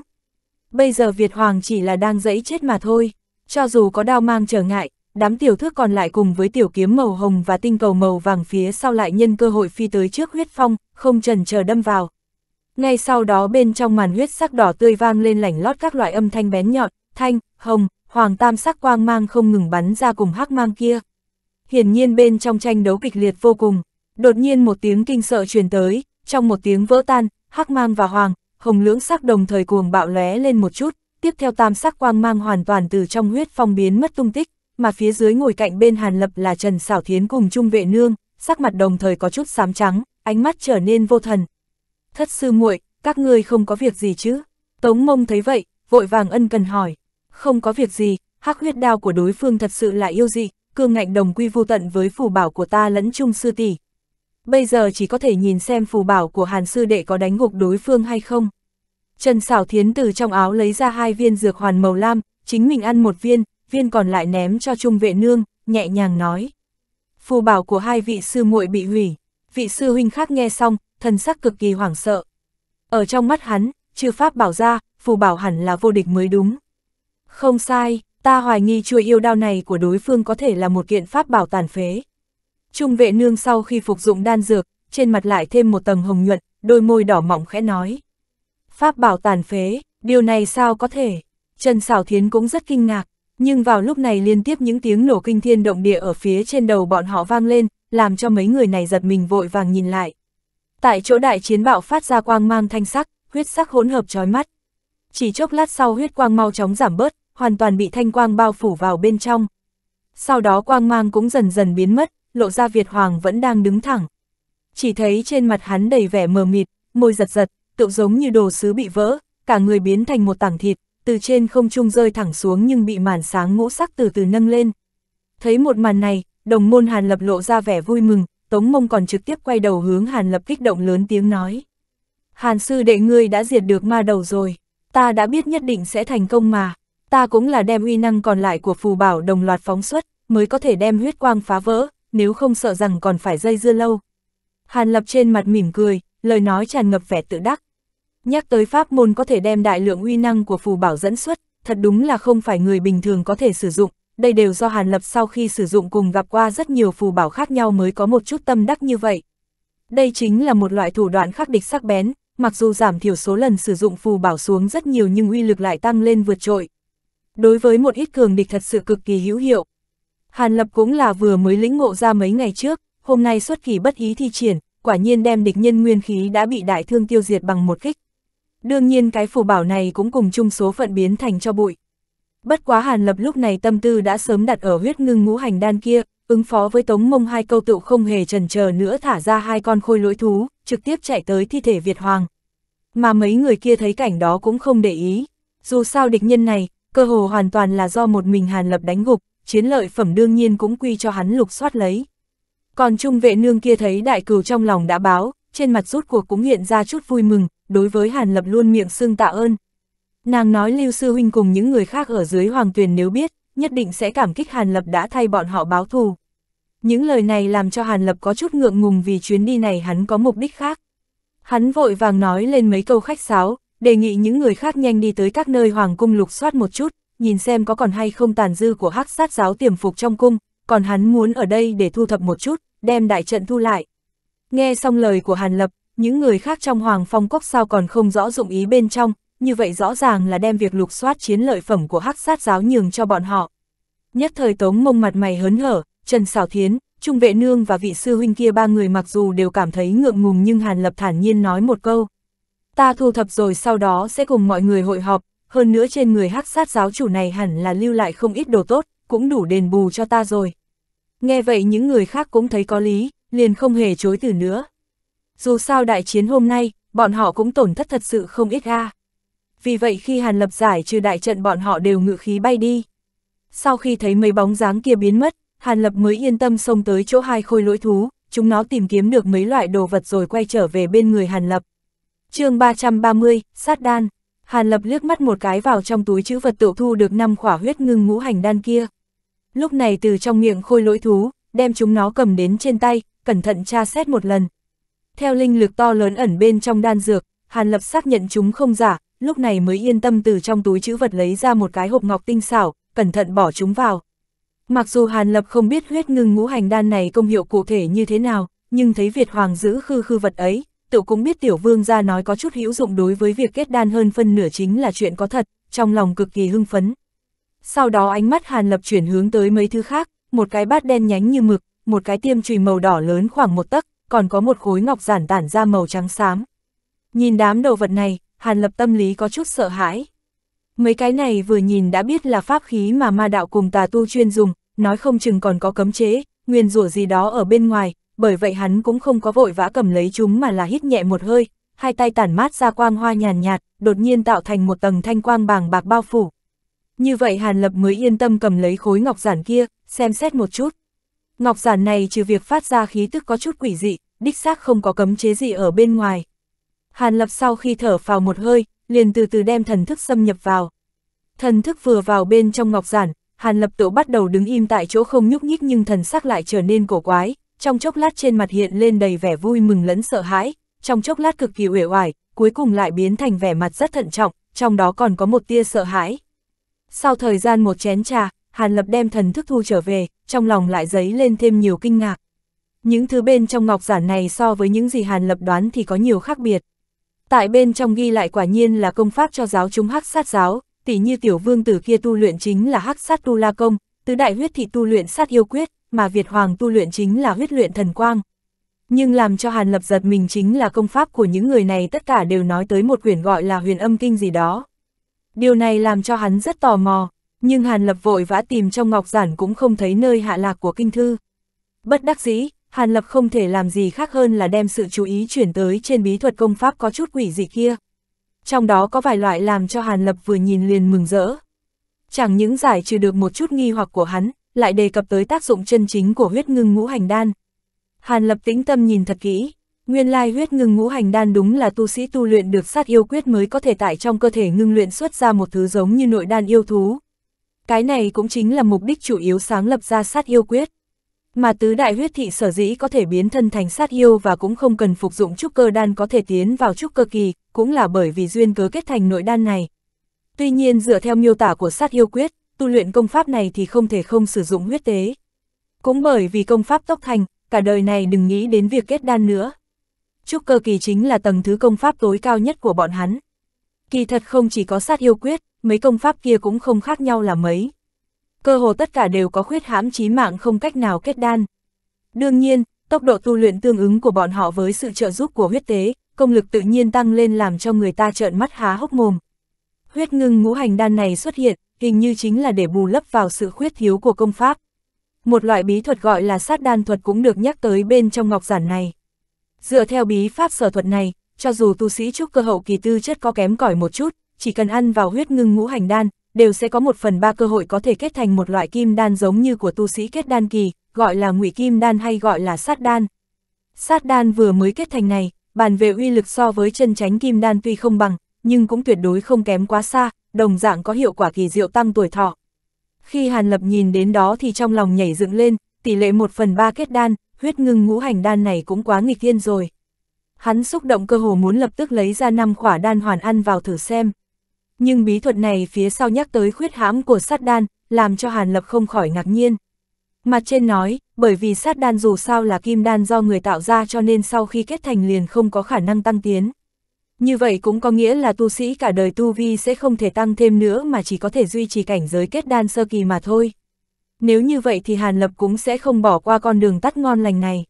Bây giờ Việt Hoàng chỉ là đang dẫy chết mà thôi, cho dù có đao mang trở ngại, đám tiểu thước còn lại cùng với tiểu kiếm màu hồng và tinh cầu màu vàng phía sau lại nhân cơ hội phi tới trước huyết phong, không trần chờ đâm vào. Ngay sau đó bên trong màn huyết sắc đỏ tươi vang lên lảnh lót các loại âm thanh bén nhọn, thanh, hồng, hoàng tam sắc quang mang không ngừng bắn ra cùng hắc mang kia. Hiển nhiên bên trong tranh đấu kịch liệt vô cùng, đột nhiên một tiếng kinh sợ truyền tới, trong một tiếng vỡ tan, hắc mang và hoàng, hồng lưỡng sắc đồng thời cuồng bạo lóe lên một chút, tiếp theo tam sắc quang mang hoàn toàn từ trong huyết phong biến mất tung tích, mà phía dưới ngồi cạnh bên Hàn Lập là Trần Sảo Thiến cùng Trung Vệ Nương, sắc mặt đồng thời có chút xám trắng, ánh mắt trở nên vô thần. Thất sư muội, các ngươi không có việc gì chứ? Tống Mông thấy vậy, vội vàng ân cần hỏi. Không có việc gì, hắc huyết đao của đối phương thật sự là yêu dị, cương ngạnh đồng quy vô tận với phù bảo của ta lẫn Trung sư tỷ. Bây giờ chỉ có thể nhìn xem phù bảo của Hàn sư đệ có đánh gục đối phương hay không. Trần Sảo Thiến từ trong áo lấy ra hai viên dược hoàn màu lam, chính mình ăn một viên, viên còn lại ném cho Trung Vệ Nương, nhẹ nhàng nói. Phù bảo của hai vị sư muội bị hủy, vị sư huynh khác nghe xong, thần sắc cực kỳ hoảng sợ. Ở trong mắt hắn, chư pháp bảo ra, phù bảo hẳn là vô địch mới đúng. Không sai, ta hoài nghi chuôi yêu đao này của đối phương có thể là một kiện pháp bảo tàn phế. Trung vệ nương sau khi phục dụng đan dược, trên mặt lại thêm một tầng hồng nhuận, đôi môi đỏ mọng khẽ nói pháp bảo tàn phế, điều này sao có thể? Trần Sảo Thiến cũng rất kinh ngạc, nhưng vào lúc này liên tiếp những tiếng nổ kinh thiên động địa ở phía trên đầu bọn họ vang lên, làm cho mấy người này giật mình vội vàng nhìn lại. Tại chỗ đại chiến bạo phát ra quang mang thanh sắc, huyết sắc hỗn hợp chói mắt. Chỉ chốc lát sau huyết quang mau chóng giảm bớt, hoàn toàn bị thanh quang bao phủ vào bên trong. Sau đó quang mang cũng dần dần biến mất, lộ ra Việt Hoàng vẫn đang đứng thẳng. Chỉ thấy trên mặt hắn đầy vẻ mờ mịt, môi giật giật, tượng giống như đồ sứ bị vỡ, cả người biến thành một tảng thịt, từ trên không trung rơi thẳng xuống nhưng bị màn sáng ngũ sắc từ từ nâng lên. Thấy một màn này, đồng môn Hàn Lập lộ ra vẻ vui mừng, Tống Mông còn trực tiếp quay đầu hướng Hàn Lập kích động lớn tiếng nói. Hàn sư đệ ngươi đã diệt được ma đầu rồi, ta đã biết nhất định sẽ thành công mà, ta cũng là đem uy năng còn lại của phù bảo đồng loạt phóng xuất, mới có thể đem huyết quang phá vỡ, nếu không sợ rằng còn phải dây dưa lâu. Hàn Lập trên mặt mỉm cười, lời nói tràn ngập vẻ tự đắc, Nhắc tới pháp môn có thể đem đại lượng uy năng của phù bảo dẫn xuất, thật đúng là không phải người bình thường có thể sử dụng, đây đều do Hàn Lập sau khi sử dụng cùng gặp qua rất nhiều phù bảo khác nhau mới có một chút tâm đắc như vậy. Đây chính là một loại thủ đoạn khắc địch sắc bén, mặc dù giảm thiểu số lần sử dụng phù bảo xuống rất nhiều nhưng uy lực lại tăng lên vượt trội. Đối với một ít cường địch thật sự cực kỳ hữu hiệu. Hàn Lập cũng là vừa mới lĩnh ngộ ra mấy ngày trước, hôm nay xuất kỳ bất ý thi triển, quả nhiên đem địch nhân nguyên khí đã bị đại thương tiêu diệt bằng một kích. Đương nhiên cái phù bảo này cũng cùng chung số phận biến thành cho bụi. Bất quá Hàn Lập lúc này tâm tư đã sớm đặt ở huyết ngưng ngũ hành đan kia, ứng phó với tống mông hai câu tựu không hề trần chờ nữa thả ra hai con khôi lỗi thú, trực tiếp chạy tới thi thể Việt Hoàng. Mà mấy người kia thấy cảnh đó cũng không để ý. Dù sao địch nhân này, cơ hồ hoàn toàn là do một mình Hàn Lập đánh gục, chiến lợi phẩm đương nhiên cũng quy cho hắn lục soát lấy. Còn trung vệ nương kia thấy đại cừu trong lòng đã báo, trên mặt rút cuộc cũng hiện ra chút vui mừng, đối với Hàn Lập luôn miệng xương tạ ơn. Nàng nói Lưu Sư Huynh cùng những người khác ở dưới hoàng tuyền nếu biết, nhất định sẽ cảm kích Hàn Lập đã thay bọn họ báo thù. Những lời này làm cho Hàn Lập có chút ngượng ngùng vì chuyến đi này hắn có mục đích khác. Hắn vội vàng nói lên mấy câu khách sáo, đề nghị những người khác nhanh đi tới các nơi hoàng cung lục soát một chút, nhìn xem có còn hay không tàn dư của hắc sát giáo tiềm phục trong cung, còn hắn muốn ở đây để thu thập một chút, đem đại trận thu lại. Nghe xong lời của Hàn Lập, những người khác trong Hoàng Phong Cốc sao còn không rõ dụng ý bên trong, như vậy rõ ràng là đem việc lục soát chiến lợi phẩm của hắc sát giáo nhường cho bọn họ. Nhất thời Tống Mông mặt mày hớn hở, Trần Sảo Thiến, Trung Vệ Nương và vị sư huynh kia ba người mặc dù đều cảm thấy ngượng ngùng nhưng Hàn Lập thản nhiên nói một câu. Ta thu thập rồi sau đó sẽ cùng mọi người hội họp, hơn nữa trên người hắc sát giáo chủ này hẳn là lưu lại không ít đồ tốt, cũng đủ đền bù cho ta rồi. Nghe vậy những người khác cũng thấy có lý, liền không hề chối từ nữa, dù sao đại chiến hôm nay, bọn họ cũng tổn thất thật sự không ít ga. Vì vậy khi Hàn Lập giải trừ đại trận bọn họ đều ngự khí bay đi. Sau khi thấy mấy bóng dáng kia biến mất, Hàn Lập mới yên tâm xông tới chỗ hai khôi lỗi thú, chúng nó tìm kiếm được mấy loại đồ vật rồi quay trở về bên người Hàn Lập. chương 330, Sát Đan Hàn Lập liếc mắt một cái vào trong túi chữ vật tự thu được năm khỏa huyết ngưng ngũ hành đan kia. Lúc này từ trong miệng khôi lỗi thú, đem chúng nó cầm đến trên tay, cẩn thận tra xét một lần, theo linh lực to lớn ẩn bên trong đan dược, Hàn Lập xác nhận chúng không giả, lúc này mới yên tâm từ trong túi chữ vật lấy ra một cái hộp ngọc tinh xảo, cẩn thận bỏ chúng vào. Mặc dù Hàn Lập không biết huyết ngưng ngũ hành đan này công hiệu cụ thể như thế nào, nhưng thấy Việt Hoàng giữ khư khư vật ấy, tự cũng biết tiểu vương gia nói có chút hữu dụng đối với việc kết đan hơn phân nửa chính là chuyện có thật, trong lòng cực kỳ hưng phấn. Sau đó ánh mắt Hàn Lập chuyển hướng tới mấy thứ khác, một cái bát đen nhánh như mực, một cái tiêm chùy màu đỏ lớn khoảng một tấc, còn có một khối ngọc giản tản ra màu trắng xám. Nhìn đám đồ vật này, Hàn Lập tâm lý có chút sợ hãi. Mấy cái này vừa nhìn đã biết là pháp khí mà ma đạo cùng tà tu chuyên dùng, nói không chừng còn có cấm chế, nguyên rủa gì đó ở bên ngoài, bởi vậy hắn cũng không có vội vã cầm lấy chúng mà là hít nhẹ một hơi, hai tay tản mát ra quang hoa nhàn nhạt, đột nhiên tạo thành một tầng thanh quang bàng bạc bao phủ. Như vậy Hàn Lập mới yên tâm cầm lấy khối ngọc giản kia, xem xét một chút. Ngọc giản này trừ việc phát ra khí tức có chút quỷ dị, đích xác không có cấm chế gì ở bên ngoài. Hàn Lập sau khi thở vào một hơi, liền từ từ đem thần thức xâm nhập vào. Thần thức vừa vào bên trong ngọc giản, Hàn Lập Tổ bắt đầu đứng im tại chỗ không nhúc nhích nhưng thần sắc lại trở nên cổ quái, trong chốc lát trên mặt hiện lên đầy vẻ vui mừng lẫn sợ hãi, trong chốc lát cực kỳ uể oải, cuối cùng lại biến thành vẻ mặt rất thận trọng, trong đó còn có một tia sợ hãi. Sau thời gian một chén trà, Hàn Lập đem thần thức thu trở về, trong lòng lại dấy lên thêm nhiều kinh ngạc. Những thứ bên trong ngọc giản này so với những gì Hàn Lập đoán thì có nhiều khác biệt. Tại bên trong ghi lại quả nhiên là công pháp cho giáo chúng hắc sát giáo, tỷ như tiểu vương tử kia tu luyện chính là hắc sát tu la công, tứ đại huyết thì tu luyện sát yêu quyết, mà Việt Hoàng tu luyện chính là huyết luyện thần quang. Nhưng làm cho Hàn Lập giật mình chính là công pháp của những người này tất cả đều nói tới một quyển gọi là huyền âm kinh gì đó. Điều này làm cho hắn rất tò mò, nhưng Hàn Lập vội vã tìm trong ngọc giản cũng không thấy nơi hạ lạc của kinh thư. Bất đắc dĩ, Hàn Lập không thể làm gì khác hơn là đem sự chú ý chuyển tới trên bí thuật công pháp có chút quỷ dị kia. Trong đó có vài loại làm cho Hàn Lập vừa nhìn liền mừng rỡ. Chẳng những giải trừ được một chút nghi hoặc của hắn, lại đề cập tới tác dụng chân chính của huyết ngưng ngũ hành đan. Hàn Lập tĩnh tâm nhìn thật kỹ, nguyên lai huyết ngưng ngũ hành đan đúng là tu sĩ tu luyện được sát yêu quyết mới có thể tại trong cơ thể ngưng luyện xuất ra một thứ giống như nội đan yêu thú, cái này cũng chính là mục đích chủ yếu sáng lập ra sát yêu quyết. Mà tứ đại huyết thị sở dĩ có thể biến thân thành sát yêu và cũng không cần phục dụng trúc cơ đan có thể tiến vào trúc cơ kỳ, cũng là bởi vì duyên cớ kết thành nội đan này. Tuy nhiên dựa theo miêu tả của sát yêu quyết, tu luyện công pháp này thì không thể không sử dụng huyết tế. Cũng bởi vì công pháp tốc thành, cả đời này đừng nghĩ đến việc kết đan nữa. Trúc cơ kỳ chính là tầng thứ công pháp tối cao nhất của bọn hắn. Kỳ thật không chỉ có sát yêu quyết, mấy công pháp kia cũng không khác nhau là mấy. Cơ hồ tất cả đều có khuyết hãm chí mạng không cách nào kết đan. Đương nhiên, tốc độ tu luyện tương ứng của bọn họ với sự trợ giúp của huyết tế, công lực tự nhiên tăng lên làm cho người ta trợn mắt há hốc mồm. Huyết ngưng ngũ hành đan này xuất hiện, hình như chính là để bù lấp vào sự khuyết thiếu của công pháp. Một loại bí thuật gọi là sát đan thuật cũng được nhắc tới bên trong ngọc giản này. Dựa theo bí pháp sở thuật này, cho dù tu sĩ trúc cơ hậu kỳ tư chất có kém cỏi một chút, chỉ cần ăn vào huyết ngưng ngũ hành đan, đều sẽ có một phần ba cơ hội có thể kết thành một loại kim đan giống như của tu sĩ kết đan kỳ, gọi là ngụy kim đan hay gọi là sát đan. Sát đan vừa mới kết thành này, bàn về uy lực so với chân tránh kim đan tuy không bằng, nhưng cũng tuyệt đối không kém quá xa, đồng dạng có hiệu quả kỳ diệu tăng tuổi thọ. Khi Hàn Lập nhìn đến đó thì trong lòng nhảy dựng lên, tỷ lệ một phần ba kết đan, huyết ngưng ngũ hành đan này cũng quá nghịch thiên rồi. Hắn xúc động cơ hồ muốn lập tức lấy ra năm khỏa đan hoàn ăn vào thử xem nhưng bí thuật này phía sau nhắc tới khuyết hãm của sát đan, làm cho Hàn Lập không khỏi ngạc nhiên. Mặt trên nói, bởi vì sát đan dù sao là kim đan do người tạo ra cho nên sau khi kết thành liền không có khả năng tăng tiến. Như vậy cũng có nghĩa là tu sĩ cả đời tu vi sẽ không thể tăng thêm nữa mà chỉ có thể duy trì cảnh giới kết đan sơ kỳ mà thôi. Nếu như vậy thì Hàn Lập cũng sẽ không bỏ qua con đường tắt ngon lành này.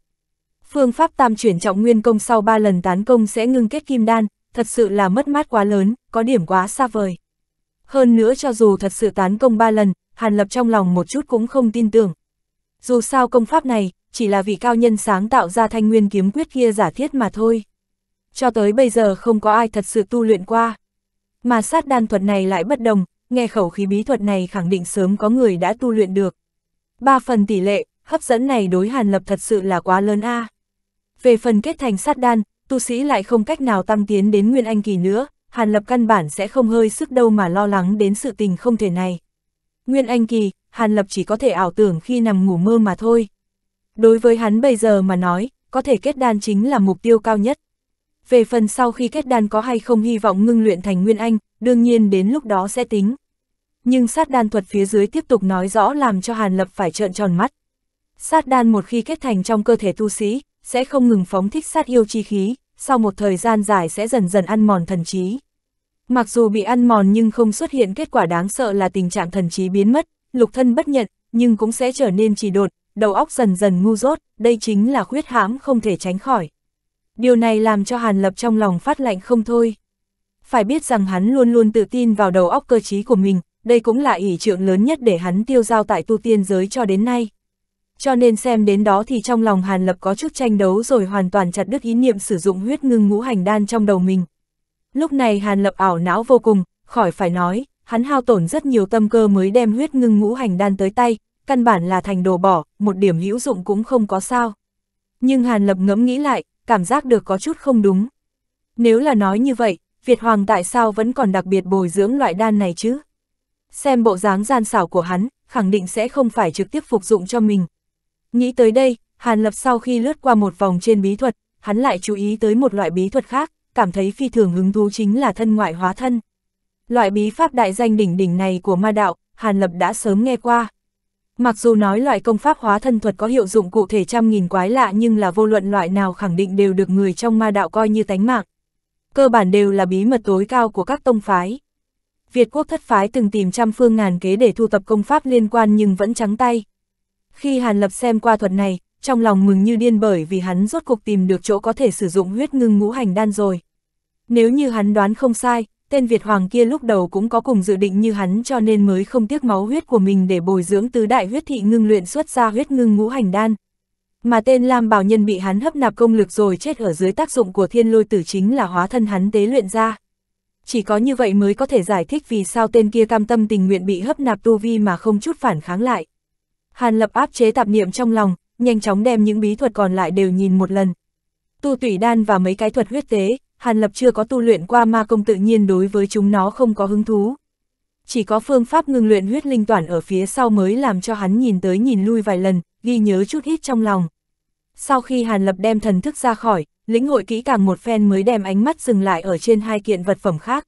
Phương pháp tam chuyển trọng nguyên công sau 3 lần tán công sẽ ngưng kết kim đan, thật sự là mất mát quá lớn, có điểm quá xa vời. Hơn nữa cho dù thật sự tán công ba lần, Hàn Lập trong lòng một chút cũng không tin tưởng. Dù sao công pháp này, chỉ là vị cao nhân sáng tạo ra thanh nguyên kiếm quyết kia giả thiết mà thôi. Cho tới bây giờ không có ai thật sự tu luyện qua. Mà sát đan thuật này lại bất đồng, nghe khẩu khí bí thuật này khẳng định sớm có người đã tu luyện được. Ba phần tỷ lệ, hấp dẫn này đối Hàn Lập thật sự là quá lớn a. À. Về phần kết thành sát đan, tu sĩ lại không cách nào tăng tiến đến nguyên anh kỳ nữa, Hàn Lập căn bản sẽ không hơi sức đâu mà lo lắng đến sự tình không thể này. Nguyên anh kỳ, Hàn Lập chỉ có thể ảo tưởng khi nằm ngủ mơ mà thôi. Đối với hắn bây giờ mà nói, có thể kết đan chính là mục tiêu cao nhất. Về phần sau khi kết đan có hay không hy vọng ngưng luyện thành Nguyên Anh, đương nhiên đến lúc đó sẽ tính. Nhưng sát đan thuật phía dưới tiếp tục nói rõ làm cho Hàn Lập phải trợn tròn mắt. Sát đan một khi kết thành trong cơ thể tu sĩ, sẽ không ngừng phóng thích sát yêu chi khí, sau một thời gian dài sẽ dần dần ăn mòn thần trí. Mặc dù bị ăn mòn nhưng không xuất hiện kết quả đáng sợ là tình trạng thần trí biến mất, lục thân bất nhận, nhưng cũng sẽ trở nên trì đột, đầu óc dần dần ngu dốt, đây chính là khuyết hãm không thể tránh khỏi. Điều này làm cho Hàn Lập trong lòng phát lạnh không thôi. Phải biết rằng hắn luôn luôn tự tin vào đầu óc cơ trí của mình, đây cũng là ỷ trượng lớn nhất để hắn tiêu giao tại tu tiên giới cho đến nay cho nên xem đến đó thì trong lòng Hàn Lập có chút tranh đấu rồi hoàn toàn chặt đứt ý niệm sử dụng huyết ngưng ngũ hành đan trong đầu mình. Lúc này Hàn Lập ảo não vô cùng, khỏi phải nói, hắn hao tổn rất nhiều tâm cơ mới đem huyết ngưng ngũ hành đan tới tay, căn bản là thành đồ bỏ, một điểm hữu dụng cũng không có sao. Nhưng Hàn Lập ngẫm nghĩ lại, cảm giác được có chút không đúng. Nếu là nói như vậy, Việt Hoàng tại sao vẫn còn đặc biệt bồi dưỡng loại đan này chứ? Xem bộ dáng gian xảo của hắn, khẳng định sẽ không phải trực tiếp phục dụng cho mình, Nghĩ tới đây, Hàn Lập sau khi lướt qua một vòng trên bí thuật, hắn lại chú ý tới một loại bí thuật khác, cảm thấy phi thường hứng thú chính là thân ngoại hóa thân. Loại bí pháp đại danh đỉnh đỉnh này của ma đạo, Hàn Lập đã sớm nghe qua. Mặc dù nói loại công pháp hóa thân thuật có hiệu dụng cụ thể trăm nghìn quái lạ nhưng là vô luận loại nào khẳng định đều được người trong ma đạo coi như tánh mạng. Cơ bản đều là bí mật tối cao của các tông phái. Việt quốc thất phái từng tìm trăm phương ngàn kế để thu tập công pháp liên quan nhưng vẫn trắng tay, khi Hàn Lập xem qua thuật này, trong lòng mừng như điên bởi vì hắn rốt cuộc tìm được chỗ có thể sử dụng huyết ngưng ngũ hành đan rồi. Nếu như hắn đoán không sai, tên Việt Hoàng kia lúc đầu cũng có cùng dự định như hắn cho nên mới không tiếc máu huyết của mình để bồi dưỡng tứ đại huyết thị ngưng luyện xuất ra huyết ngưng ngũ hành đan. Mà tên Lam Bảo Nhân bị hắn hấp nạp công lực rồi chết ở dưới tác dụng của thiên lôi tử chính là hóa thân hắn tế luyện ra. Chỉ có như vậy mới có thể giải thích vì sao tên kia cam tâm tình nguyện bị hấp nạp tu vi mà không chút phản kháng lại. Hàn Lập áp chế tạp niệm trong lòng, nhanh chóng đem những bí thuật còn lại đều nhìn một lần. Tu tủy đan và mấy cái thuật huyết tế, Hàn Lập chưa có tu luyện qua ma công tự nhiên đối với chúng nó không có hứng thú. Chỉ có phương pháp ngưng luyện huyết linh toàn ở phía sau mới làm cho hắn nhìn tới nhìn lui vài lần, ghi nhớ chút ít trong lòng. Sau khi Hàn Lập đem thần thức ra khỏi, lĩnh hội kỹ càng một phen mới đem ánh mắt dừng lại ở trên hai kiện vật phẩm khác.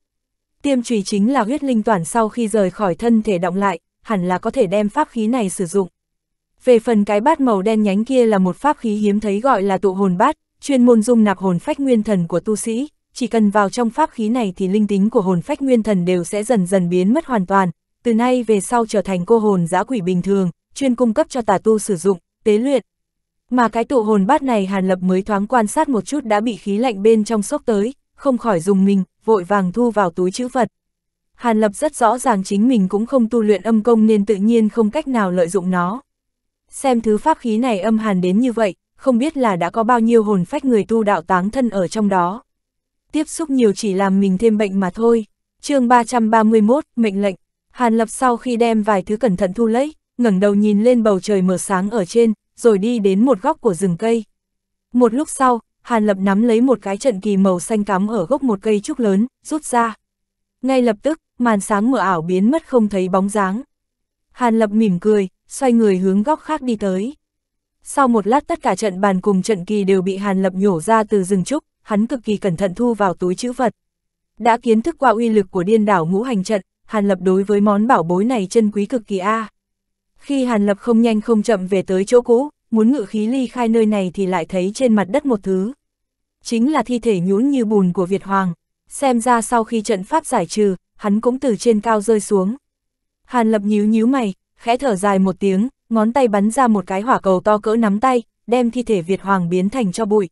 Tiêm chùy chính là huyết linh toàn sau khi rời khỏi thân thể động lại, hẳn là có thể đem pháp khí này sử dụng về phần cái bát màu đen nhánh kia là một pháp khí hiếm thấy gọi là tụ hồn bát, chuyên môn dung nạp hồn phách nguyên thần của tu sĩ, chỉ cần vào trong pháp khí này thì linh tính của hồn phách nguyên thần đều sẽ dần dần biến mất hoàn toàn, từ nay về sau trở thành cô hồn giã quỷ bình thường, chuyên cung cấp cho tà tu sử dụng, tế luyện. Mà cái tụ hồn bát này Hàn Lập mới thoáng quan sát một chút đã bị khí lạnh bên trong sốc tới, không khỏi dùng mình, vội vàng thu vào túi chữ vật. Hàn Lập rất rõ ràng chính mình cũng không tu luyện âm công nên tự nhiên không cách nào lợi dụng nó. Xem thứ pháp khí này âm hàn đến như vậy, không biết là đã có bao nhiêu hồn phách người tu đạo táng thân ở trong đó. Tiếp xúc nhiều chỉ làm mình thêm bệnh mà thôi. chương 331, mệnh lệnh. Hàn Lập sau khi đem vài thứ cẩn thận thu lấy, ngẩng đầu nhìn lên bầu trời mờ sáng ở trên, rồi đi đến một góc của rừng cây. Một lúc sau, Hàn Lập nắm lấy một cái trận kỳ màu xanh cắm ở gốc một cây trúc lớn, rút ra. Ngay lập tức, màn sáng mờ ảo biến mất không thấy bóng dáng. Hàn Lập mỉm cười, xoay người hướng góc khác đi tới. Sau một lát tất cả trận bàn cùng trận kỳ đều bị Hàn Lập nhổ ra từ rừng trúc, hắn cực kỳ cẩn thận thu vào túi chữ vật. Đã kiến thức qua uy lực của điên đảo ngũ hành trận, Hàn Lập đối với món bảo bối này chân quý cực kỳ a. Khi Hàn Lập không nhanh không chậm về tới chỗ cũ, muốn ngự khí ly khai nơi này thì lại thấy trên mặt đất một thứ. Chính là thi thể nhũn như bùn của Việt Hoàng, xem ra sau khi trận pháp giải trừ, hắn cũng từ trên cao rơi xuống. Hàn Lập nhíu nhíu mày, khẽ thở dài một tiếng, ngón tay bắn ra một cái hỏa cầu to cỡ nắm tay, đem thi thể Việt Hoàng biến thành cho bụi.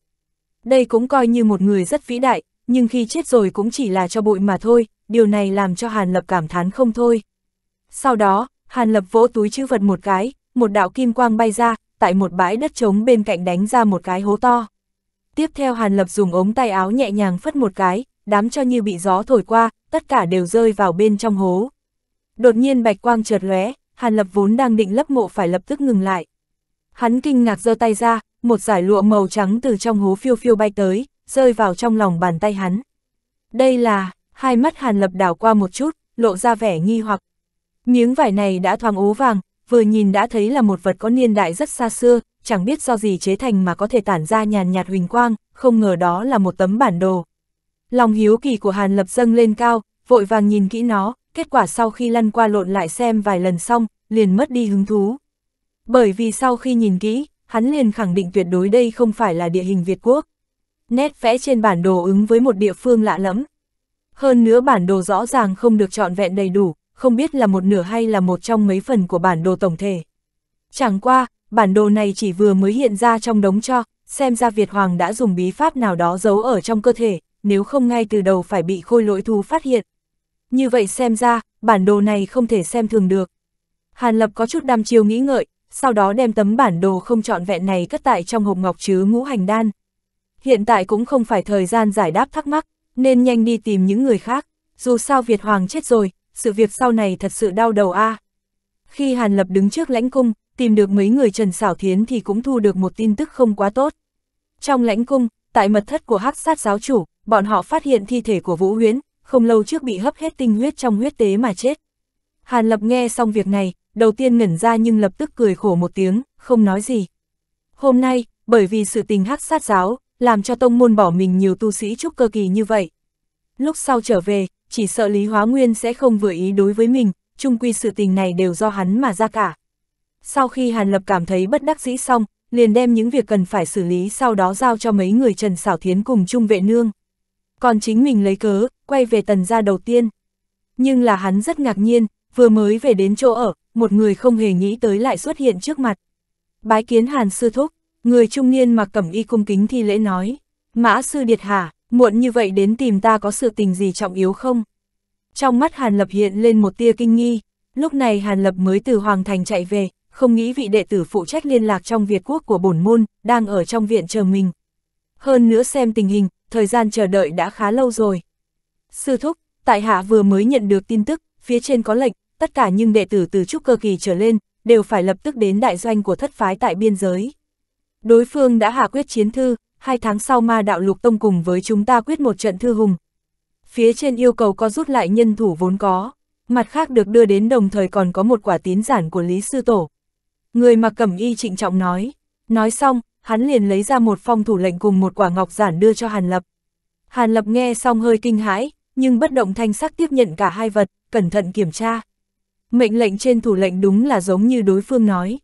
Đây cũng coi như một người rất vĩ đại, nhưng khi chết rồi cũng chỉ là cho bụi mà thôi, điều này làm cho Hàn Lập cảm thán không thôi. Sau đó, Hàn Lập vỗ túi chữ vật một cái, một đạo kim quang bay ra, tại một bãi đất trống bên cạnh đánh ra một cái hố to. Tiếp theo Hàn Lập dùng ống tay áo nhẹ nhàng phất một cái, đám cho như bị gió thổi qua, tất cả đều rơi vào bên trong hố. Đột nhiên bạch quang chợt lóe, Hàn Lập vốn đang định lấp mộ phải lập tức ngừng lại. Hắn kinh ngạc giơ tay ra, một giải lụa màu trắng từ trong hố phiêu phiêu bay tới, rơi vào trong lòng bàn tay hắn. Đây là, hai mắt Hàn Lập đảo qua một chút, lộ ra vẻ nghi hoặc. Miếng vải này đã thoáng ố vàng, vừa nhìn đã thấy là một vật có niên đại rất xa xưa, chẳng biết do gì chế thành mà có thể tản ra nhàn nhạt huỳnh quang, không ngờ đó là một tấm bản đồ. Lòng hiếu kỳ của Hàn Lập dâng lên cao, vội vàng nhìn kỹ nó, kết quả sau khi lăn qua lộn lại xem vài lần xong, liền mất đi hứng thú. Bởi vì sau khi nhìn kỹ, hắn liền khẳng định tuyệt đối đây không phải là địa hình Việt Quốc. Nét vẽ trên bản đồ ứng với một địa phương lạ lẫm. Hơn nữa bản đồ rõ ràng không được trọn vẹn đầy đủ, không biết là một nửa hay là một trong mấy phần của bản đồ tổng thể. Chẳng qua, bản đồ này chỉ vừa mới hiện ra trong đống cho, xem ra Việt Hoàng đã dùng bí pháp nào đó giấu ở trong cơ thể, nếu không ngay từ đầu phải bị khôi lỗi thú phát hiện như vậy xem ra, bản đồ này không thể xem thường được. Hàn Lập có chút đam chiêu nghĩ ngợi, sau đó đem tấm bản đồ không trọn vẹn này cất tại trong hộp ngọc chứa ngũ hành đan. Hiện tại cũng không phải thời gian giải đáp thắc mắc, nên nhanh đi tìm những người khác, dù sao Việt Hoàng chết rồi, sự việc sau này thật sự đau đầu a. À. Khi Hàn Lập đứng trước lãnh cung, tìm được mấy người Trần Sảo Thiến thì cũng thu được một tin tức không quá tốt. Trong lãnh cung, tại mật thất của hắc sát giáo chủ, bọn họ phát hiện thi thể của Vũ Huyến, không lâu trước bị hấp hết tinh huyết trong huyết tế mà chết. Hàn Lập nghe xong việc này, đầu tiên ngẩn ra nhưng lập tức cười khổ một tiếng, không nói gì. Hôm nay, bởi vì sự tình hắc sát giáo, làm cho tông môn bỏ mình nhiều tu sĩ trúc cơ kỳ như vậy. Lúc sau trở về, chỉ sợ Lý Hóa Nguyên sẽ không vừa ý đối với mình, chung quy sự tình này đều do hắn mà ra cả. Sau khi Hàn Lập cảm thấy bất đắc dĩ xong, liền đem những việc cần phải xử lý sau đó giao cho mấy người Trần Sảo Thiến cùng Trung Vệ Nương còn chính mình lấy cớ, quay về tần gia đầu tiên. Nhưng là hắn rất ngạc nhiên, vừa mới về đến chỗ ở, một người không hề nghĩ tới lại xuất hiện trước mặt. Bái kiến hàn sư thúc, người trung niên mặc cẩm y cung kính thi lễ nói, mã sư điệt Hà muộn như vậy đến tìm ta có sự tình gì trọng yếu không? Trong mắt hàn lập hiện lên một tia kinh nghi, lúc này hàn lập mới từ Hoàng Thành chạy về, không nghĩ vị đệ tử phụ trách liên lạc trong Việt Quốc của bổn môn, đang ở trong viện chờ mình. Hơn nữa xem tình hình, thời gian chờ đợi đã khá lâu rồi. Sư thúc, tại hạ vừa mới nhận được tin tức, phía trên có lệnh, tất cả những đệ tử từ trúc cơ kỳ trở lên, đều phải lập tức đến đại doanh của thất phái tại biên giới. Đối phương đã hạ quyết chiến thư, hai tháng sau ma đạo lục tông cùng với chúng ta quyết một trận thư hùng. Phía trên yêu cầu có rút lại nhân thủ vốn có, mặt khác được đưa đến đồng thời còn có một quả tín giản của Lý Sư Tổ. Người mặc cẩm y trịnh trọng nói, nói xong, hắn liền lấy ra một phong thủ lệnh cùng một quả ngọc giản đưa cho Hàn Lập. Hàn Lập nghe xong hơi kinh hãi, nhưng bất động thanh sắc tiếp nhận cả hai vật, cẩn thận kiểm tra. Mệnh lệnh trên thủ lệnh đúng là giống như đối phương nói.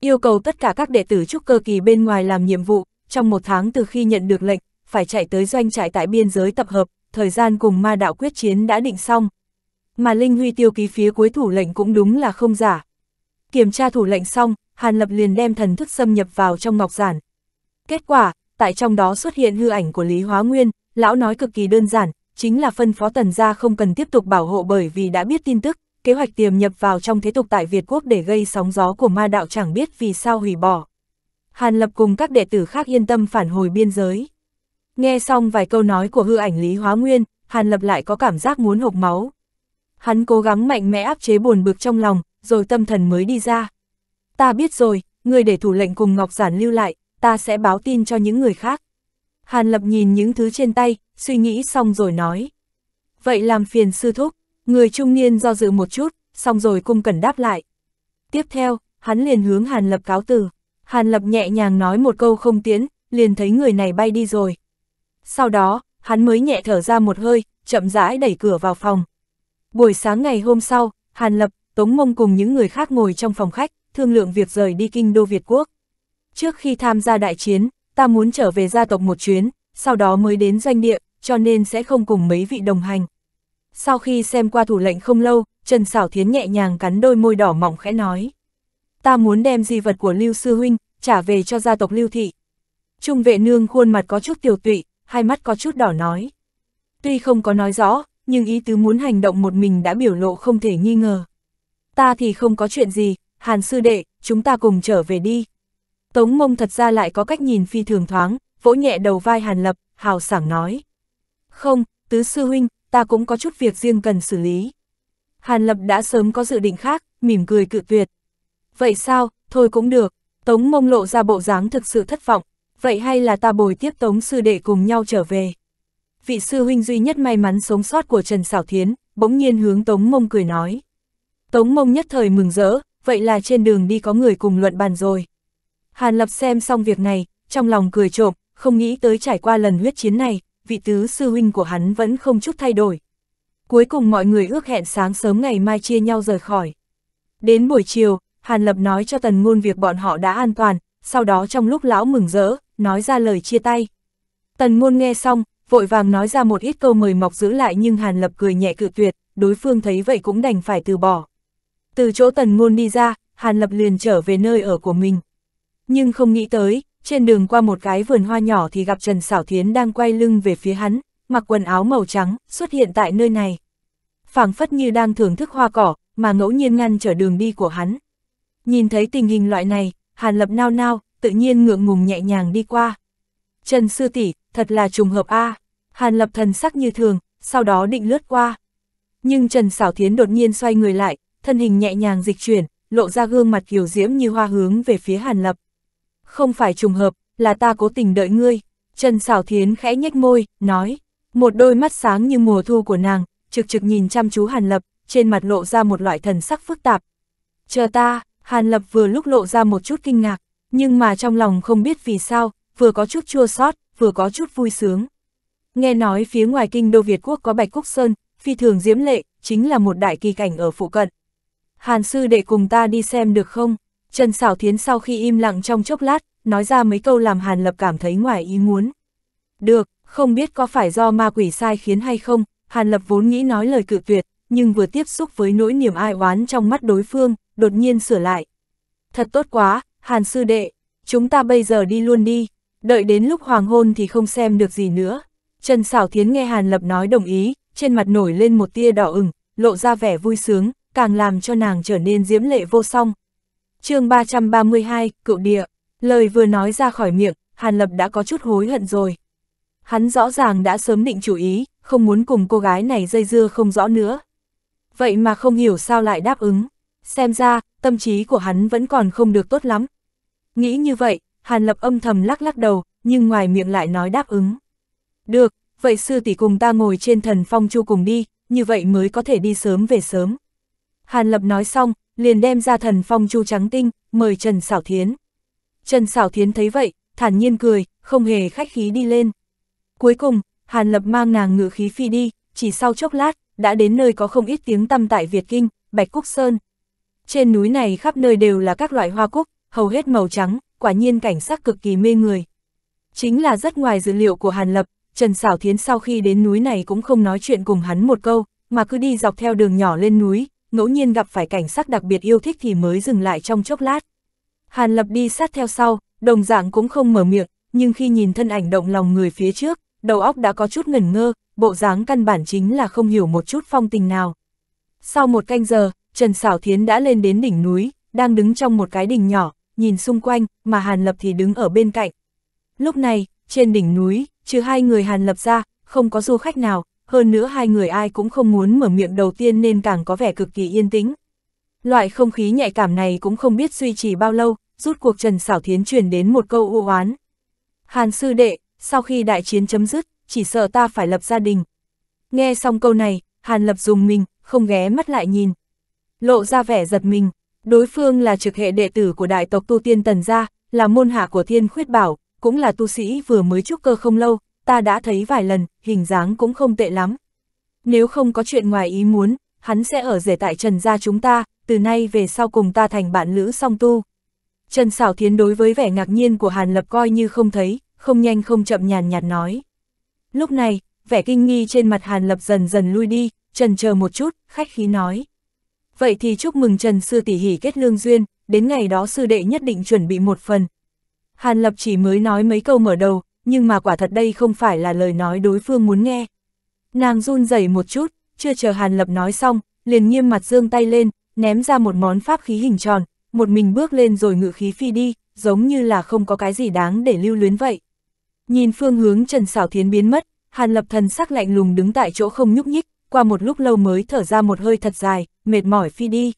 Yêu cầu tất cả các đệ tử trúc cơ kỳ bên ngoài làm nhiệm vụ, trong một tháng từ khi nhận được lệnh, phải chạy tới doanh trại tại biên giới tập hợp, thời gian cùng ma đạo quyết chiến đã định xong. Mà Linh Huy tiêu ký phía cuối thủ lệnh cũng đúng là không giả. Kiểm tra thủ lệnh xong, Hàn Lập liền đem thần thức xâm nhập vào trong ngọc giản. Kết quả, tại trong đó xuất hiện hư ảnh của Lý Hóa Nguyên, lão nói cực kỳ đơn giản, chính là phân phó tần gia không cần tiếp tục bảo hộ bởi vì đã biết tin tức, kế hoạch tiềm nhập vào trong thế tục tại Việt Quốc để gây sóng gió của ma đạo chẳng biết vì sao hủy bỏ. Hàn Lập cùng các đệ tử khác yên tâm phản hồi biên giới. Nghe xong vài câu nói của hư ảnh Lý Hóa Nguyên, Hàn Lập lại có cảm giác muốn hộc máu. Hắn cố gắng mạnh mẽ áp chế buồn bực trong lòng, rồi tâm thần mới đi ra. Ta biết rồi, người để thủ lệnh cùng Ngọc Giản lưu lại, ta sẽ báo tin cho những người khác. Hàn Lập nhìn những thứ trên tay, suy nghĩ xong rồi nói. Vậy làm phiền sư thúc, người trung niên do dự một chút, xong rồi cung cần đáp lại. Tiếp theo, hắn liền hướng Hàn Lập cáo từ. Hàn Lập nhẹ nhàng nói một câu không tiến, liền thấy người này bay đi rồi. Sau đó, hắn mới nhẹ thở ra một hơi, chậm rãi đẩy cửa vào phòng. Buổi sáng ngày hôm sau, Hàn Lập, Tống Mông cùng những người khác ngồi trong phòng khách, thương lượng việc rời đi kinh đô Việt Quốc. Trước khi tham gia đại chiến, ta muốn trở về gia tộc một chuyến, sau đó mới đến doanh địa, cho nên sẽ không cùng mấy vị đồng hành. Sau khi xem qua thủ lệnh không lâu, Trần Sảo Thiến nhẹ nhàng cắn đôi môi đỏ mỏng khẽ nói. Ta muốn đem di vật của Lưu Sư Huynh, trả về cho gia tộc Lưu Thị. Trung vệ nương khuôn mặt có chút tiểu tụy, hai mắt có chút đỏ nói. Tuy không có nói rõ, nhưng ý tứ muốn hành động một mình đã biểu lộ không thể nghi ngờ. Ta thì không có chuyện gì, Hàn sư đệ, chúng ta cùng trở về đi. Tống mông thật ra lại có cách nhìn phi thường thoáng, vỗ nhẹ đầu vai Hàn Lập, hào sảng nói. Không, tứ sư huynh, ta cũng có chút việc riêng cần xử lý. Hàn Lập đã sớm có dự định khác, mỉm cười cự tuyệt. Vậy sao, thôi cũng được, Tống mông lộ ra bộ dáng thực sự thất vọng, vậy hay là ta bồi tiếp Tống sư đệ cùng nhau trở về. Vị sư huynh duy nhất may mắn sống sót của Trần Sảo Thiến, bỗng nhiên hướng Tống mông cười nói. Tống mông nhất thời mừng rỡ, vậy là trên đường đi có người cùng luận bàn rồi. Hàn Lập xem xong việc này, trong lòng cười trộm, không nghĩ tới trải qua lần huyết chiến này, vị tứ sư huynh của hắn vẫn không chút thay đổi. Cuối cùng mọi người ước hẹn sáng sớm ngày mai chia nhau rời khỏi. Đến buổi chiều, Hàn Lập nói cho Tần Ngôn việc bọn họ đã an toàn, sau đó trong lúc lão mừng rỡ, nói ra lời chia tay. Tần Ngôn nghe xong, vội vàng nói ra một ít câu mời mọc giữ lại nhưng Hàn Lập cười nhẹ cự tuyệt, đối phương thấy vậy cũng đành phải từ bỏ. Từ chỗ tần ngôn đi ra, Hàn Lập liền trở về nơi ở của mình. Nhưng không nghĩ tới, trên đường qua một cái vườn hoa nhỏ thì gặp Trần Sảo Thiến đang quay lưng về phía hắn, mặc quần áo màu trắng, xuất hiện tại nơi này. phảng phất như đang thưởng thức hoa cỏ, mà ngẫu nhiên ngăn trở đường đi của hắn. Nhìn thấy tình hình loại này, Hàn Lập nao nao, tự nhiên ngượng ngùng nhẹ nhàng đi qua. Trần Sư tỷ thật là trùng hợp A. Hàn Lập thần sắc như thường, sau đó định lướt qua. Nhưng Trần Sảo Thiến đột nhiên xoay người lại, thân hình nhẹ nhàng dịch chuyển, lộ ra gương mặt kiều diễm như hoa hướng về phía Hàn Lập. Không phải trùng hợp, là ta cố tình đợi ngươi. Trần Sảo Thiến khẽ nhếch môi, nói. Một đôi mắt sáng như mùa thu của nàng, trực trực nhìn chăm chú Hàn Lập, trên mặt lộ ra một loại thần sắc phức tạp. Chờ ta, Hàn Lập vừa lúc lộ ra một chút kinh ngạc, nhưng mà trong lòng không biết vì sao, vừa có chút chua xót, vừa có chút vui sướng. Nghe nói phía ngoài kinh đô Việt Quốc có Bạch Cúc Sơn, phi thường diễm lệ, chính là một đại kỳ cảnh ở phụ cận. Hàn sư đệ cùng ta đi xem được không? Trần Sảo Thiến sau khi im lặng trong chốc lát, nói ra mấy câu làm Hàn Lập cảm thấy ngoài ý muốn. Được, không biết có phải do ma quỷ sai khiến hay không, Hàn Lập vốn nghĩ nói lời cự tuyệt, nhưng vừa tiếp xúc với nỗi niềm ai oán trong mắt đối phương, đột nhiên sửa lại. Thật tốt quá, Hàn sư đệ, chúng ta bây giờ đi luôn đi, đợi đến lúc hoàng hôn thì không xem được gì nữa. Trần Sảo Thiến nghe Hàn Lập nói đồng ý, trên mặt nổi lên một tia đỏ ửng, lộ ra vẻ vui sướng, càng làm cho nàng trở nên diễm lệ vô song. chương 332, Cựu Địa, lời vừa nói ra khỏi miệng, Hàn Lập đã có chút hối hận rồi. Hắn rõ ràng đã sớm định chủ ý, không muốn cùng cô gái này dây dưa không rõ nữa. Vậy mà không hiểu sao lại đáp ứng, xem ra, tâm trí của hắn vẫn còn không được tốt lắm. Nghĩ như vậy, Hàn Lập âm thầm lắc lắc đầu, nhưng ngoài miệng lại nói đáp ứng. Được, vậy sư tỷ cùng ta ngồi trên thần phong chu cùng đi, như vậy mới có thể đi sớm về sớm. Hàn Lập nói xong, liền đem ra thần phong chu trắng tinh, mời Trần Sảo Thiến. Trần Sảo Thiến thấy vậy, thản nhiên cười, không hề khách khí đi lên. Cuối cùng, Hàn Lập mang nàng ngựa khí phi đi, chỉ sau chốc lát, đã đến nơi có không ít tiếng tăm tại Việt Kinh, Bạch Cúc Sơn. Trên núi này khắp nơi đều là các loại hoa cúc, hầu hết màu trắng, quả nhiên cảnh sắc cực kỳ mê người. Chính là rất ngoài dữ liệu của Hàn Lập, Trần Sảo Thiến sau khi đến núi này cũng không nói chuyện cùng hắn một câu, mà cứ đi dọc theo đường nhỏ lên núi, ngẫu nhiên gặp phải cảnh sắc đặc biệt yêu thích thì mới dừng lại trong chốc lát. Hàn Lập đi sát theo sau, đồng dạng cũng không mở miệng, nhưng khi nhìn thân ảnh động lòng người phía trước, đầu óc đã có chút ngẩn ngơ, bộ dáng căn bản chính là không hiểu một chút phong tình nào. Sau một canh giờ, Trần Sảo Thiến đã lên đến đỉnh núi, đang đứng trong một cái đỉnh nhỏ, nhìn xung quanh, mà Hàn Lập thì đứng ở bên cạnh. Lúc này, trên đỉnh núi, trừ hai người Hàn Lập ra, không có du khách nào, hơn nữa hai người ai cũng không muốn mở miệng đầu tiên nên càng có vẻ cực kỳ yên tĩnh. Loại không khí nhạy cảm này cũng không biết duy trì bao lâu, rút cuộc Trần Sảo Thiến truyền đến một câu u oán. Hàn sư đệ, sau khi đại chiến chấm dứt, chỉ sợ ta phải lập gia đình. Nghe xong câu này, Hàn lập dùng mình, không ghé mắt lại nhìn. Lộ ra vẻ giật mình, đối phương là trực hệ đệ tử của đại tộc tu tiên tần gia, là môn hạ của thiên khuyết bảo, cũng là tu sĩ vừa mới trúc cơ không lâu, ta đã thấy vài lần, hình dáng cũng không tệ lắm. Nếu không có chuyện ngoài ý muốn, hắn sẽ ở rể tại Trần gia chúng ta, từ nay về sau cùng ta thành bạn lữ song tu. Trần Sảo Thiến đối với vẻ ngạc nhiên của Hàn Lập coi như không thấy, không nhanh không chậm nhàn nhạt nói. Lúc này, vẻ kinh nghi trên mặt Hàn Lập dần dần lui đi, Trần chờ một chút, khách khí nói. Vậy thì chúc mừng Trần sư tỷ hỉ kết lương duyên, đến ngày đó sư đệ nhất định chuẩn bị một phần. Hàn Lập chỉ mới nói mấy câu mở đầu, nhưng mà quả thật đây không phải là lời nói đối phương muốn nghe. Nàng run rẩy một chút, chưa chờ Hàn Lập nói xong, liền nghiêm mặt dương tay lên, ném ra một món pháp khí hình tròn, một mình bước lên rồi ngự khí phi đi, giống như là không có cái gì đáng để lưu luyến vậy. Nhìn phương hướng Trần Sảo Thiến biến mất, Hàn Lập thần sắc lạnh lùng đứng tại chỗ không nhúc nhích, qua một lúc lâu mới thở ra một hơi thật dài, mệt mỏi phi đi.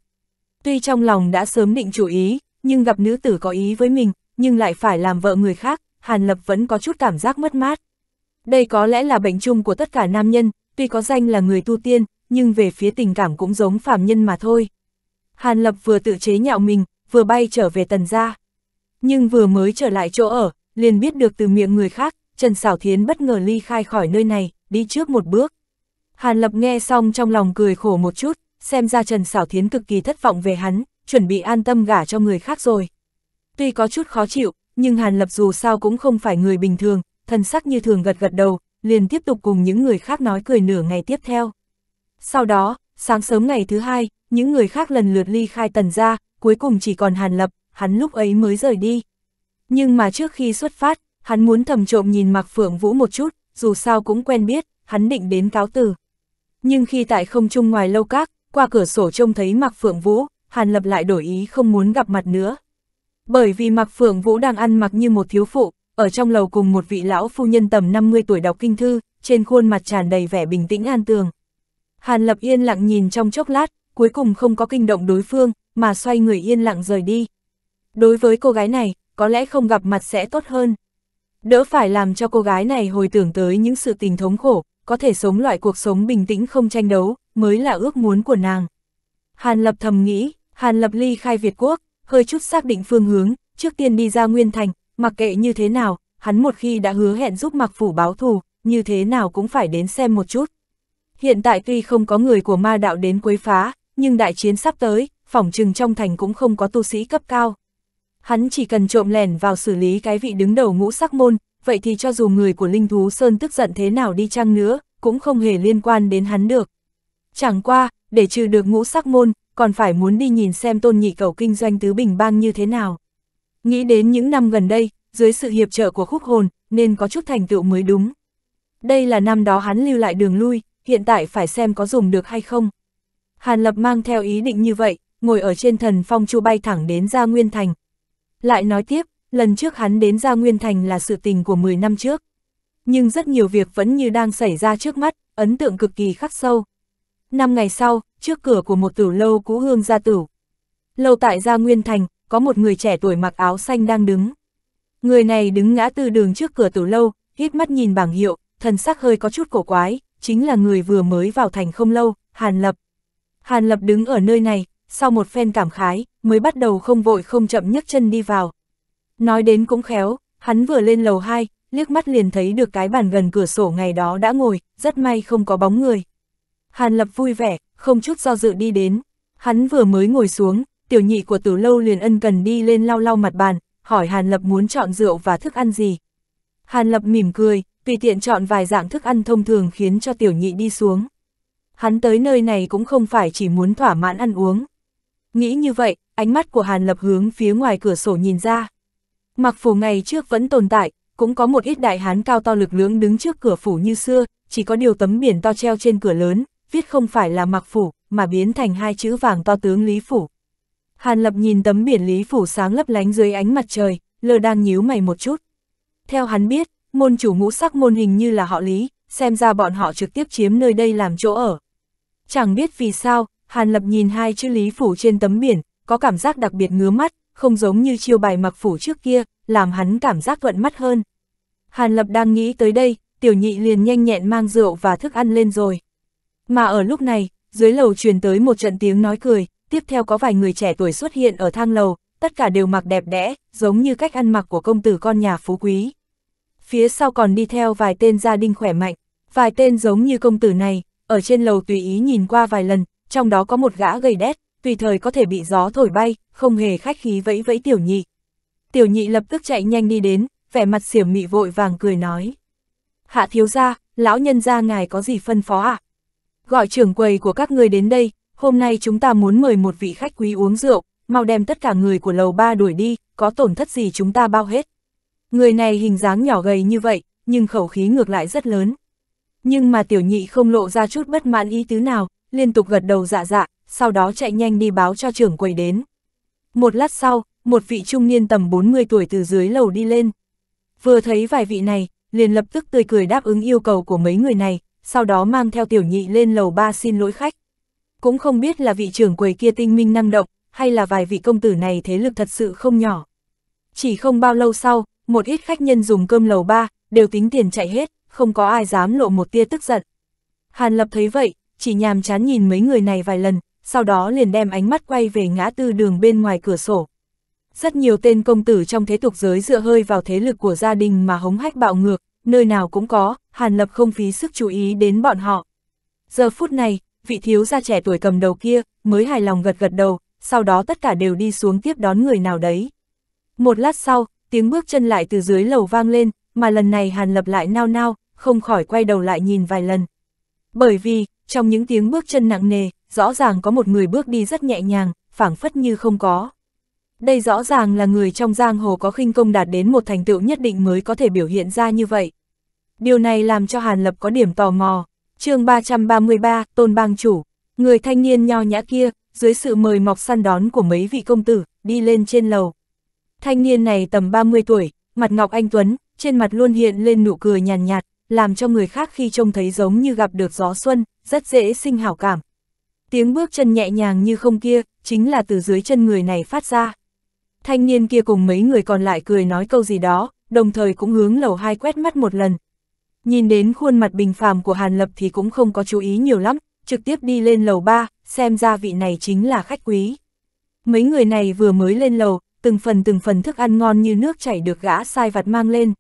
Tuy trong lòng đã sớm định chủ ý, nhưng gặp nữ tử có ý với mình, nhưng lại phải làm vợ người khác, Hàn Lập vẫn có chút cảm giác mất mát. Đây có lẽ là bệnh chung của tất cả nam nhân, tuy có danh là người tu tiên, nhưng về phía tình cảm cũng giống phàm nhân mà thôi. Hàn Lập vừa tự chế nhạo mình, vừa bay trở về tần gia. Nhưng vừa mới trở lại chỗ ở, liền biết được từ miệng người khác, Trần Sảo Thiến bất ngờ ly khai khỏi nơi này, đi trước một bước. Hàn Lập nghe xong trong lòng cười khổ một chút, xem ra Trần Sảo Thiến cực kỳ thất vọng về hắn, chuẩn bị an tâm gả cho người khác rồi. Tuy có chút khó chịu, nhưng Hàn Lập dù sao cũng không phải người bình thường, thần sắc như thường gật gật đầu, liền tiếp tục cùng những người khác nói cười nửa ngày tiếp theo. Sau đó, sáng sớm ngày thứ hai, những người khác lần lượt ly khai tần ra, cuối cùng chỉ còn Hàn Lập, hắn lúc ấy mới rời đi. Nhưng mà trước khi xuất phát, hắn muốn thầm trộm nhìn Mạc Phượng Vũ một chút, dù sao cũng quen biết, hắn định đến cáo từ. Nhưng khi tại không trung ngoài lâu các, qua cửa sổ trông thấy Mạc Phượng Vũ, Hàn Lập lại đổi ý không muốn gặp mặt nữa, bởi vì Mạc Phượng Vũ đang ăn mặc như một thiếu phụ, ở trong lầu cùng một vị lão phu nhân tầm 50 tuổi đọc kinh thư, trên khuôn mặt tràn đầy vẻ bình tĩnh an tường. Hàn Lập yên lặng nhìn trong chốc lát, cuối cùng không có kinh động đối phương, mà xoay người yên lặng rời đi. Đối với cô gái này, có lẽ không gặp mặt sẽ tốt hơn. Đỡ phải làm cho cô gái này hồi tưởng tới những sự tình thống khổ, có thể sống loại cuộc sống bình tĩnh không tranh đấu, mới là ước muốn của nàng. Hàn Lập thầm nghĩ, Hàn Lập ly khai Việt Quốc, hơi chút xác định phương hướng, trước tiên đi ra Nguyên Thành, mặc kệ như thế nào, hắn một khi đã hứa hẹn giúp Mạc Phủ báo thù, như thế nào cũng phải đến xem một chút. Hiện tại tuy không có người của ma đạo đến quấy phá, nhưng đại chiến sắp tới, phỏng trừng trong thành cũng không có tu sĩ cấp cao. Hắn chỉ cần trộm lẻn vào xử lý cái vị đứng đầu ngũ sắc môn, vậy thì cho dù người của Linh Thú Sơn tức giận thế nào đi chăng nữa, cũng không hề liên quan đến hắn được. Chẳng qua, để trừ được ngũ sắc môn, còn phải muốn đi nhìn xem tôn nhị cầu kinh doanh tứ bình bang như thế nào. Nghĩ đến những năm gần đây, dưới sự hiệp trợ của khúc hồn, nên có chút thành tựu mới đúng. Đây là năm đó hắn lưu lại đường lui, hiện tại phải xem có dùng được hay không. Hàn Lập mang theo ý định như vậy, ngồi ở trên thần phong chu bay thẳng đến Gia Nguyên Thành. Lại nói tiếp, lần trước hắn đến Gia Nguyên Thành là sự tình của 10 năm trước. Nhưng rất nhiều việc vẫn như đang xảy ra trước mắt, ấn tượng cực kỳ khắc sâu. Năm ngày sau, trước cửa của một tử lâu cũ hương gia tử. Lâu tại gia Nguyên Thành, có một người trẻ tuổi mặc áo xanh đang đứng. Người này đứng ngã tư đường trước cửa tử lâu, hít mắt nhìn bảng hiệu, thần sắc hơi có chút cổ quái, chính là người vừa mới vào thành không lâu, Hàn Lập. Hàn Lập đứng ở nơi này, sau một phen cảm khái, mới bắt đầu không vội không chậm nhấc chân đi vào. Nói đến cũng khéo, hắn vừa lên lầu 2, liếc mắt liền thấy được cái bàn gần cửa sổ ngày đó đã ngồi, rất may không có bóng người. Hàn Lập vui vẻ, không chút do dự đi đến. Hắn vừa mới ngồi xuống, tiểu nhị của tử lâu liền ân cần đi lên lau lau mặt bàn, hỏi Hàn Lập muốn chọn rượu và thức ăn gì. Hàn Lập mỉm cười, tùy tiện chọn vài dạng thức ăn thông thường khiến cho tiểu nhị đi xuống. Hắn tới nơi này cũng không phải chỉ muốn thỏa mãn ăn uống. Nghĩ như vậy, ánh mắt của Hàn Lập hướng phía ngoài cửa sổ nhìn ra. Mặc phủ ngày trước vẫn tồn tại, cũng có một ít đại hán cao to lực lưỡng đứng trước cửa phủ như xưa, chỉ có điều tấm biển to treo trên cửa lớn, viết không phải là mặc phủ, mà biến thành hai chữ vàng to tướng Lý Phủ. Hàn Lập nhìn tấm biển Lý Phủ sáng lấp lánh dưới ánh mặt trời, lơ đang nhíu mày một chút. Theo hắn biết, môn chủ ngũ sắc môn hình như là họ Lý, xem ra bọn họ trực tiếp chiếm nơi đây làm chỗ ở. Chẳng biết vì sao, Hàn Lập nhìn hai chữ Lý Phủ trên tấm biển, có cảm giác đặc biệt ngứa mắt, không giống như chiêu bài mặc phủ trước kia, làm hắn cảm giác thuận mắt hơn. Hàn Lập đang nghĩ tới đây, tiểu nhị liền nhanh nhẹn mang rượu và thức ăn lên rồi. Mà ở lúc này, dưới lầu truyền tới một trận tiếng nói cười, tiếp theo có vài người trẻ tuổi xuất hiện ở thang lầu, tất cả đều mặc đẹp đẽ, giống như cách ăn mặc của công tử con nhà phú quý. Phía sau còn đi theo vài tên gia đình khỏe mạnh, vài tên giống như công tử này, ở trên lầu tùy ý nhìn qua vài lần, trong đó có một gã gầy đét, tùy thời có thể bị gió thổi bay, không hề khách khí vẫy vẫy tiểu nhị. Tiểu nhị lập tức chạy nhanh đi đến, vẻ mặt xiểm mị vội vàng cười nói. Hạ thiếu gia, lão nhân gia ngài có gì phân phó ạ? À? gọi trưởng quầy của các người đến đây, hôm nay chúng ta muốn mời một vị khách quý uống rượu, mau đem tất cả người của lầu ba đuổi đi, có tổn thất gì chúng ta bao hết. Người này hình dáng nhỏ gầy như vậy, nhưng khẩu khí ngược lại rất lớn. Nhưng mà tiểu nhị không lộ ra chút bất mãn ý tứ nào, liên tục gật đầu dạ dạ, sau đó chạy nhanh đi báo cho trưởng quầy đến. Một lát sau, một vị trung niên tầm 40 tuổi từ dưới lầu đi lên. Vừa thấy vài vị này, liền lập tức tươi cười đáp ứng yêu cầu của mấy người này, sau đó mang theo tiểu nhị lên lầu ba xin lỗi khách. Cũng không biết là vị trưởng quầy kia tinh minh năng động, hay là vài vị công tử này thế lực thật sự không nhỏ. Chỉ không bao lâu sau, một ít khách nhân dùng cơm lầu ba, đều tính tiền chạy hết, không có ai dám lộ một tia tức giận. Hàn Lập thấy vậy, chỉ nhàm chán nhìn mấy người này vài lần, sau đó liền đem ánh mắt quay về ngã tư đường bên ngoài cửa sổ. Rất nhiều tên công tử trong thế tục giới dựa hơi vào thế lực của gia đình mà hống hách bạo ngược, nơi nào cũng có, Hàn Lập không phí sức chú ý đến bọn họ. Giờ phút này, vị thiếu gia trẻ tuổi cầm đầu kia, mới hài lòng gật gật đầu, sau đó tất cả đều đi xuống tiếp đón người nào đấy. Một lát sau, tiếng bước chân lại từ dưới lầu vang lên, mà lần này Hàn Lập lại nao nao, không khỏi quay đầu lại nhìn vài lần. Bởi vì, trong những tiếng bước chân nặng nề, rõ ràng có một người bước đi rất nhẹ nhàng, phảng phất như không có đây rõ ràng là người trong giang hồ có khinh công đạt đến một thành tựu nhất định mới có thể biểu hiện ra như vậy. Điều này làm cho Hàn Lập có điểm tò mò. chương 333, Tôn Bang Chủ, người thanh niên nho nhã kia, dưới sự mời mọc săn đón của mấy vị công tử, đi lên trên lầu. Thanh niên này tầm 30 tuổi, mặt ngọc anh Tuấn, trên mặt luôn hiện lên nụ cười nhàn nhạt, nhạt, làm cho người khác khi trông thấy giống như gặp được gió xuân, rất dễ sinh hảo cảm. Tiếng bước chân nhẹ nhàng như không kia, chính là từ dưới chân người này phát ra. Thanh niên kia cùng mấy người còn lại cười nói câu gì đó, đồng thời cũng hướng lầu hai quét mắt một lần. Nhìn đến khuôn mặt bình phàm của Hàn Lập thì cũng không có chú ý nhiều lắm, trực tiếp đi lên lầu ba, xem ra vị này chính là khách quý. Mấy người này vừa mới lên lầu, từng phần từng phần thức ăn ngon như nước chảy được gã sai vặt mang lên.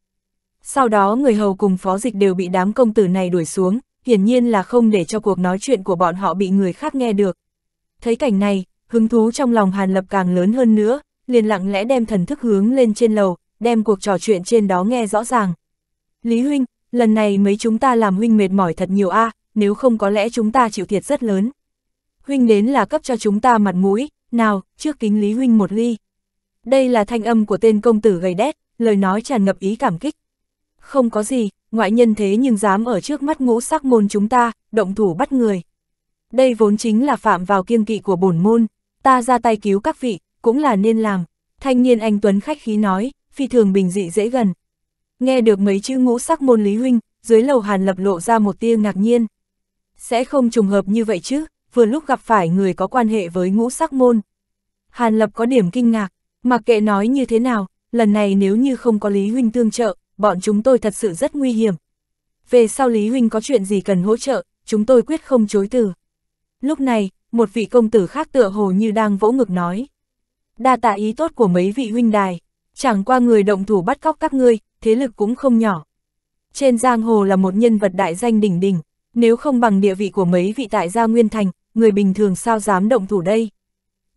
Sau đó người hầu cùng phó dịch đều bị đám công tử này đuổi xuống, hiển nhiên là không để cho cuộc nói chuyện của bọn họ bị người khác nghe được. Thấy cảnh này, hứng thú trong lòng Hàn Lập càng lớn hơn nữa, liền lặng lẽ đem thần thức hướng lên trên lầu, đem cuộc trò chuyện trên đó nghe rõ ràng. Lý Huynh, lần này mấy chúng ta làm Huynh mệt mỏi thật nhiều a à, nếu không có lẽ chúng ta chịu thiệt rất lớn. Huynh đến là cấp cho chúng ta mặt mũi, nào, trước kính Lý Huynh một ly. Đây là thanh âm của tên công tử gầy đét, lời nói tràn ngập ý cảm kích. Không có gì, ngoại nhân thế nhưng dám ở trước mắt ngũ sắc môn chúng ta, động thủ bắt người. Đây vốn chính là phạm vào kiêng kỵ của bổn môn, ta ra tay cứu các vị, cũng là nên làm, thanh niên anh Tuấn khách khí nói, phi thường bình dị dễ gần. Nghe được mấy chữ ngũ sắc môn Lý Huynh, dưới lầu Hàn Lập lộ ra một tia ngạc nhiên. Sẽ không trùng hợp như vậy chứ, vừa lúc gặp phải người có quan hệ với ngũ sắc môn. Hàn Lập có điểm kinh ngạc, mặc kệ nói như thế nào, lần này nếu như không có Lý Huynh tương trợ, bọn chúng tôi thật sự rất nguy hiểm. Về sau Lý Huynh có chuyện gì cần hỗ trợ, chúng tôi quyết không chối từ. Lúc này, một vị công tử khác tựa hồ như đang vỗ ngực nói đa tạ ý tốt của mấy vị huynh đài, chẳng qua người động thủ bắt cóc các ngươi, thế lực cũng không nhỏ. Trên giang hồ là một nhân vật đại danh đỉnh đỉnh, nếu không bằng địa vị của mấy vị tại gia Nguyên Thành, người bình thường sao dám động thủ đây.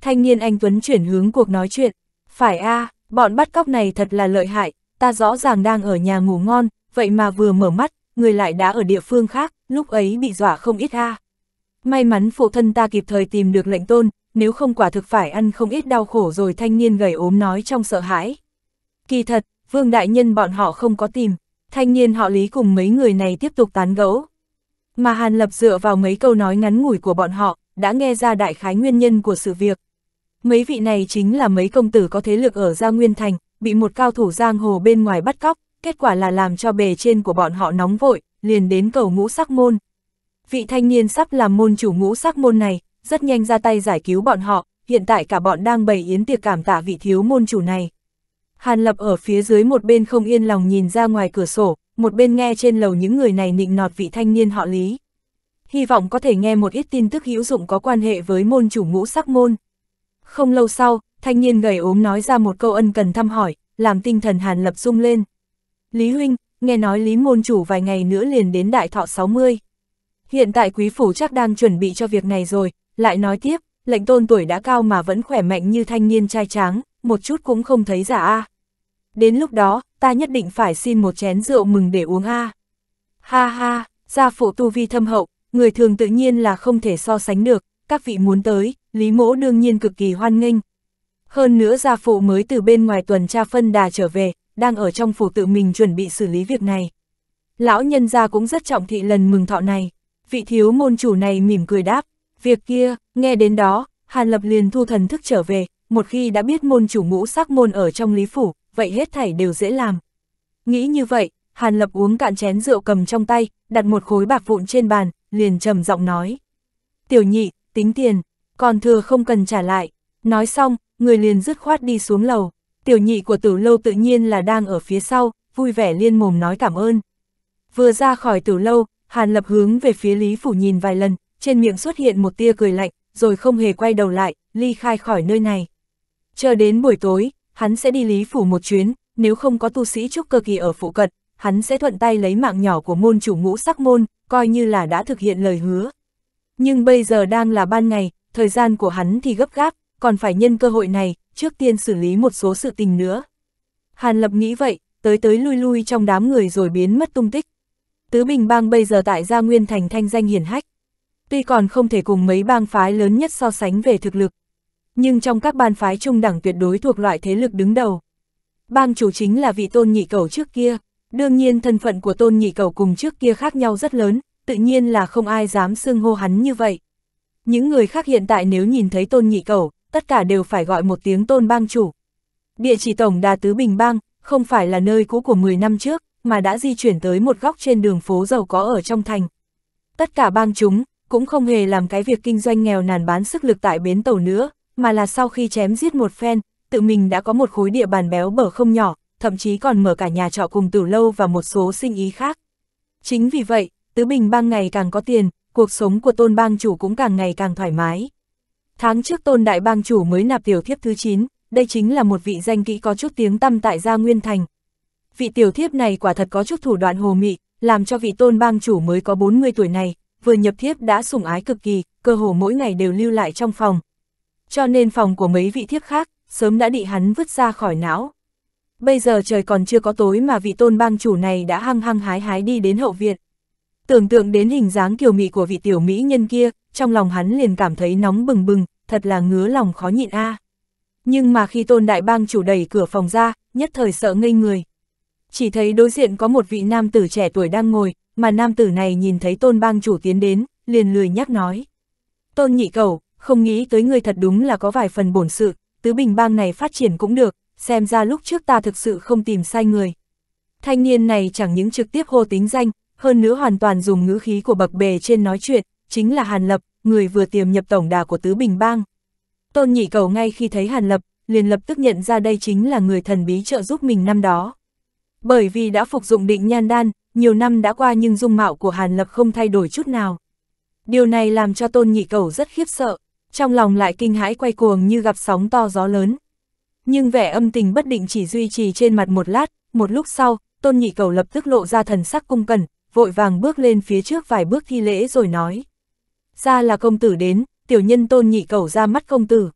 Thanh niên anh Tuấn chuyển hướng cuộc nói chuyện, phải a à, bọn bắt cóc này thật là lợi hại, ta rõ ràng đang ở nhà ngủ ngon, vậy mà vừa mở mắt, người lại đã ở địa phương khác, lúc ấy bị dọa không ít a à. May mắn phụ thân ta kịp thời tìm được lệnh tôn, nếu không quả thực phải ăn không ít đau khổ rồi thanh niên gầy ốm nói trong sợ hãi. Kỳ thật, vương đại nhân bọn họ không có tìm, thanh niên họ lý cùng mấy người này tiếp tục tán gẫu. Mà Hàn Lập dựa vào mấy câu nói ngắn ngủi của bọn họ, đã nghe ra đại khái nguyên nhân của sự việc. Mấy vị này chính là mấy công tử có thế lực ở Gia Nguyên Thành, bị một cao thủ giang hồ bên ngoài bắt cóc, kết quả là làm cho bề trên của bọn họ nóng vội, liền đến cầu ngũ sắc môn. Vị thanh niên sắp làm môn chủ ngũ sắc môn này, rất nhanh ra tay giải cứu bọn họ, hiện tại cả bọn đang bày yến tiệc cảm tạ vị thiếu môn chủ này. Hàn Lập ở phía dưới một bên không yên lòng nhìn ra ngoài cửa sổ, một bên nghe trên lầu những người này nịnh nọt vị thanh niên họ Lý. Hy vọng có thể nghe một ít tin tức hữu dụng có quan hệ với môn chủ ngũ sắc môn. Không lâu sau, thanh niên gầy ốm nói ra một câu ân cần thăm hỏi, làm tinh thần Hàn Lập rung lên. Lý Huynh, nghe nói Lý môn chủ vài ngày nữa liền đến đại thọ 60. Hiện tại quý phủ chắc đang chuẩn bị cho việc này rồi, lại nói tiếp, lệnh tôn tuổi đã cao mà vẫn khỏe mạnh như thanh niên trai tráng, một chút cũng không thấy giả a. Đến lúc đó, ta nhất định phải xin một chén rượu mừng để uống a. Ha ha, gia phụ tu vi thâm hậu, người thường tự nhiên là không thể so sánh được, các vị muốn tới, Lý Mỗ đương nhiên cực kỳ hoan nghênh. Hơn nữa gia phụ mới từ bên ngoài tuần tra phân đà trở về, đang ở trong phủ tự mình chuẩn bị xử lý việc này. Lão nhân gia cũng rất trọng thị lần mừng thọ này, vị thiếu môn chủ này mỉm cười đáp, Việc kia, nghe đến đó, Hàn Lập liền thu thần thức trở về, một khi đã biết môn chủ ngũ sắc môn ở trong lý phủ, vậy hết thảy đều dễ làm. Nghĩ như vậy, Hàn Lập uống cạn chén rượu cầm trong tay, đặt một khối bạc vụn trên bàn, liền trầm giọng nói. Tiểu nhị, tính tiền, còn thừa không cần trả lại. Nói xong, người liền dứt khoát đi xuống lầu. Tiểu nhị của tử lâu tự nhiên là đang ở phía sau, vui vẻ liên mồm nói cảm ơn. Vừa ra khỏi tử lâu, Hàn Lập hướng về phía Lý Phủ nhìn vài lần, trên miệng xuất hiện một tia cười lạnh, rồi không hề quay đầu lại, ly khai khỏi nơi này. Chờ đến buổi tối, hắn sẽ đi Lý Phủ một chuyến, nếu không có tu sĩ trúc cơ kỳ ở phụ cận, hắn sẽ thuận tay lấy mạng nhỏ của môn chủ ngũ sắc môn, coi như là đã thực hiện lời hứa. Nhưng bây giờ đang là ban ngày, thời gian của hắn thì gấp gáp, còn phải nhân cơ hội này, trước tiên xử lý một số sự tình nữa. Hàn Lập nghĩ vậy, tới tới lui lui trong đám người rồi biến mất tung tích. Tứ Bình Bang bây giờ tại Gia Nguyên Thành thanh danh hiển hách. Tuy còn không thể cùng mấy bang phái lớn nhất so sánh về thực lực, nhưng trong các bang phái trung đẳng tuyệt đối thuộc loại thế lực đứng đầu. Bang chủ chính là vị tôn nhị cầu trước kia, đương nhiên thân phận của tôn nhị cầu cùng trước kia khác nhau rất lớn, tự nhiên là không ai dám xưng hô hắn như vậy. Những người khác hiện tại nếu nhìn thấy tôn nhị cầu, tất cả đều phải gọi một tiếng tôn bang chủ. Địa chỉ tổng đà tứ bình bang, không phải là nơi cũ của 10 năm trước, mà đã di chuyển tới một góc trên đường phố giàu có ở trong thành. Tất cả bang chúng, cũng không hề làm cái việc kinh doanh nghèo nàn bán sức lực tại bến tàu nữa, mà là sau khi chém giết một phen, tự mình đã có một khối địa bàn béo bở không nhỏ, thậm chí còn mở cả nhà trọ cùng tử lâu và một số sinh ý khác. Chính vì vậy, Tứ Bình bang ngày càng có tiền, cuộc sống của tôn bang chủ cũng càng ngày càng thoải mái. Tháng trước tôn đại bang chủ mới nạp tiểu thiếp thứ 9, đây chính là một vị danh kỹ có chút tiếng tăm tại Gia Nguyên Thành. Vị tiểu thiếp này quả thật có chút thủ đoạn hồ mị, làm cho vị tôn bang chủ mới có 40 tuổi này, vừa nhập thiếp đã sủng ái cực kỳ, cơ hồ mỗi ngày đều lưu lại trong phòng. Cho nên phòng của mấy vị thiếp khác, sớm đã bị hắn vứt ra khỏi não. Bây giờ trời còn chưa có tối mà vị tôn bang chủ này đã hăng hăng hái hái đi đến hậu viện. Tưởng tượng đến hình dáng kiều mị của vị tiểu mỹ nhân kia, trong lòng hắn liền cảm thấy nóng bừng bừng, thật là ngứa lòng khó nhịn a. À. Nhưng mà khi tôn đại bang chủ đẩy cửa phòng ra, nhất thời sợ ngây người. Chỉ thấy đối diện có một vị nam tử trẻ tuổi đang ngồi, mà nam tử này nhìn thấy tôn bang chủ tiến đến, liền lười nhắc nói. Tôn nhị cầu, không nghĩ tới người thật đúng là có vài phần bổn sự, tứ bình bang này phát triển cũng được, xem ra lúc trước ta thực sự không tìm sai người. Thanh niên này chẳng những trực tiếp hô tính danh, hơn nữa hoàn toàn dùng ngữ khí của bậc bề trên nói chuyện, chính là Hàn Lập, người vừa tiềm nhập tổng đà của tứ bình bang. Tôn nhị cầu ngay khi thấy Hàn Lập, liền lập tức nhận ra đây chính là người thần bí trợ giúp mình năm đó. Bởi vì đã phục dụng định nhan đan, nhiều năm đã qua nhưng dung mạo của Hàn Lập không thay đổi chút nào. Điều này làm cho Tôn Nhị Cầu rất khiếp sợ, trong lòng lại kinh hãi quay cuồng như gặp sóng to gió lớn. Nhưng vẻ âm tình bất định chỉ duy trì trên mặt một lát, một lúc sau, Tôn Nhị Cầu lập tức lộ ra thần sắc cung cần, vội vàng bước lên phía trước vài bước thi lễ rồi nói. Ra là công tử đến, tiểu nhân Tôn Nhị Cầu ra mắt công tử.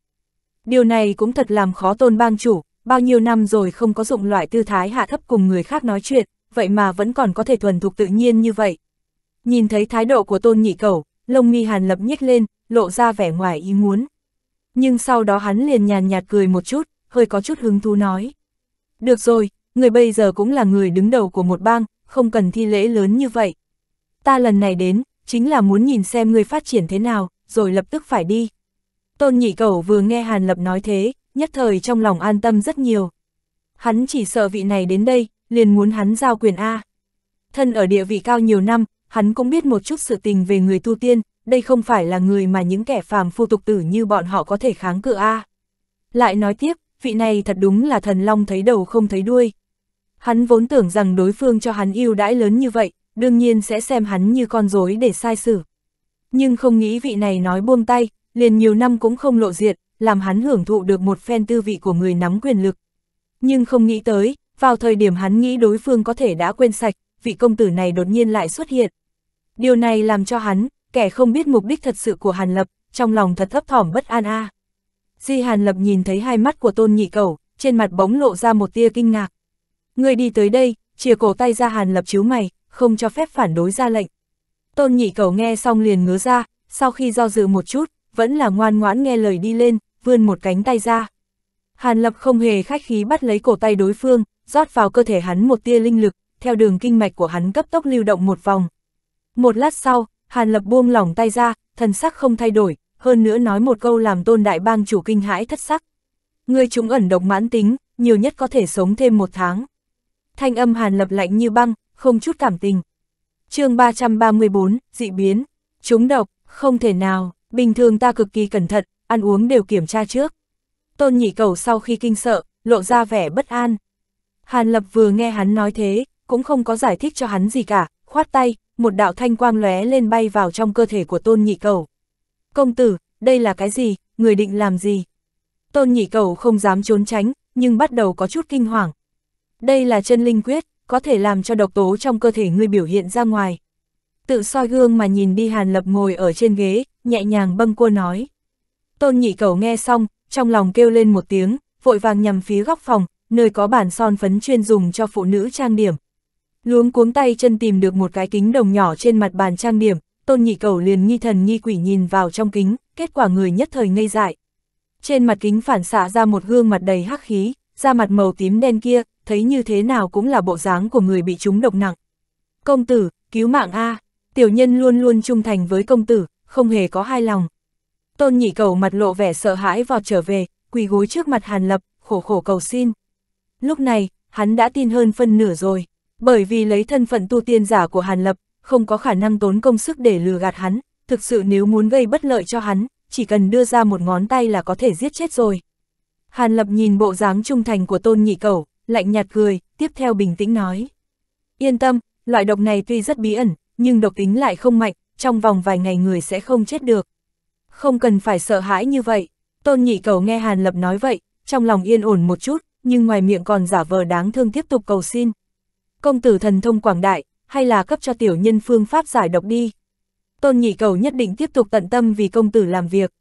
Điều này cũng thật làm khó Tôn Bang Chủ, bao nhiêu năm rồi không có dụng loại tư thái hạ thấp cùng người khác nói chuyện, vậy mà vẫn còn có thể thuần thục tự nhiên như vậy. Nhìn thấy thái độ của tôn nhị cầu, lông mi hàn lập nhếch lên, lộ ra vẻ ngoài ý muốn. Nhưng sau đó hắn liền nhàn nhạt cười một chút, hơi có chút hứng thú nói. Được rồi, người bây giờ cũng là người đứng đầu của một bang, không cần thi lễ lớn như vậy. Ta lần này đến, chính là muốn nhìn xem người phát triển thế nào, rồi lập tức phải đi. Tôn nhị cầu vừa nghe Hàn Lập nói thế, nhất thời trong lòng an tâm rất nhiều. Hắn chỉ sợ vị này đến đây, liền muốn hắn giao quyền A. Thân ở địa vị cao nhiều năm, hắn cũng biết một chút sự tình về người tu tiên, đây không phải là người mà những kẻ phàm phu tục tử như bọn họ có thể kháng cự A. Lại nói tiếp, vị này thật đúng là thần long thấy đầu không thấy đuôi. Hắn vốn tưởng rằng đối phương cho hắn yêu đãi lớn như vậy, đương nhiên sẽ xem hắn như con rối để sai xử. Nhưng không nghĩ vị này nói buông tay, liền nhiều năm cũng không lộ diện, làm hắn hưởng thụ được một phen tư vị của người nắm quyền lực. Nhưng không nghĩ tới, vào thời điểm hắn nghĩ đối phương có thể đã quên sạch, vị công tử này đột nhiên lại xuất hiện. Điều này làm cho hắn, kẻ không biết mục đích thật sự của Hàn Lập, trong lòng thật thấp thỏm bất an a. À. Di Hàn Lập nhìn thấy hai mắt của Tôn Nhị Cầu, trên mặt bóng lộ ra một tia kinh ngạc. Người đi tới đây, chìa cổ tay ra Hàn Lập chiếu mày, không cho phép phản đối ra lệnh. Tôn Nhị Cầu nghe xong liền ngứa ra, sau khi do dự một chút, vẫn là ngoan ngoãn nghe lời đi lên, vươn một cánh tay ra. Hàn Lập không hề khách khí bắt lấy cổ tay đối phương, rót vào cơ thể hắn một tia linh lực, theo đường kinh mạch của hắn cấp tốc lưu động một vòng. Một lát sau, Hàn Lập buông lỏng tay ra, thần sắc không thay đổi, hơn nữa nói một câu làm tôn đại bang chủ kinh hãi thất sắc. Người chúng ẩn độc mãn tính, nhiều nhất có thể sống thêm một tháng. Thanh âm Hàn Lập lạnh như băng, không chút cảm tình. chương 334, dị biến, chúng độc, không thể nào, bình thường ta cực kỳ cẩn thận, ăn uống đều kiểm tra trước. Tôn nhị cầu sau khi kinh sợ, lộ ra vẻ bất an, Hàn Lập vừa nghe hắn nói thế, cũng không có giải thích cho hắn gì cả, khoát tay, một đạo thanh quang lóe lên bay vào trong cơ thể của tôn nhị cầu. Công tử, đây là cái gì, người định làm gì? Tôn nhị cầu không dám trốn tránh, nhưng bắt đầu có chút kinh hoàng. Đây là chân linh quyết, có thể làm cho độc tố trong cơ thể người biểu hiện ra ngoài. Tự soi gương mà nhìn đi Hàn Lập ngồi ở trên ghế, nhẹ nhàng bâng cua nói. Tôn nhị cầu nghe xong, trong lòng kêu lên một tiếng, vội vàng nhằm phía góc phòng, nơi có bản son phấn chuyên dùng cho phụ nữ trang điểm. Luống cuống tay chân tìm được một cái kính đồng nhỏ trên mặt bàn trang điểm, tôn nhị cầu liền nghi thần nghi quỷ nhìn vào trong kính, kết quả người nhất thời ngây dại. Trên mặt kính phản xạ ra một gương mặt đầy hắc khí, da mặt màu tím đen kia, thấy như thế nào cũng là bộ dáng của người bị trúng độc nặng. Công tử, cứu mạng A, tiểu nhân luôn luôn trung thành với công tử, không hề có hai lòng. Tôn nhị cầu mặt lộ vẻ sợ hãi vọt trở về, quỳ gối trước mặt Hàn Lập, khổ khổ cầu xin. Lúc này, hắn đã tin hơn phân nửa rồi, bởi vì lấy thân phận tu tiên giả của Hàn Lập, không có khả năng tốn công sức để lừa gạt hắn, thực sự nếu muốn gây bất lợi cho hắn, chỉ cần đưa ra một ngón tay là có thể giết chết rồi. Hàn Lập nhìn bộ dáng trung thành của Tôn Nhị Cẩu, lạnh nhạt cười, tiếp theo bình tĩnh nói. Yên tâm, loại độc này tuy rất bí ẩn, nhưng độc tính lại không mạnh, trong vòng vài ngày người sẽ không chết được. Không cần phải sợ hãi như vậy. Tôn Nhị Cẩu nghe Hàn Lập nói vậy, trong lòng yên ổn một chút, nhưng ngoài miệng còn giả vờ đáng thương tiếp tục cầu xin. Công tử thần thông quảng đại, hay là cấp cho tiểu nhân phương pháp giải độc đi. Tôn nhị cầu nhất định tiếp tục tận tâm vì công tử làm việc.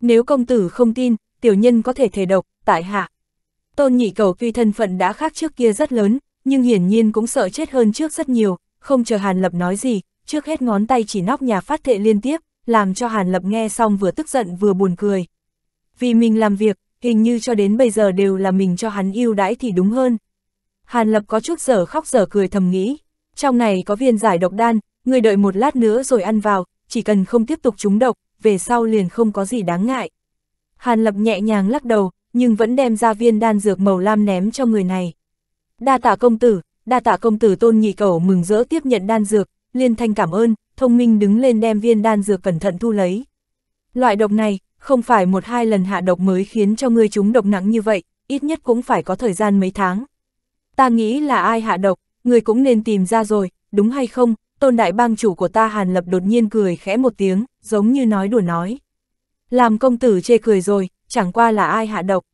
Nếu công tử không tin, tiểu nhân có thể thể độc, tại hạ. Tôn nhị cầu tuy thân phận đã khác trước kia rất lớn, nhưng hiển nhiên cũng sợ chết hơn trước rất nhiều, không chờ Hàn Lập nói gì, trước hết ngón tay chỉ nóc nhà phát thệ liên tiếp, làm cho Hàn Lập nghe xong vừa tức giận vừa buồn cười. Vì mình làm việc, hình như cho đến bây giờ đều là mình cho hắn yêu đãi thì đúng hơn. Hàn Lập có chút giở khóc giở cười thầm nghĩ, trong này có viên giải độc đan, người đợi một lát nữa rồi ăn vào, chỉ cần không tiếp tục trúng độc, về sau liền không có gì đáng ngại. Hàn Lập nhẹ nhàng lắc đầu, nhưng vẫn đem ra viên đan dược màu lam ném cho người này. Đa tạ công tử, đa tạ công tử tôn nhị cầu mừng rỡ tiếp nhận đan dược, liên thanh cảm ơn, thông minh đứng lên đem viên đan dược cẩn thận thu lấy. Loại độc này, không phải một hai lần hạ độc mới khiến cho ngươi chúng độc nặng như vậy, ít nhất cũng phải có thời gian mấy tháng. Ta nghĩ là ai hạ độc, ngươi cũng nên tìm ra rồi, đúng hay không? Tôn đại bang chủ của ta Hàn Lập đột nhiên cười khẽ một tiếng, giống như nói đùa nói. Làm công tử chê cười rồi, chẳng qua là ai hạ độc.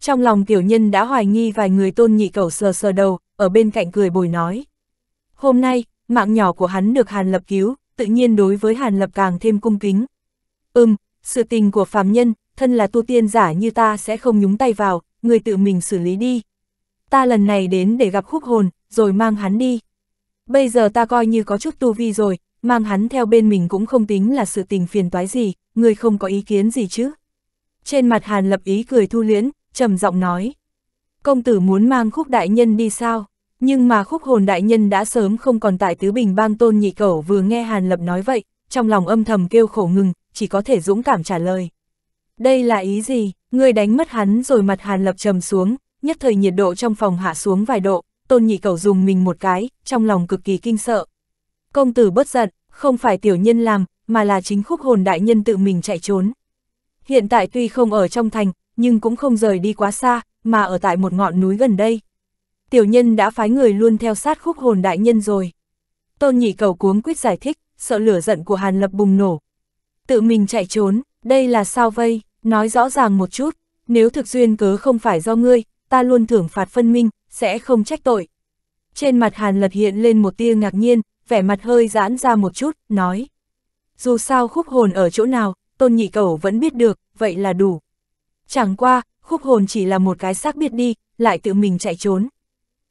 Trong lòng tiểu nhân đã hoài nghi vài người tôn nhị cầu sờ sờ đầu, ở bên cạnh cười bồi nói. Hôm nay, mạng nhỏ của hắn được Hàn Lập cứu, tự nhiên đối với Hàn Lập càng thêm cung kính. Ừm, sự tình của phàm nhân, thân là tu tiên giả như ta sẽ không nhúng tay vào, người tự mình xử lý đi. Ta lần này đến để gặp khúc hồn, rồi mang hắn đi. Bây giờ ta coi như có chút tu vi rồi, mang hắn theo bên mình cũng không tính là sự tình phiền toái gì, người không có ý kiến gì chứ. Trên mặt Hàn lập ý cười thu liễn, trầm giọng nói. Công tử muốn mang khúc đại nhân đi sao? Nhưng mà khúc hồn đại nhân đã sớm không còn tại tứ bình bang tôn nhị cẩu vừa nghe Hàn lập nói vậy, trong lòng âm thầm kêu khổ ngừng, chỉ có thể dũng cảm trả lời. Đây là ý gì, người đánh mất hắn rồi mặt hàn lập trầm xuống, nhất thời nhiệt độ trong phòng hạ xuống vài độ, tôn nhị cầu dùng mình một cái, trong lòng cực kỳ kinh sợ. Công tử bất giận, không phải tiểu nhân làm, mà là chính khúc hồn đại nhân tự mình chạy trốn. Hiện tại tuy không ở trong thành, nhưng cũng không rời đi quá xa, mà ở tại một ngọn núi gần đây. Tiểu nhân đã phái người luôn theo sát khúc hồn đại nhân rồi. Tôn nhị cầu cuống quyết giải thích, sợ lửa giận của Hàn Lập bùng nổ, tự mình chạy trốn, đây là sao vây, nói rõ ràng một chút, nếu thực duyên cớ không phải do ngươi, ta luôn thưởng phạt phân minh, sẽ không trách tội. Trên mặt Hàn Lập hiện lên một tia ngạc nhiên, vẻ mặt hơi giãn ra một chút, nói. Dù sao khúc hồn ở chỗ nào, tôn nhị cầu vẫn biết được, vậy là đủ. Chẳng qua, khúc hồn chỉ là một cái xác biết đi, lại tự mình chạy trốn.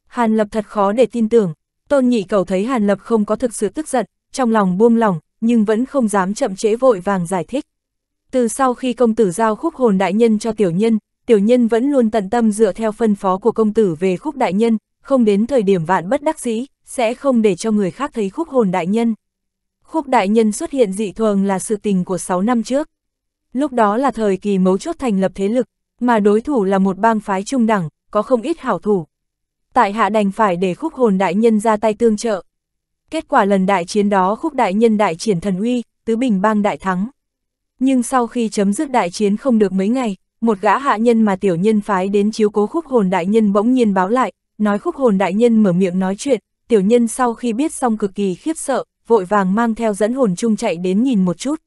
Hàn Lập thật khó để tin tưởng, tôn nhị cầu thấy Hàn Lập không có thực sự tức giận, trong lòng buông lỏng, nhưng vẫn không dám chậm chế vội vàng giải thích. Từ sau khi công tử giao khúc hồn đại nhân cho tiểu nhân, tiểu nhân vẫn luôn tận tâm dựa theo phân phó của công tử về khúc đại nhân, không đến thời điểm vạn bất đắc dĩ, sẽ không để cho người khác thấy khúc hồn đại nhân. Khúc đại nhân xuất hiện dị thường là sự tình của 6 năm trước. Lúc đó là thời kỳ mấu chốt thành lập thế lực, mà đối thủ là một bang phái trung đẳng, có không ít hảo thủ. Tại hạ đành phải để khúc hồn đại nhân ra tay tương trợ, Kết quả lần đại chiến đó khúc đại nhân đại triển thần uy, tứ bình bang đại thắng. Nhưng sau khi chấm dứt đại chiến không được mấy ngày, một gã hạ nhân mà tiểu nhân phái đến chiếu cố khúc hồn đại nhân bỗng nhiên báo lại, nói khúc hồn đại nhân mở miệng nói chuyện, tiểu nhân sau khi biết xong cực kỳ khiếp sợ, vội vàng mang theo dẫn hồn chung chạy đến nhìn một chút.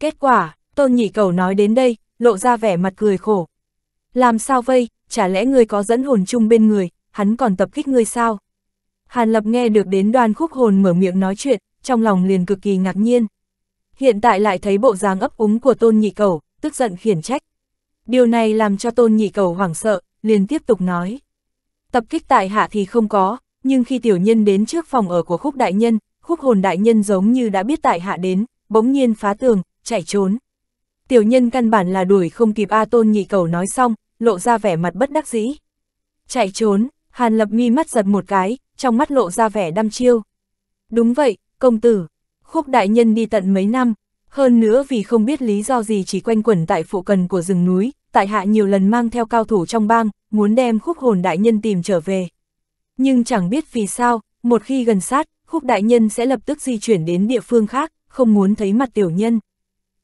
Kết quả, tôn nhị cầu nói đến đây, lộ ra vẻ mặt cười khổ. Làm sao vây, chả lẽ người có dẫn hồn chung bên người, hắn còn tập kích ngươi sao? Hàn Lập nghe được đến đoàn khúc hồn mở miệng nói chuyện, trong lòng liền cực kỳ ngạc nhiên. Hiện tại lại thấy bộ dáng ấp úng của tôn nhị cầu, tức giận khiển trách. Điều này làm cho tôn nhị cầu hoảng sợ, liền tiếp tục nói. Tập kích tại hạ thì không có, nhưng khi tiểu nhân đến trước phòng ở của khúc đại nhân, khúc hồn đại nhân giống như đã biết tại hạ đến, bỗng nhiên phá tường, chạy trốn. Tiểu nhân căn bản là đuổi không kịp A tôn nhị cầu nói xong, lộ ra vẻ mặt bất đắc dĩ. Chạy trốn, Hàn Lập mi mắt giật một cái, trong mắt lộ ra vẻ đăm chiêu. Đúng vậy, công tử, khúc đại nhân đi tận mấy năm, hơn nữa vì không biết lý do gì chỉ quanh quẩn tại phụ cần của rừng núi, tại hạ nhiều lần mang theo cao thủ trong bang, muốn đem khúc hồn đại nhân tìm trở về. Nhưng chẳng biết vì sao, một khi gần sát, khúc đại nhân sẽ lập tức di chuyển đến địa phương khác, không muốn thấy mặt tiểu nhân.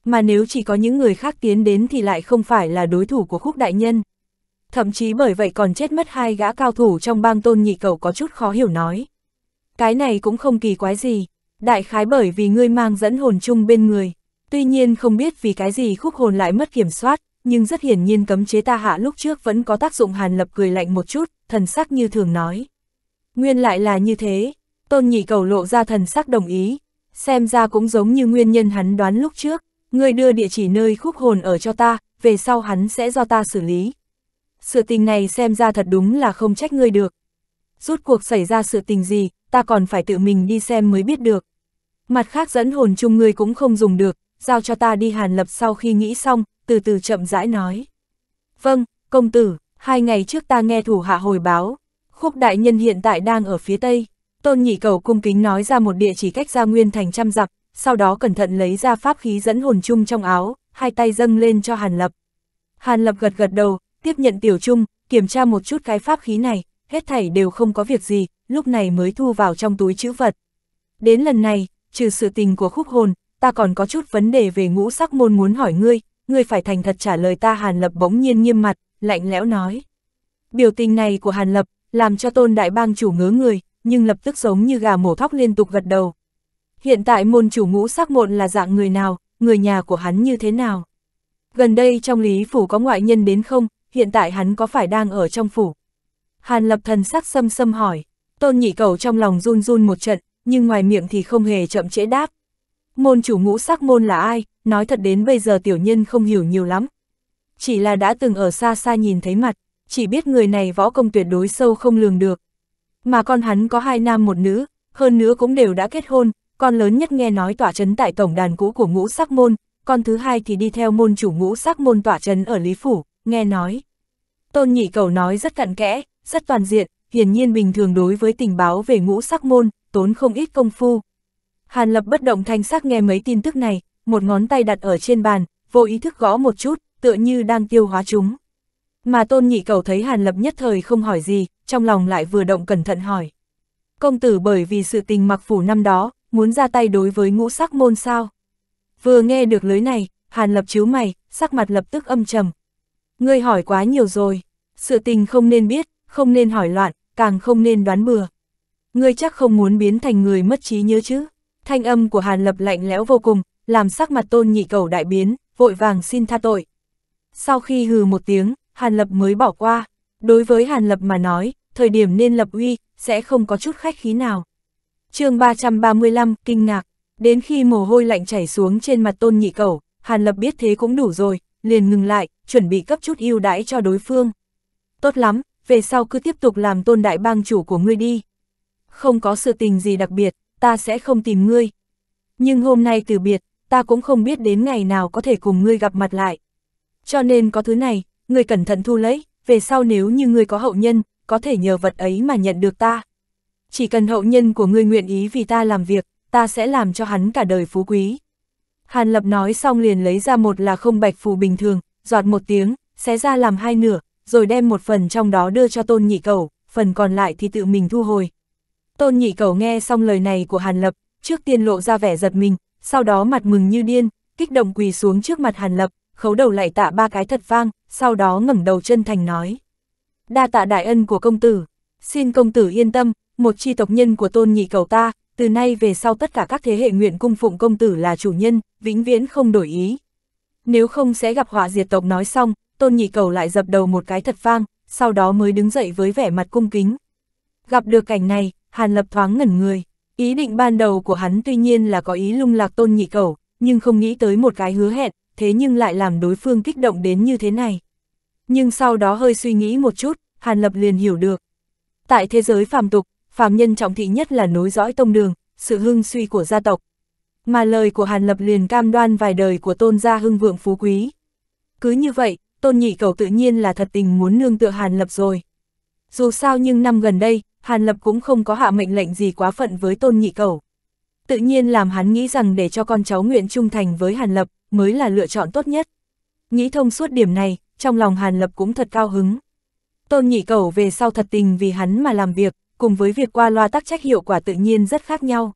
Mà nếu chỉ có những người khác tiến đến thì lại không phải là đối thủ của khúc đại nhân thậm chí bởi vậy còn chết mất hai gã cao thủ trong bang tôn nhị cầu có chút khó hiểu nói. Cái này cũng không kỳ quái gì, đại khái bởi vì ngươi mang dẫn hồn chung bên người, tuy nhiên không biết vì cái gì khúc hồn lại mất kiểm soát, nhưng rất hiển nhiên cấm chế ta hạ lúc trước vẫn có tác dụng hàn lập cười lạnh một chút, thần sắc như thường nói. Nguyên lại là như thế, tôn nhị cầu lộ ra thần sắc đồng ý, xem ra cũng giống như nguyên nhân hắn đoán lúc trước, ngươi đưa địa chỉ nơi khúc hồn ở cho ta, về sau hắn sẽ do ta xử lý, sự tình này xem ra thật đúng là không trách ngươi được. Rút cuộc xảy ra sự tình gì, ta còn phải tự mình đi xem mới biết được. Mặt khác dẫn hồn chung ngươi cũng không dùng được, giao cho ta đi hàn lập sau khi nghĩ xong, từ từ chậm rãi nói. Vâng, công tử, hai ngày trước ta nghe thủ hạ hồi báo, khúc đại nhân hiện tại đang ở phía tây. Tôn nhị cầu cung kính nói ra một địa chỉ cách ra nguyên thành trăm dặm, sau đó cẩn thận lấy ra pháp khí dẫn hồn chung trong áo, hai tay dâng lên cho Hàn Lập. Hàn Lập gật gật đầu, tiếp nhận tiểu trung, kiểm tra một chút cái pháp khí này, hết thảy đều không có việc gì, lúc này mới thu vào trong túi chữ vật. Đến lần này, trừ sự tình của khúc hồn, ta còn có chút vấn đề về ngũ sắc môn muốn hỏi ngươi, ngươi phải thành thật trả lời ta Hàn Lập bỗng nhiên nghiêm mặt, lạnh lẽo nói. Biểu tình này của Hàn Lập, làm cho tôn đại bang chủ ngớ người, nhưng lập tức giống như gà mổ thóc liên tục gật đầu. Hiện tại môn chủ ngũ sắc môn là dạng người nào, người nhà của hắn như thế nào? Gần đây trong lý phủ có ngoại nhân đến không, hiện tại hắn có phải đang ở trong phủ? Hàn lập thần sắc xâm xâm hỏi, tôn nhị cầu trong lòng run run một trận, nhưng ngoài miệng thì không hề chậm trễ đáp. Môn chủ ngũ sắc môn là ai, nói thật đến bây giờ tiểu nhân không hiểu nhiều lắm. Chỉ là đã từng ở xa xa nhìn thấy mặt, chỉ biết người này võ công tuyệt đối sâu không lường được. Mà con hắn có hai nam một nữ, hơn nữa cũng đều đã kết hôn, con lớn nhất nghe nói tỏa trấn tại tổng đàn cũ của ngũ sắc môn, con thứ hai thì đi theo môn chủ ngũ sắc môn tỏa trấn ở Lý Phủ nghe nói. Tôn nhị cầu nói rất cặn kẽ, rất toàn diện, hiển nhiên bình thường đối với tình báo về ngũ sắc môn, tốn không ít công phu. Hàn lập bất động thanh sắc nghe mấy tin tức này, một ngón tay đặt ở trên bàn, vô ý thức gõ một chút, tựa như đang tiêu hóa chúng. Mà tôn nhị cầu thấy Hàn lập nhất thời không hỏi gì, trong lòng lại vừa động cẩn thận hỏi. Công tử bởi vì sự tình mặc phủ năm đó, muốn ra tay đối với ngũ sắc môn sao? Vừa nghe được lưới này, Hàn lập chiếu mày, sắc mặt lập tức âm trầm, Ngươi hỏi quá nhiều rồi, sự tình không nên biết, không nên hỏi loạn, càng không nên đoán bừa. Ngươi chắc không muốn biến thành người mất trí nhớ chứ. Thanh âm của Hàn Lập lạnh lẽo vô cùng, làm sắc mặt tôn nhị cầu đại biến, vội vàng xin tha tội. Sau khi hừ một tiếng, Hàn Lập mới bỏ qua. Đối với Hàn Lập mà nói, thời điểm nên lập uy, sẽ không có chút khách khí nào. chương 335, kinh ngạc, đến khi mồ hôi lạnh chảy xuống trên mặt tôn nhị cầu, Hàn Lập biết thế cũng đủ rồi, liền ngừng lại, chuẩn bị cấp chút ưu đãi cho đối phương. Tốt lắm, về sau cứ tiếp tục làm tôn đại bang chủ của ngươi đi. Không có sự tình gì đặc biệt, ta sẽ không tìm ngươi. Nhưng hôm nay từ biệt, ta cũng không biết đến ngày nào có thể cùng ngươi gặp mặt lại. Cho nên có thứ này, ngươi cẩn thận thu lấy, về sau nếu như ngươi có hậu nhân, có thể nhờ vật ấy mà nhận được ta. Chỉ cần hậu nhân của ngươi nguyện ý vì ta làm việc, ta sẽ làm cho hắn cả đời phú quý. Hàn Lập nói xong liền lấy ra một là không bạch phù bình thường, giọt một tiếng, xé ra làm hai nửa, rồi đem một phần trong đó đưa cho tôn nhị cầu, phần còn lại thì tự mình thu hồi. Tôn nhị cầu nghe xong lời này của Hàn Lập, trước tiên lộ ra vẻ giật mình, sau đó mặt mừng như điên, kích động quỳ xuống trước mặt Hàn Lập, khấu đầu lại tạ ba cái thật vang, sau đó ngẩng đầu chân thành nói. Đa tạ đại ân của công tử, xin công tử yên tâm, một chi tộc nhân của tôn nhị cầu ta, từ nay về sau tất cả các thế hệ nguyện cung phụng công tử là chủ nhân, vĩnh viễn không đổi ý. Nếu không sẽ gặp họa diệt tộc nói xong, tôn nhị cầu lại dập đầu một cái thật vang, sau đó mới đứng dậy với vẻ mặt cung kính. Gặp được cảnh này, Hàn Lập thoáng ngẩn người. Ý định ban đầu của hắn tuy nhiên là có ý lung lạc tôn nhị cầu, nhưng không nghĩ tới một cái hứa hẹn, thế nhưng lại làm đối phương kích động đến như thế này. Nhưng sau đó hơi suy nghĩ một chút, Hàn Lập liền hiểu được. Tại thế giới phàm tục, phàm nhân trọng thị nhất là nối dõi tông đường, sự hưng suy của gia tộc. Mà lời của Hàn Lập liền cam đoan vài đời của tôn gia hưng vượng phú quý. Cứ như vậy, tôn nhị cầu tự nhiên là thật tình muốn nương tựa Hàn Lập rồi. Dù sao nhưng năm gần đây, Hàn Lập cũng không có hạ mệnh lệnh gì quá phận với tôn nhị cầu. Tự nhiên làm hắn nghĩ rằng để cho con cháu nguyện trung thành với Hàn Lập mới là lựa chọn tốt nhất. Nghĩ thông suốt điểm này, trong lòng Hàn Lập cũng thật cao hứng. Tôn nhị cầu về sau thật tình vì hắn mà làm việc cùng với việc qua loa tác trách hiệu quả tự nhiên rất khác nhau.